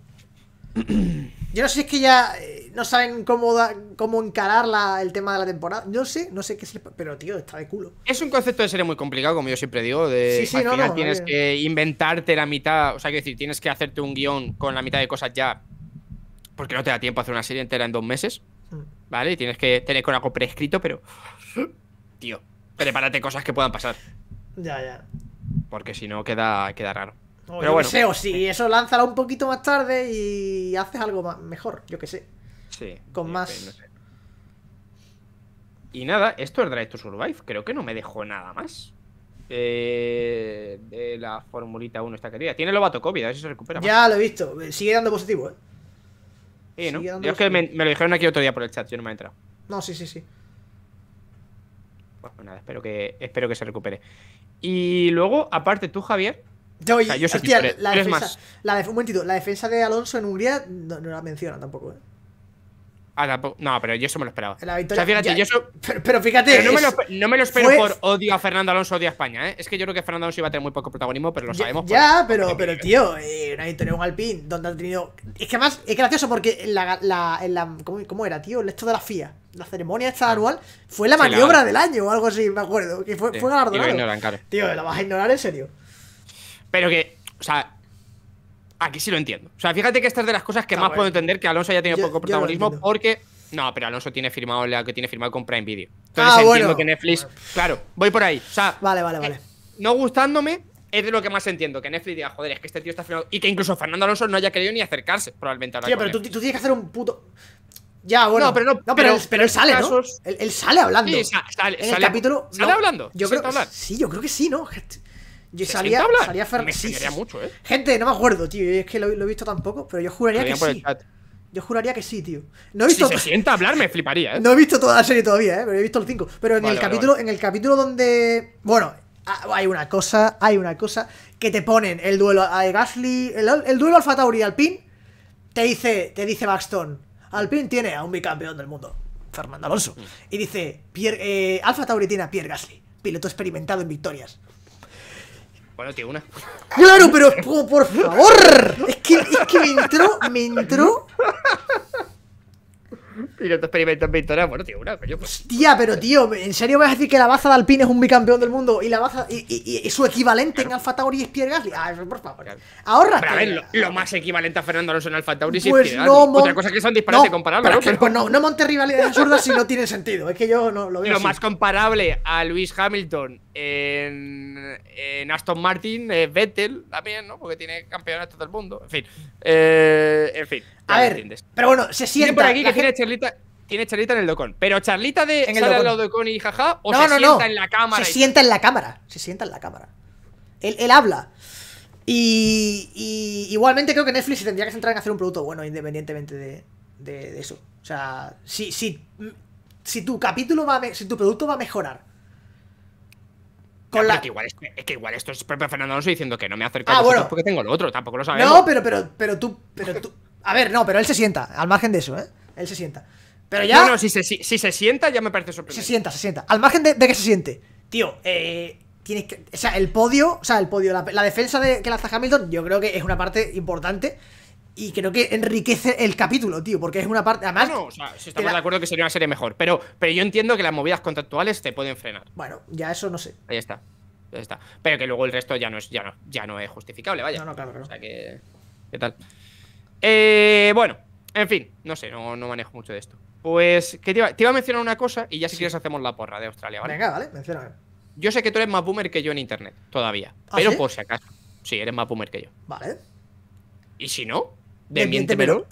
<clears throat> Yo no sé si es que ya eh, no saben cómo, cómo encarar el tema de la temporada. No sé, no sé qué es. pero, tío, está de culo. Es un
concepto de serie muy complicado, como yo siempre digo. De, al final tienes eh. que inventarte la mitad. O sea, que decir, tienes que hacerte un guión con la mitad de cosas ya. Porque no te da tiempo a hacer una serie entera en dos meses. ¿vale? Tienes que tener con algo prescrito, pero. Tío, prepárate cosas que puedan pasar. Ya, ya. Porque si no, queda, queda raro.
pero bueno. o si sí. eso lánzala un poquito más tarde y haces algo mejor, yo que sé. Sí. Con más.
Y nada, esto es Drive to Survive. Creo que no me dejó nada más. Eh, de la formulita 1 esta querida. Tiene el ovato COVID, a ver si
se recupera. Ya lo he visto. Sigue dando positivo, eh. Yo es que me, lo dijeron aquí otro
día por el chat, yo no me he entrado No, sí, sí, sí. Bueno, nada, espero que, espero que se recupere. Y luego, aparte, tú, Javier. Yo, yo soy la ¿eh? defensa, más.
La un momentito, la defensa de Alonso en Hungría no, la menciona tampoco, ¿eh?
Ah, no, pero yo eso me lo esperaba. fíjate, yo
pero, fíjate. no, me lo, espero por
odio a Fernando Alonso, odio a España, ¿eh? Es que yo creo que Fernando Alonso iba a tener muy poco protagonismo, pero lo sabemos. Ya, pero, pero tío,
eh, una victoria un Alpine donde han tenido. Es que además es gracioso porque la. la, ¿cómo, era, tío? Esto de la FIA, la ceremonia esta ah. anual, fue la maniobra del año o algo así, me acuerdo. Que fue, sí, fue Tío, la vas a ignorar en serio.
Pero que, o sea, aquí sí lo entiendo. O sea, fíjate que esta es de las cosas que más puedo entender que Alonso haya tenido poco protagonismo porque. No, pero Alonso tiene firmado la que tiene firmado con Prime Video. Entonces ah, entiendo bueno. que Netflix. Claro, voy por ahí.
O sea, vale, vale, vale. Eh, no gustándome,
es de lo que más entiendo. Que Netflix diga, joder, es que este tío está firmado. Y que incluso Fernando Alonso no haya querido ni acercarse, probablemente. Ahora sí, pero tú,
tienes que hacer un puto. Ya, bueno. No, pero no. pero, él sale, ¿no? Él, sale hablando. Sí, sale, sale, en el capítulo. Sale hablando. Yo sí, yo creo que sí, ¿no? Yo salía, salía Fernández. mucho, ¿eh? Gente, no me acuerdo, tío. Es que lo, he visto tampoco, pero yo juraría que sí. Yo juraría que sí, tío. No he visto si se sienta
a hablar, me fliparía, ¿eh? <laughs> No he visto toda la serie todavía, ¿eh?
Pero he visto el 5. Pero en, el capítulo, en el capítulo donde. Bueno, hay una cosa, hay una cosa. Que te ponen el duelo a Gasly. El, duelo Alfa Tauri y Alpine. Te dice, te dice Baxton. Alpine tiene a un bicampeón del mundo, Fernando Alonso. Mm. Y dice: eh, Alfa Tauri tiene a Pierre Gasly, piloto experimentado en victorias. Bueno, una. Claro, pero por favor. Es que, es que me entró, me entró
y no te experimentas en ah, Bueno, tío, una coño. Pues.
Hostia, pero tío, ¿en serio vas a decir que la baza de Alpine es un bicampeón del mundo y la baza y, y, su equivalente en Alfa Tauri es Pierre Gasly? Ah, por favor. Ahorra. Pero a
ver, lo, más equivalente a Fernando Alonso en Alfa Tauri es pues Pierre no, Otra cosa que son disparates no, comparables.
Pues ¿no? no, monte rivalidades absurdas si no tiene sentido. Es que yo no lo veo. Lo más
comparable a Luis Hamilton en, Aston Martin es Vettel también, ¿no? Porque tiene todo el mundo. En fin. Eh, en fin a ver, Pero bueno, se sienta. Por aquí que tiene charlita, tiene charlita en el docón. Pero charlita de en el sale y jaja, o no, se no, sienta en la cámara. Se sienta
en la cámara. Se sienta en la cámara. Él, él habla. Y, y, igualmente creo que Netflix se tendría que centrar en hacer un producto bueno, independientemente de, de, eso. O sea, si, si, si tu capítulo va a, si tu producto va a mejorar
con la... es, que igual esto es propio Fernando estoy diciendo que no me acerco ah, a bueno. porque tengo lo otro, tampoco lo sabemos. No, pero, pero,
pero tú, pero tú, a ver, no, pero él se sienta, al margen de eso, ¿eh? Él se sienta. Pero ya. No, no, si
se, si, se sienta ya me parece sorprendente. Se sienta, se sienta.
Al margen de, de que se siente. Tío, eh. Tienes que. O sea, el podio. O sea, el podio. La, defensa de que lanza Hamilton, yo creo que es una parte importante. Y creo que enriquece el capítulo, tío, porque es una parte. Además. No, o si estamos de
acuerdo que sería una serie mejor. Pero, pero yo entiendo que las movidas contractuales te pueden frenar.
Bueno, ya eso no sé.
Ahí está. Ahí está. Pero que luego el resto ya no es, ya no, ya no es justificable, vaya. No,
no, claro, claro. O sea que.
¿Qué tal? Eh, bueno, en fin, no sé, no, manejo mucho de esto. Pues que te, iba, a mencionar una cosa y ya si quieres hacemos la porra de Australia, ¿vale?
Venga, vale, menciona.
Yo sé que tú eres más boomer que yo en internet, todavía. ¿Ah, pero por si acaso. Sí, eres más boomer que yo. Vale. ¿Y si no? de miente <laughs> pero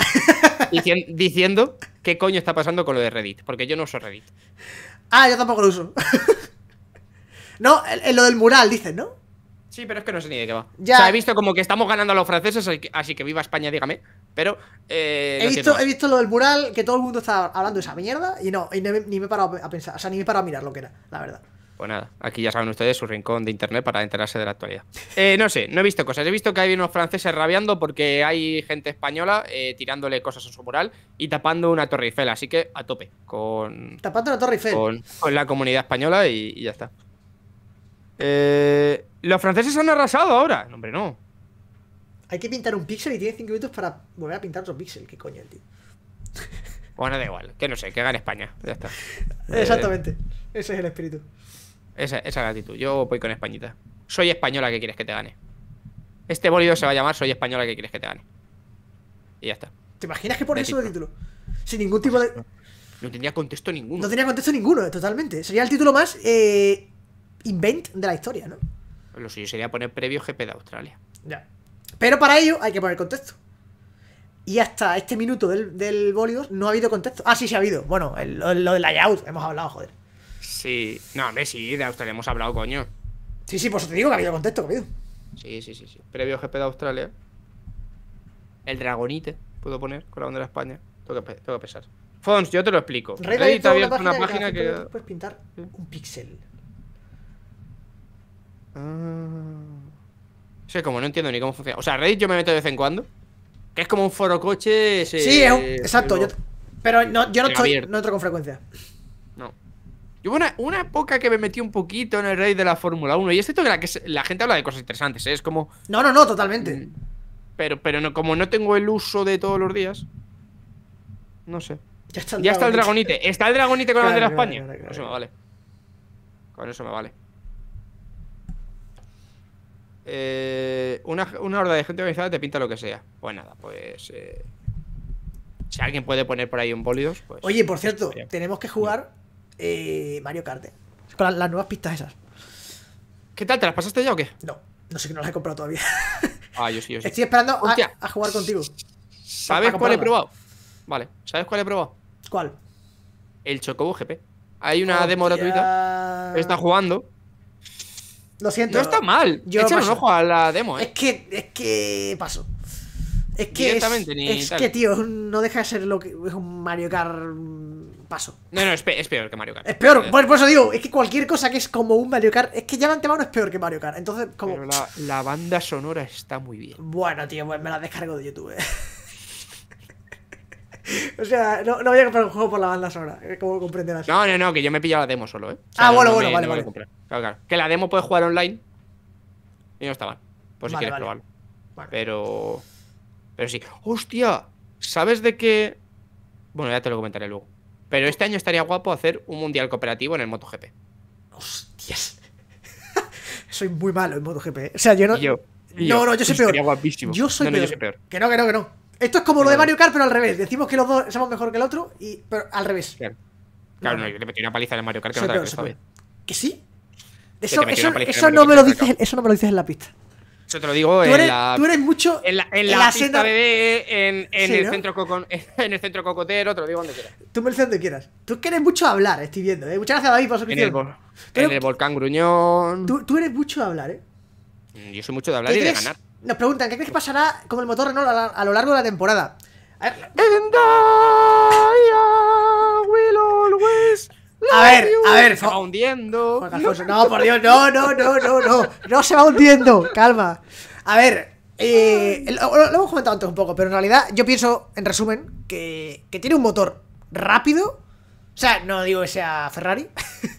diciendo qué coño está pasando con lo de Reddit, porque yo no uso Reddit.
Ah, yo tampoco lo uso. <laughs> no, lo del mural, dices, ¿no?
Sí, pero es que no sé ni de qué va.
Ya. O sea, he visto como que estamos ganando a
los franceses, así que viva España, dígame. Pero. Eh, he, visto, he
visto lo del mural, que todo el mundo está hablando de esa mierda, y no, ni, me he parado a pensar, o sea, ni me he parado a mirar lo que era, la verdad.
Pues nada, aquí ya saben ustedes su rincón de internet para enterarse de la actualidad. Eh, no sé, no he visto cosas. He visto que hay unos franceses rabiando porque hay gente española eh, tirándole cosas a su mural y tapando una Torre Eiffel. Así que a tope con.
Tapando la Torre Eiffel. Con,
la comunidad española y ya está. Eh, los franceses han arrasado ahora. hombre, no.
Hay que pintar un píxel y tiene 5 minutos para volver a pintar otro píxel. ¿Qué coño, el tío?
<laughs> Bueno, da igual. Que no sé, que gane España. Ya está. <laughs> Exactamente.
ese es el espíritu.
Esa, esa es la actitud. Yo voy con Españita. Soy española que quieres que te gane. Este bolido se va a llamar Soy española que quieres que te gane. Y ya está.
¿Te imaginas que por eso el título? Sin ningún tipo pues de.
No tendría contexto ninguno. No tendría
contexto ninguno, totalmente. Sería el título más eh, invent de la historia, ¿no?
Lo suyo sería poner previo GP de Australia.
Ya. Pero para ello hay que poner contexto. Y hasta este minuto del, del Bolívar no ha habido contexto. Ah, sí, sí ha habido. Bueno, lo del layout, hemos hablado, joder.
Sí. No, hombre, sí, de Australia hemos hablado, coño.
Sí, sí, eso te digo que ha habido contexto,
Sí, sí, sí, sí. Previo GP de Australia. El Dragonite, puedo poner, con la onda de España. Tengo que, tengo pesar. Fons, yo te lo explico. Reddit, ha abierto una, página, que... que...
Puedes pintar un píxel.
Ah. sé como no entiendo ni cómo funciona. O sea, Reddit yo me meto de vez en cuando. Que es como un foro coche. sí, exacto. pero yo no estoy. No
entro con frecuencia.
No. Yo una, una poca que me metí un poquito en el Reddit de la Fórmula 1. Y es cierto que la, gente habla de cosas interesantes, ¿eh? Es como. No, no, no, totalmente. Mm. Pero, pero como no tengo el uso de todos los días. No sé. Ya está el, Dragonite. Está el Dragonite con la bandera España. con eso me vale. Con eso me vale. Eh, una, horda de gente organizada te pinta lo que sea. Pues nada, pues. Eh, si alguien puede poner por ahí un bólidos, pues. Oye, por pues cierto,
tenemos que jugar eh, Mario Kart. Con las, nuevas pistas esas. ¿Qué tal? ¿Te las pasaste ya o qué? No, no sé que no las he comprado todavía.
Ah, yo sí, yo sí. Estoy
esperando a, jugar contigo. ¿Sabes cuál he probado?
Vale, ¿sabes cuál he probado? ¿Cuál? El Chocobo GP. Hay una demo gratuita. Está jugando
lo siento. No está mal. Yo Échale un ojo a la demo, eh. Es que, es que paso. Es que, es, es que, tío, no deja de ser lo que es un Mario Kart mm, paso.
No, no, es, peor que Mario Kart. Es peor, bueno, eh.
por, eso digo, es que cualquier cosa que es como un Mario Kart, es que ya de antemano es peor que Mario Kart. Entonces, como... Pero la, la banda sonora está muy bien. Bueno, tío, pues me la descargo de YouTube. Eh. <laughs> O sea, no, no voy a comprar un juego por la banda ahora, eh, como comprenderás.
No, no, no, que yo me he pillado la demo solo, ¿eh? ah, bueno, bueno, vale, vale. Que la demo puedes jugar online y no está mal. Por si quieres vale. probarlo. Pero. Pero sí. ¡Hostia! ¿Sabes de qué? Bueno, ya te lo comentaré luego. Pero este año estaría guapo hacer un mundial cooperativo en el MotoGP. ¡Hostias!
<laughs> soy muy malo en MotoGP. Eh. O sea, yo no. no, no, yo soy peor. Yo soy, yo soy peor. Que no, que no, que no. Esto es como lo de Mario Kart, pero al revés. Decimos que los dos somos mejor que el otro, y, pero al revés. Claro,
no, yo le metí una paliza en el Mario Kart que no te
¿Que sí? Eso, eso, eso no me lo dices, eso no me lo dices en la pista.
Eso te lo digo en la. Tú eres mucho. En la, en la, en pista bebé, en, en el centro coco, <laughs> en el centro cocotero, te lo digo donde quieras.
Tú me lo dices donde quieras. Tú quieres mucho hablar, eh, estoy viendo, ¿eh? Muchas gracias, David, por su opinión.
En el, volcán Gruñón.
Tú, tú, eres mucho de hablar, ¿eh?
Yo soy mucho de hablar y de ganar.
Nos preguntan, ¿qué crees que pasará con el motor Renault a, lo largo de la temporada? A ver.
A ver, a ver, se
va hundiendo. No, por Dios, no, no, no, no, no. No se va hundiendo, calma. A ver, eh, lo, hemos comentado antes un poco, pero en realidad yo pienso, en resumen, que, que tiene un motor rápido. O sea, no digo que sea Ferrari,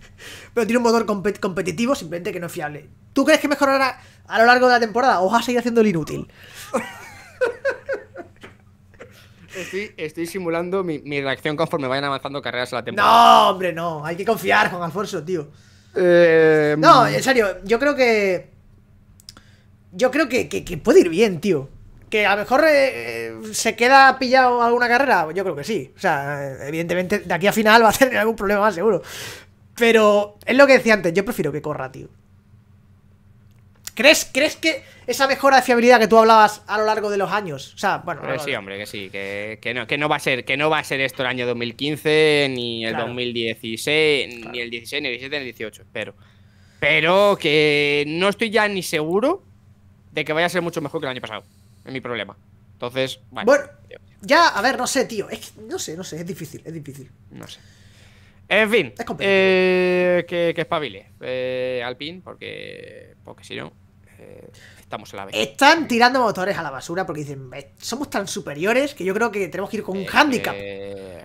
<laughs> pero tiene un motor competitivo, simplemente que no es fiable. ¿Tú crees que mejorará? a lo largo de la temporada o vas a seguir haciendo el inútil?
Estoy, estoy, simulando mi, reacción conforme vayan avanzando carreras a la temporada. No,
hombre, no. Hay que confiar, con Alfonso, tío. Eh, no, en serio, yo creo que. Yo creo que, puede ir bien, tío. Que a lo mejor eh, se queda pillado alguna carrera. Yo creo que sí. O sea, evidentemente, de aquí a final va a tener algún problema más, seguro. Pero es lo que decía antes. Yo prefiero que corra, tío. ¿Crees, que esa mejora de fiabilidad que tú hablabas a lo largo de los años? O sea, bueno. sí, hombre,
que sí, que, no, que, no va a ser, que no va a ser esto el año 2015, ni el 2016, ni el 16, ni el 17, ni el 18, espero. Pero que no estoy ya ni seguro de que vaya a ser mucho mejor que el año pasado. Es mi problema. Entonces, Bueno,
ya, a ver, no sé, tío. no sé, no sé, es difícil, es difícil. No sé.
En fin, eh, que, que espabile eh, porque, porque si no estamos a la vez.
Están tirando motores a la basura porque dicen, somos tan superiores que yo creo que tenemos que ir con un hándicap.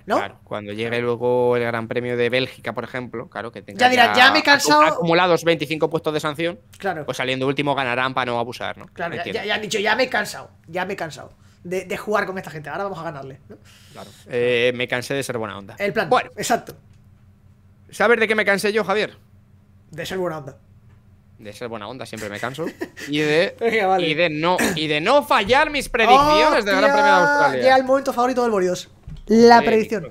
handicap. cuando llegue luego el Gran Premio de Bélgica, por ejemplo, claro que tenga ya, ya, me cansado. acumulados 25 puestos de sanción, pues saliendo último ganarán para no abusar, ¿no? Claro, ya,
han dicho, ya me he cansado, ya me he cansado. De, jugar con esta gente, ahora vamos a ganarle.
Eh, me cansé de ser buena onda.
El plan. Bueno, exacto. ¿Sabes de qué me cansé yo, Javier? De ser buena onda
de ser buena onda, siempre me canso. <laughs> Y de, de, no, y de no fallar mis predicciones de Gran Premio de Australia. Llega el
momento favorito del Boridos.
La predicción.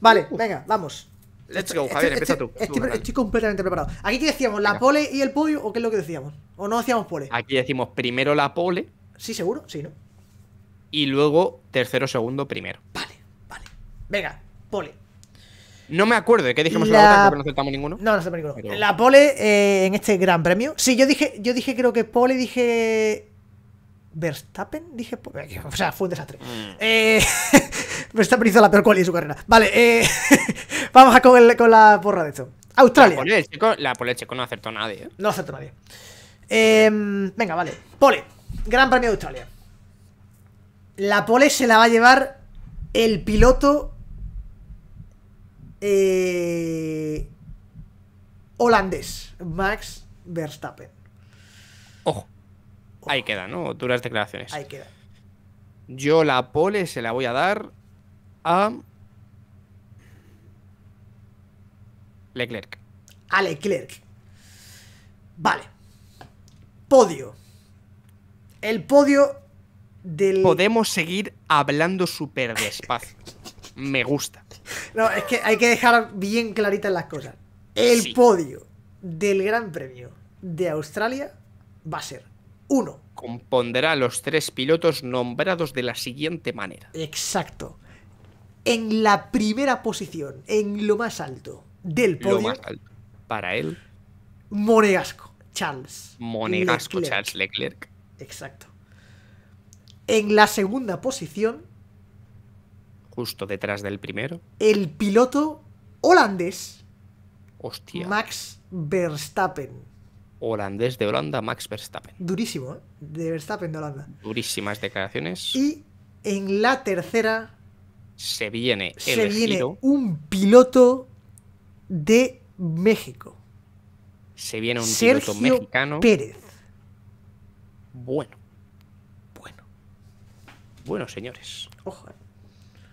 Vale, venga, vamos.
Let's go, Javier, empieza tú. Estoy,
completamente preparado. ¿Aquí qué decíamos? ¿La pole y el podio o qué es lo que decíamos? ¿O no hacíamos pole?
Aquí decimos primero la pole.
Sí, seguro, sí, ¿no?
Y luego tercero, segundo, primero. Vale,
vale. Venga, pole.
No me acuerdo de qué dijimos la, la otra, pero no aceptamos ninguno. No, no acertamos ninguno.
La pole eh, en este gran premio. Sí, yo dije, yo dije, creo que pole, dije. Verstappen, dije. Eh, o sea, fue un desastre. Mm. Eh, <laughs> Verstappen hizo la peor quali de su carrera. Vale, eh, <laughs> vamos a con, la porra de esto. Australia.
La pole, chico, la pole chico no acertó nadie.
No acertó nadie. Em, venga, vale. Pole. Gran premio de Australia. La pole se la va a llevar el piloto eh, holandés, Max Verstappen. Ojo.
Ahí queda, ¿no? Duras declaraciones. Ahí queda. Yo la pole se la voy a dar a Leclerc.
A Leclerc. Vale. Podio. El podio del...
Podemos seguir hablando súper despacio. <laughs> me gusta.
No, es que hay que dejar bien claritas las cosas. El podio del Gran Premio de Australia va a ser uno.
Compondrá los tres pilotos nombrados de la siguiente manera.
Exacto. En la primera posición, en lo más alto del podio.
alto. Para él.
Monegasco, Charles. Monegasco,
Charles Leclerc.
Exacto. En la segunda posición,
justo detrás del primero.
El piloto holandés. Hostia. Max Verstappen.
Holandés de Holanda, Max Verstappen.
Durísimo, ¿eh? De Verstappen de Holanda.
Durísimas declaraciones.
Y en la tercera.
Se viene el Se viene
un piloto de México.
Se viene un piloto mexicano. Pérez. Bueno. Bueno. Bueno, señores. Ojo. Eh.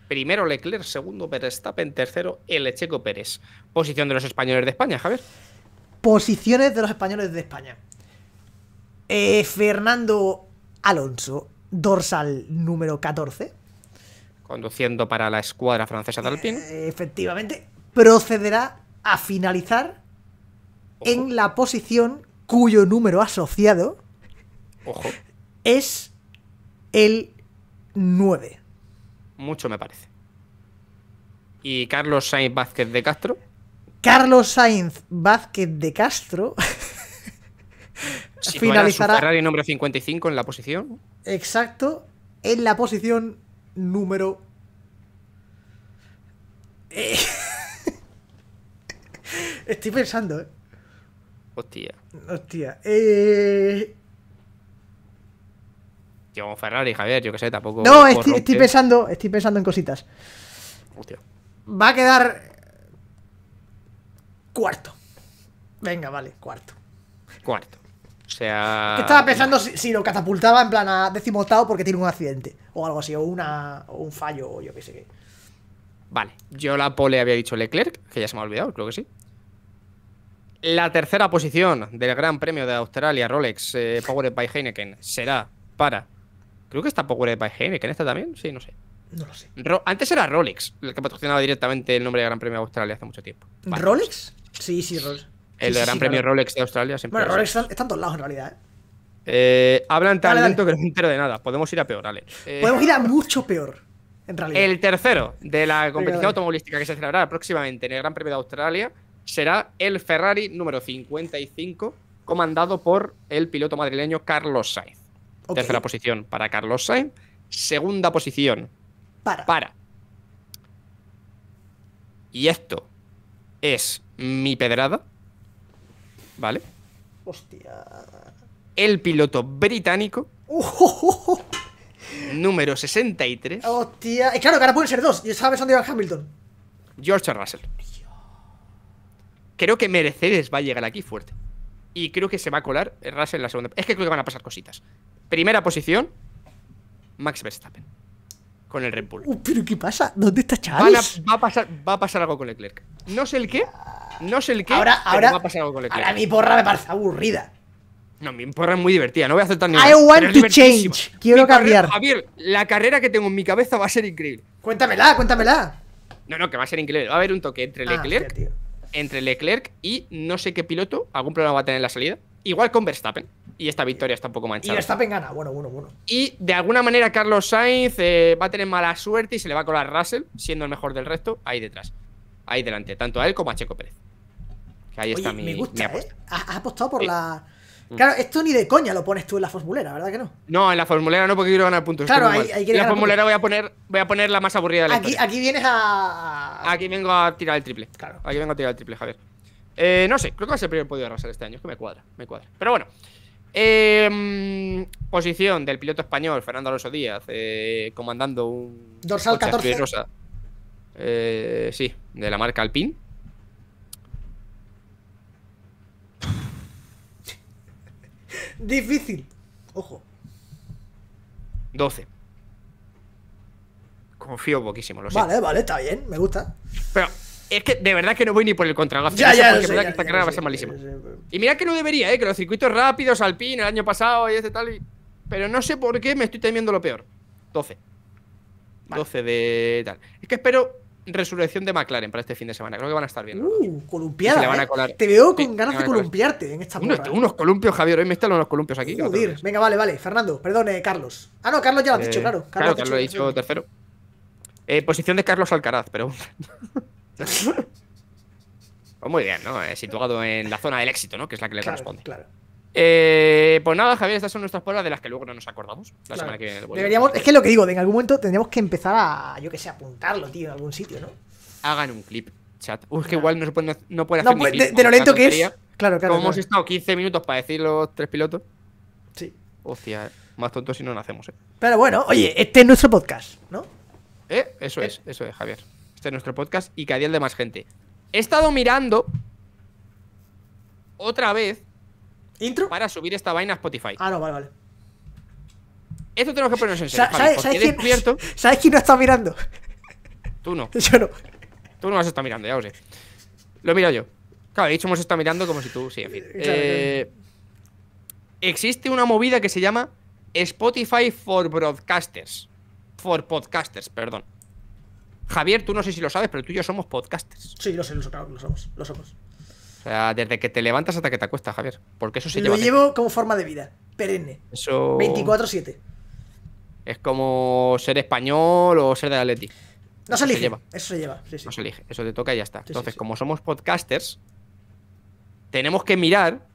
Primero Leclerc, segundo Verstappen, tercero el Checo Pérez. Posición de los españoles de España, Javier.
Posiciones de los españoles de España. Eh, Fernando Alonso, dorsal número 14.
Conduciendo para la escuadra francesa de Alpine.
Eh, efectivamente, procederá a finalizar en la posición cuyo número asociado es el 9
mucho me parece. Y Carlos Sainz Vázquez de Castro.
Carlos Sainz Vázquez de Castro.
<laughs> finalizará. Su número 55 en la posición.
Exacto. En la posición número. Eh, <laughs> estoy pensando, eh. Hostia. Hostia. Eh.
Yo Ferrari, Javier, yo qué
sé, tampoco. No, estoy, pensando, estoy pensando en cositas. Hostia. Va a quedar. Cuarto. Venga, vale, cuarto.
Cuarto. O sea. estaba pensando
si, lo catapultaba en plan a décimo porque tiene un accidente. O algo así, o una. un fallo, o yo qué sé qué.
Vale, yo la pole había dicho Leclerc, que ya se me ha olvidado, creo que sí. La tercera posición del Gran Premio de Australia Rolex eh, Powered by Heineken será para Creo que está Powered by que ¿En esta también? Sí, no sé. No lo sé. Antes era Rolex, el que patrocinaba directamente el nombre del Gran Premio de Australia hace mucho tiempo.
¿Rolex? Sí, sí, Rolex. El Gran Premio
Rolex de Australia siempre. Bueno,
Rolex está, en todos lados en realidad. ¿eh?
eh hablan tan lento que no entero de nada. Podemos ir a peor, Ale. Eh, Podemos ir a
mucho peor, en realidad. El
tercero de la competición automovilística que se celebrará próximamente en el Gran Premio de Australia será el Ferrari número 55, comandado por el piloto madrileño Carlos Sainz. Tercera posición para Carlos Sainz. Segunda posición para. para. Y esto es mi pedrada. ¿Vale?
Hostia.
El piloto británico. número 63.
Hostia. Y claro, que ahora pueden ser dos. ¿Sabes dónde va Hamilton?
George Russell. Creo que Mercedes va a llegar aquí fuerte. Y creo que se va a colar Russell en la segunda. Es que creo que van a pasar cositas. Primera posición, Max Verstappen. Con el Red Bull. Uh,
¿Pero qué pasa? ¿Dónde
está Charles? va, a pasar, va a pasar algo con Leclerc.
No sé el qué. No sé el qué. Ahora, ahora, va a pasar algo con Leclerc. ahora mi porra me parece aburrida.
No, mi porra es muy divertida, no voy a aceptar nada. I want to change.
Quiero cambiar. Javier, la carrera que tengo en mi cabeza va a ser increíble. Cuéntamela, cuéntamela.
No, no, que va a ser increíble. Va a haber un toque entre ah, Leclerc entre Leclerc y no sé qué piloto. Algún problema va a tener en la salida. Igual con Verstappen. Y esta victoria está un poco manchada. Y Verstappen
gana. Bueno, bueno, bueno.
Y de alguna manera Carlos Sainz eh, va a tener mala suerte y se le va a colar Russell, siendo el mejor del resto, ahí detrás. Ahí delante. Tanto a él como a Checo Pérez. Que ahí está mi, me gusta, ¿eh?
Has apostado por la... Mm. Claro, esto ni de coña lo pones tú en la formulera, ¿verdad que no?
No, en la formulera no, porque quiero ganar puntos. Claro, En la formulera voy a, poner, voy a poner la más aburrida de la aquí,
Aquí vienes a,
Aquí vengo a tirar el triple. Claro. Aquí vengo a tirar el triple, Javier. Eh, no sé, creo que va a ser el primer podio de este año. Es que me cuadra, me cuadra. Pero bueno. Eh, posición del piloto español, Fernando Alonso Díaz, eh, comandando un. Dorsal 14. Rosa. Eh, sí, de la marca Alpine.
Difícil. Ojo.
12 confío poquísimo, lo Vale, vale, está
bien, me gusta. Pero
es que de verdad que no voy ni por el contragolpe. Ya, ya, porque verdad que esta carrera va a ser malísima.
Y mira que no debería, ¿eh? Que los
circuitos rápidos, Alpine, el año pasado y este tal. Pero no sé por qué me estoy temiendo lo peor. 12. 12 de tal. Es que espero resurrección de McLaren para este fin de semana. Creo que van a estar bien.
Uh, columpiada. Eh.
Te veo con ganas de
columpiarte en esta unos, eh. unos
columpios, Javier. Hoy me están los columpios aquí.
Venga, vale, vale. Fernando, perdón, Carlos. Ah, no, Carlos ya lo has dicho, eh, claro. Carlos claro, Carlos lo ha dicho
tercero. Eh, posición de Carlos Alcaraz, pero. <laughs> pues muy bien, ¿no? Eh, situado en la zona del éxito, ¿no? Que es la que le corresponde. Claro. Eh, pues nada, Javier, estas son nuestras pruebas de las que luego no nos acordamos. La semana que viene. Deberíamos, es
que lo que digo, en algún momento tendríamos que empezar a, yo que sé, apuntarlo, tío, en algún sitio, ¿no?
Hagan un clip, chat. Uy, es que igual no, se puede, hacer pues, de, lo lento que es. Claro, Como hemos estado 15 minutos para decir los tres pilotos. Sí. Hostia, eh, más tontos si no lo hacemos, ¿eh? Pero bueno, oye, este
es nuestro podcast, ¿no?
¿Eh? Eso es, eso es, Javier. Este es nuestro podcast y que día el de más gente. He estado mirando otra vez. ¿Intro? Para subir esta vaina a Spotify. Ah, no, vale, vale. Esto tenemos que ponernos en serio. ¿Sabes, ¿sabes quién, <laughs>
¿Sabes no está mirando? Tú no. <laughs> Yo no.
Tú no has estado mirando, ya lo sé. Lo he mirado yo. Claro, he dicho hemos estado mirando como si tú. Sí, en fin. Eh, existe una movida que se llama Spotify for Broadcasters por podcasters, perdón. Javier, tú no sé si lo sabes, pero tú y yo somos podcasters.
Sí, lo sé, lo, claro, lo somos, lo somos.
O sea, desde que te levantas hasta que te acuestas, Javier. Porque eso se lo lleva. Lo llevo
como forma de vida, perenne.
24-7. Es como ser español o ser de Atleti.
No se elige. Eso se lleva.
Sí, sí. No se elige. Eso te toca y ya está. Entonces, como somos podcasters, tenemos que mirar.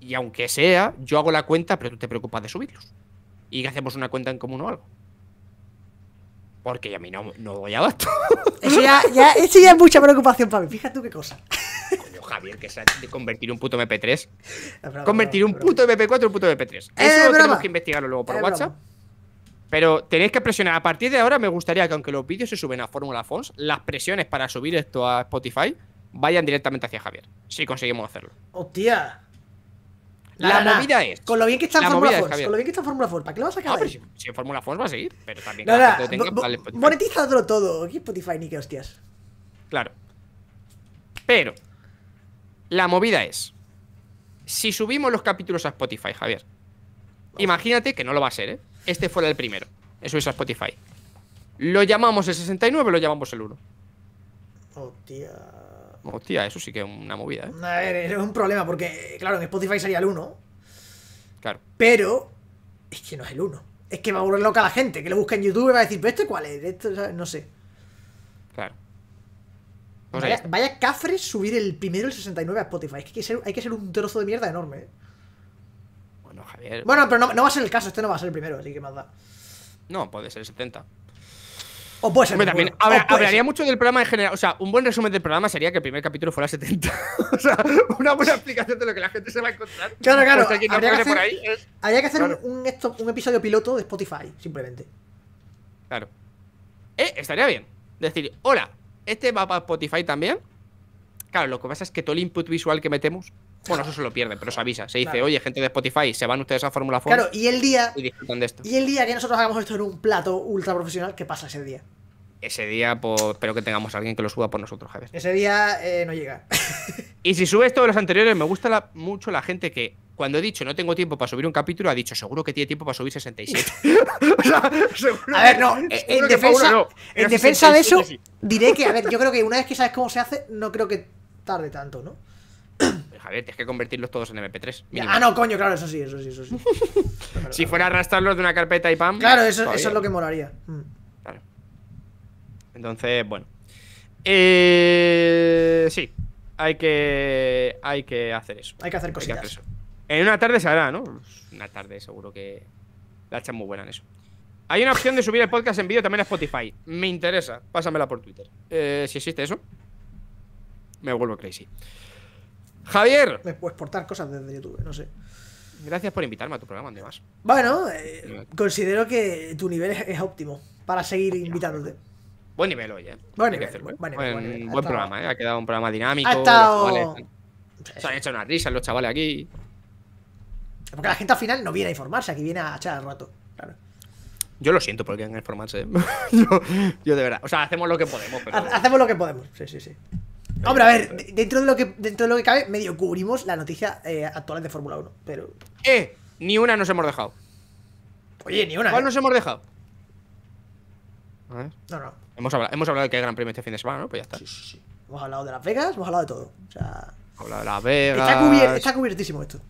Y aunque sea, yo hago la cuenta, pero tú te preocupas de subirlos. Y hacemos una cuenta en común o algo. Porque ya a mí no, no a abasto.
<laughs> Eso ya, eso ya es mucha preocupación para mí. Fíjate tú qué cosa.
Coño, Javier, que se ha de convertir un puto MP3. convertir un puto MP4 en un puto MP3. Eso tenemos que investigarlo luego por WhatsApp. Pero tenéis que presionar. A partir de ahora me gustaría que aunque los vídeos se suben a Fórmula Fons, las presiones para subir esto a Spotify vayan directamente hacia Javier. Si conseguimos hacerlo.
¡Hostia! La, movida es. Con lo bien que está en Fórmula Force. con lo bien que está en Fórmula Force. ¿Para qué lo vas a sacar? No, ah, si, en Fórmula Force va a seguir. Pero también. No, no, tenga, todo. Aquí Spotify ni qué hostias.
Claro. Pero. La movida es. Si subimos los capítulos a Spotify, Javier. Imagínate que no lo va a ser, ¿eh? Este fuera el primero. Eso es a Spotify. Lo llamamos el 69, lo llamamos el 1. Hostia. Hostia, eso sí que es una movida, ¿eh?
A ver, es un problema porque, claro, en Spotify sería el 1. Claro. Pero es que no es el 1. Es que va a volver loca la gente, que lo busque en YouTube y va a decir, ¿pero este cuál es? No sé. Claro. vaya, pues vaya cafre subir el primero el 69 a Spotify. Es que hay que ser, un trozo de mierda enorme. ¿eh?
Bueno, Javier. Bueno, pero
no, no, va a ser el caso, este no va a ser el primero, así que más da.
No, puede ser el 70.
O puede ser. también, hablaría mucho del programa en general. O sea, un
buen resumen del programa sería que el primer capítulo fuera 70. <laughs> o sea, una buena explicación de lo que la gente se va a encontrar. Claro, claro. habría,
que hacer, un, episodio piloto de Spotify, simplemente.
Claro. Eh, estaría bien. Decir, hola, este va para Spotify también. Claro, lo que pasa es que todo el input visual que metemos bueno, eso se lo pierde, pero se avisa. Se dice, oye, gente de Spotify, se van ustedes a Fórmula 4. Claro, y el día. Y, y
el día que nosotros hagamos esto en un plato ultra profesional, ¿qué pasa ese día?
Ese día pues, espero que tengamos a alguien que lo suba por nosotros, Javier.
Ese día eh, no llega.
<laughs> y si subes todos los anteriores, me gusta mucho la gente que cuando he dicho no tengo tiempo para subir un capítulo, ha dicho seguro que tiene tiempo para subir 67. <laughs>
o sea, a ver, no, en defensa, en defensa de eso, <laughs> diré que, a ver, yo creo que una vez que sabes cómo se hace, no creo que tarde tanto, ¿no?
Javier, tienes que convertirlos todos en MP3. Ah, no, coño, claro,
eso sí, eso sí, eso sí.
si fuera arrastrarlos de una carpeta y pam. Claro, eso, es lo que
moraría mm.
Entonces, bueno. Eh, sí, hay que, hay que hacer eso. Hay que hacer cositas. En una tarde se hará, ¿no? Una tarde seguro que la echan muy buena en eso. Hay una opción de subir el podcast en vídeo también a Spotify. Me interesa. Pásamela por Twitter. Eh, si existe eso, me vuelvo crazy. Javier.
Me puedes portar cosas desde YouTube, no sé.
Gracias por invitarme a tu programa, además. Bueno, eh,
considero que tu nivel es óptimo para seguir invitándote. Buen nivel hoy, ¿eh?
Buen nivel, Buen, programa, ¿eh? Ha quedado un programa dinámico. Ha estado... se han hecho unas risas los chavales aquí.
Porque la gente al final no viene a informarse, aquí viene a echar el rato.
Yo lo siento por a informarse. Eh. <laughs> yo, de verdad. O sea, hacemos lo que podemos. Hacemos lo que podemos, sí, sí, sí. Hombre, a ver,
dentro de lo que, dentro lo cabe, medio cubrimos la noticia eh, actual de Fórmula 1, pero.
¡Eh! Ni una nos hemos dejado. Oye, ni una. ¿Cuál eh. nos hemos dejado? A ver. No, no. Hemos hablado, hemos hablado de que hay gran premio este fin de semana, ¿no? Pues ya está. Sí, sí, sí.
Hemos hablado de Las Vegas, hemos hablado de todo. O sea.
Hablado de Las Vegas. Está,
cubiertísimo esto.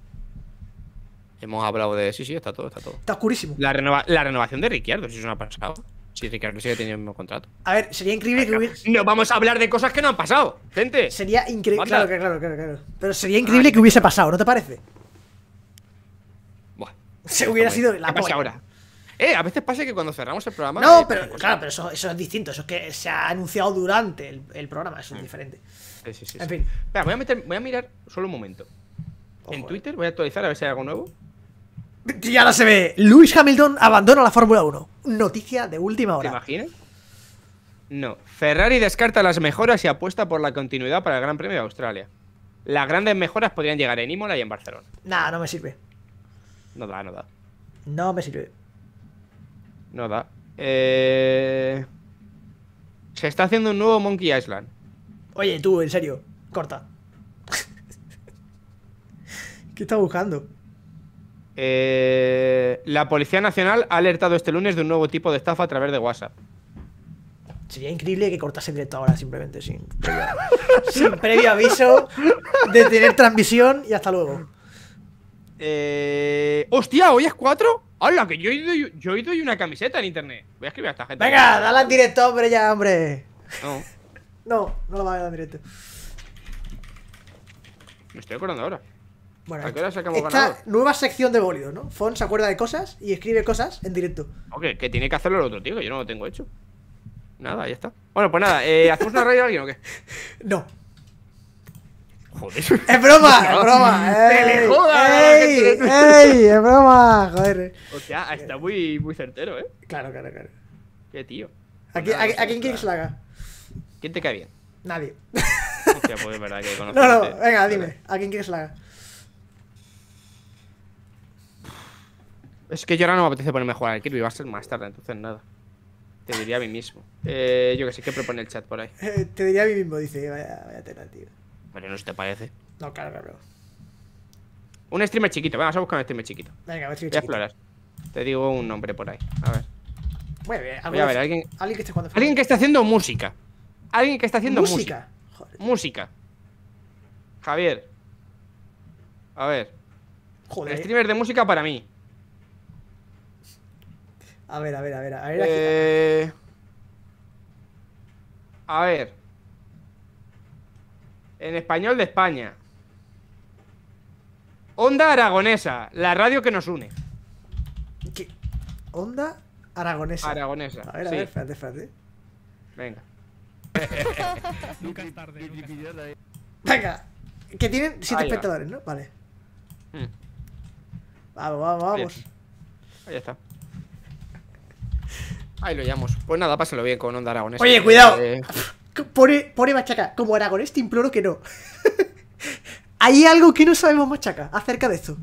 Hemos hablado de. Sí, sí, está todo, está todo. Está oscurísimo. La, renovación de Ricciardo, si eso no ha pasado. Si Ricciardo sigue teniendo el mismo contrato.
A ver, sería increíble que hubiese. No vamos a hablar de cosas que no han pasado, gente. Sería increíble. Claro, claro, claro, Pero sería increíble que hubiese pasado, ¿no te parece? Bueno <laughs> Se hubiera sido la ¿Qué ahora? Eh, a veces pasa que cuando
cerramos el programa. No, pero claro, pero
eso, es distinto. Eso es que se ha anunciado durante el, programa. Eso es mm. diferente.
Sí, sí, sí. En fin.
Espera, voy, a meter, voy a mirar
solo un momento. en eh. Twitter voy a actualizar a ver si hay algo nuevo.
Ya la se ve. Lewis Hamilton abandona la Fórmula 1. Noticia de última hora.
¿Te imaginas? No. Ferrari descarta las mejoras y apuesta por la continuidad para el Gran Premio de Australia. Las grandes mejoras podrían llegar en Imola y en Barcelona.
No, no me sirve. No da, no da. No me sirve.
No da. Eh, se está haciendo un nuevo Monkey Island.
Oye, tú, en serio, corta. <laughs> ¿Qué está buscando?
Eh, la Policía Nacional ha alertado este lunes de un nuevo tipo de estafa a través de WhatsApp.
Sería increíble que cortase directo ahora simplemente, <laughs> sin, previo aviso, de tener transmisión y hasta luego.
Eh, ¡Hostia! ¿Hoy es 4? ¡Hala! Que yo he, ido, yo he ido una camiseta en internet. Voy a escribir a esta gente. Venga, dala en directo,
hombre, ya, hombre. No. <laughs> no, no la va a dar en directo.
Me estoy acordando ahora.
Bueno, ¿A esta nueva sección de bólidos, ¿no? Fon se acuerda de cosas y escribe cosas en directo.
Ok, que tiene que hacerlo el otro tío, que yo no lo tengo hecho. Nada, ya está. Bueno, pues nada, eh, ¿hacemos una raid a alguien o qué? <laughs> No.
Joder. Es broma, es broma. te le joda! ¡Ey! ¡Ey! ¡Es broma! Joder.
O sea, está muy, muy certero, ¿eh? Claro, claro, claro. Qué tío. ¿A, quién quieres que haga? ¿Quién te cae bien? Nadie. Hostia, pues es verdad que <laughs> conozco. No, no, venga,
dime. ¿A quién quieres que haga?
Es que yo ahora no me apetece ponerme a jugar al Kirby, va a ser más tarde, entonces nada. Te diría a mí mismo. Eh, yo que sé, ¿qué propone el chat por ahí?
<laughs> te diría a mí mismo, dice, vaya, vaya tela, tío.
Pero no sé si te parece.
No, claro, claro. Un
streamer chiquito, vamos a buscar un streamer chiquito.
Venga, un streamer Voy
a Te digo un nombre por ahí. A ver.
Voy a ver, alguien... alguien que esté Alguien
que esté haciendo música.
Alguien que está haciendo música.
Música. música. Javier. A ver. Joder. streamer de música para mí.
A ver, a ver, a ver.
A ver. Eh, a ver en español de España. Onda Aragonesa, la radio que nos une.
¿Qué? ¿Onda
Aragonesa? Aragonesa. A ver, a ver, espérate, espérate. Venga.
nunca <laughs>
es
tarde. Venga, que tienen 7 espectadores, ¿no?
Vale. Hmm. Vamos, vamos, vamos. Ahí está. Ahí lo llamo.
Pues nada, pásalo bien con Onda Aragonesa. Oye, cuidado. Eh,
Pone, machaca. Como Aragonés te imploro que no. <laughs> Hay algo que no sabemos machaca acerca de esto.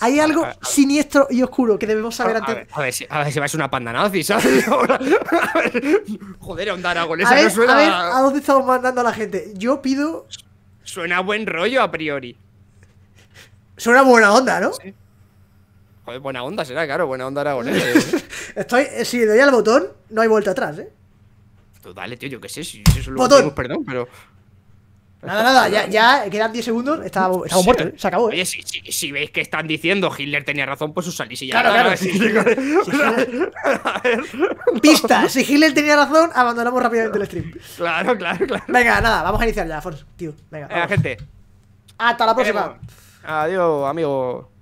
Hay algo siniestro y oscuro que debemos saber a, antes. Ver,
a ver, si, a ver vais una panda
¿sabes? <laughs>
joder, onda aragonesa, no suena. A ver, ¿a
dónde estamos mandando a la gente? Yo pido.
Suena buen rollo a priori.
Suena buena onda, ¿no?
Joder, buena onda será, claro, buena onda aragonesa. ¿eh?
<laughs> Estoy, eh, si doy al botón, no hay vuelta atrás, ¿eh?
dale, tío, yo qué sé, si eso lo perdón, pero. Nada, nada,
ya, quedan 10 segundos, estamos, muertos, se acabó. ¿eh? Oye, si,
veis que están diciendo Hitler tenía razón, pues os salís y ya. Claro, claro.
Pista, si Hitler tenía razón, abandonamos rápidamente el stream.
Claro, claro, claro.
Venga, nada, vamos a iniciar ya, force. tío. Venga, gente. Hasta la próxima.
Adiós, amigo.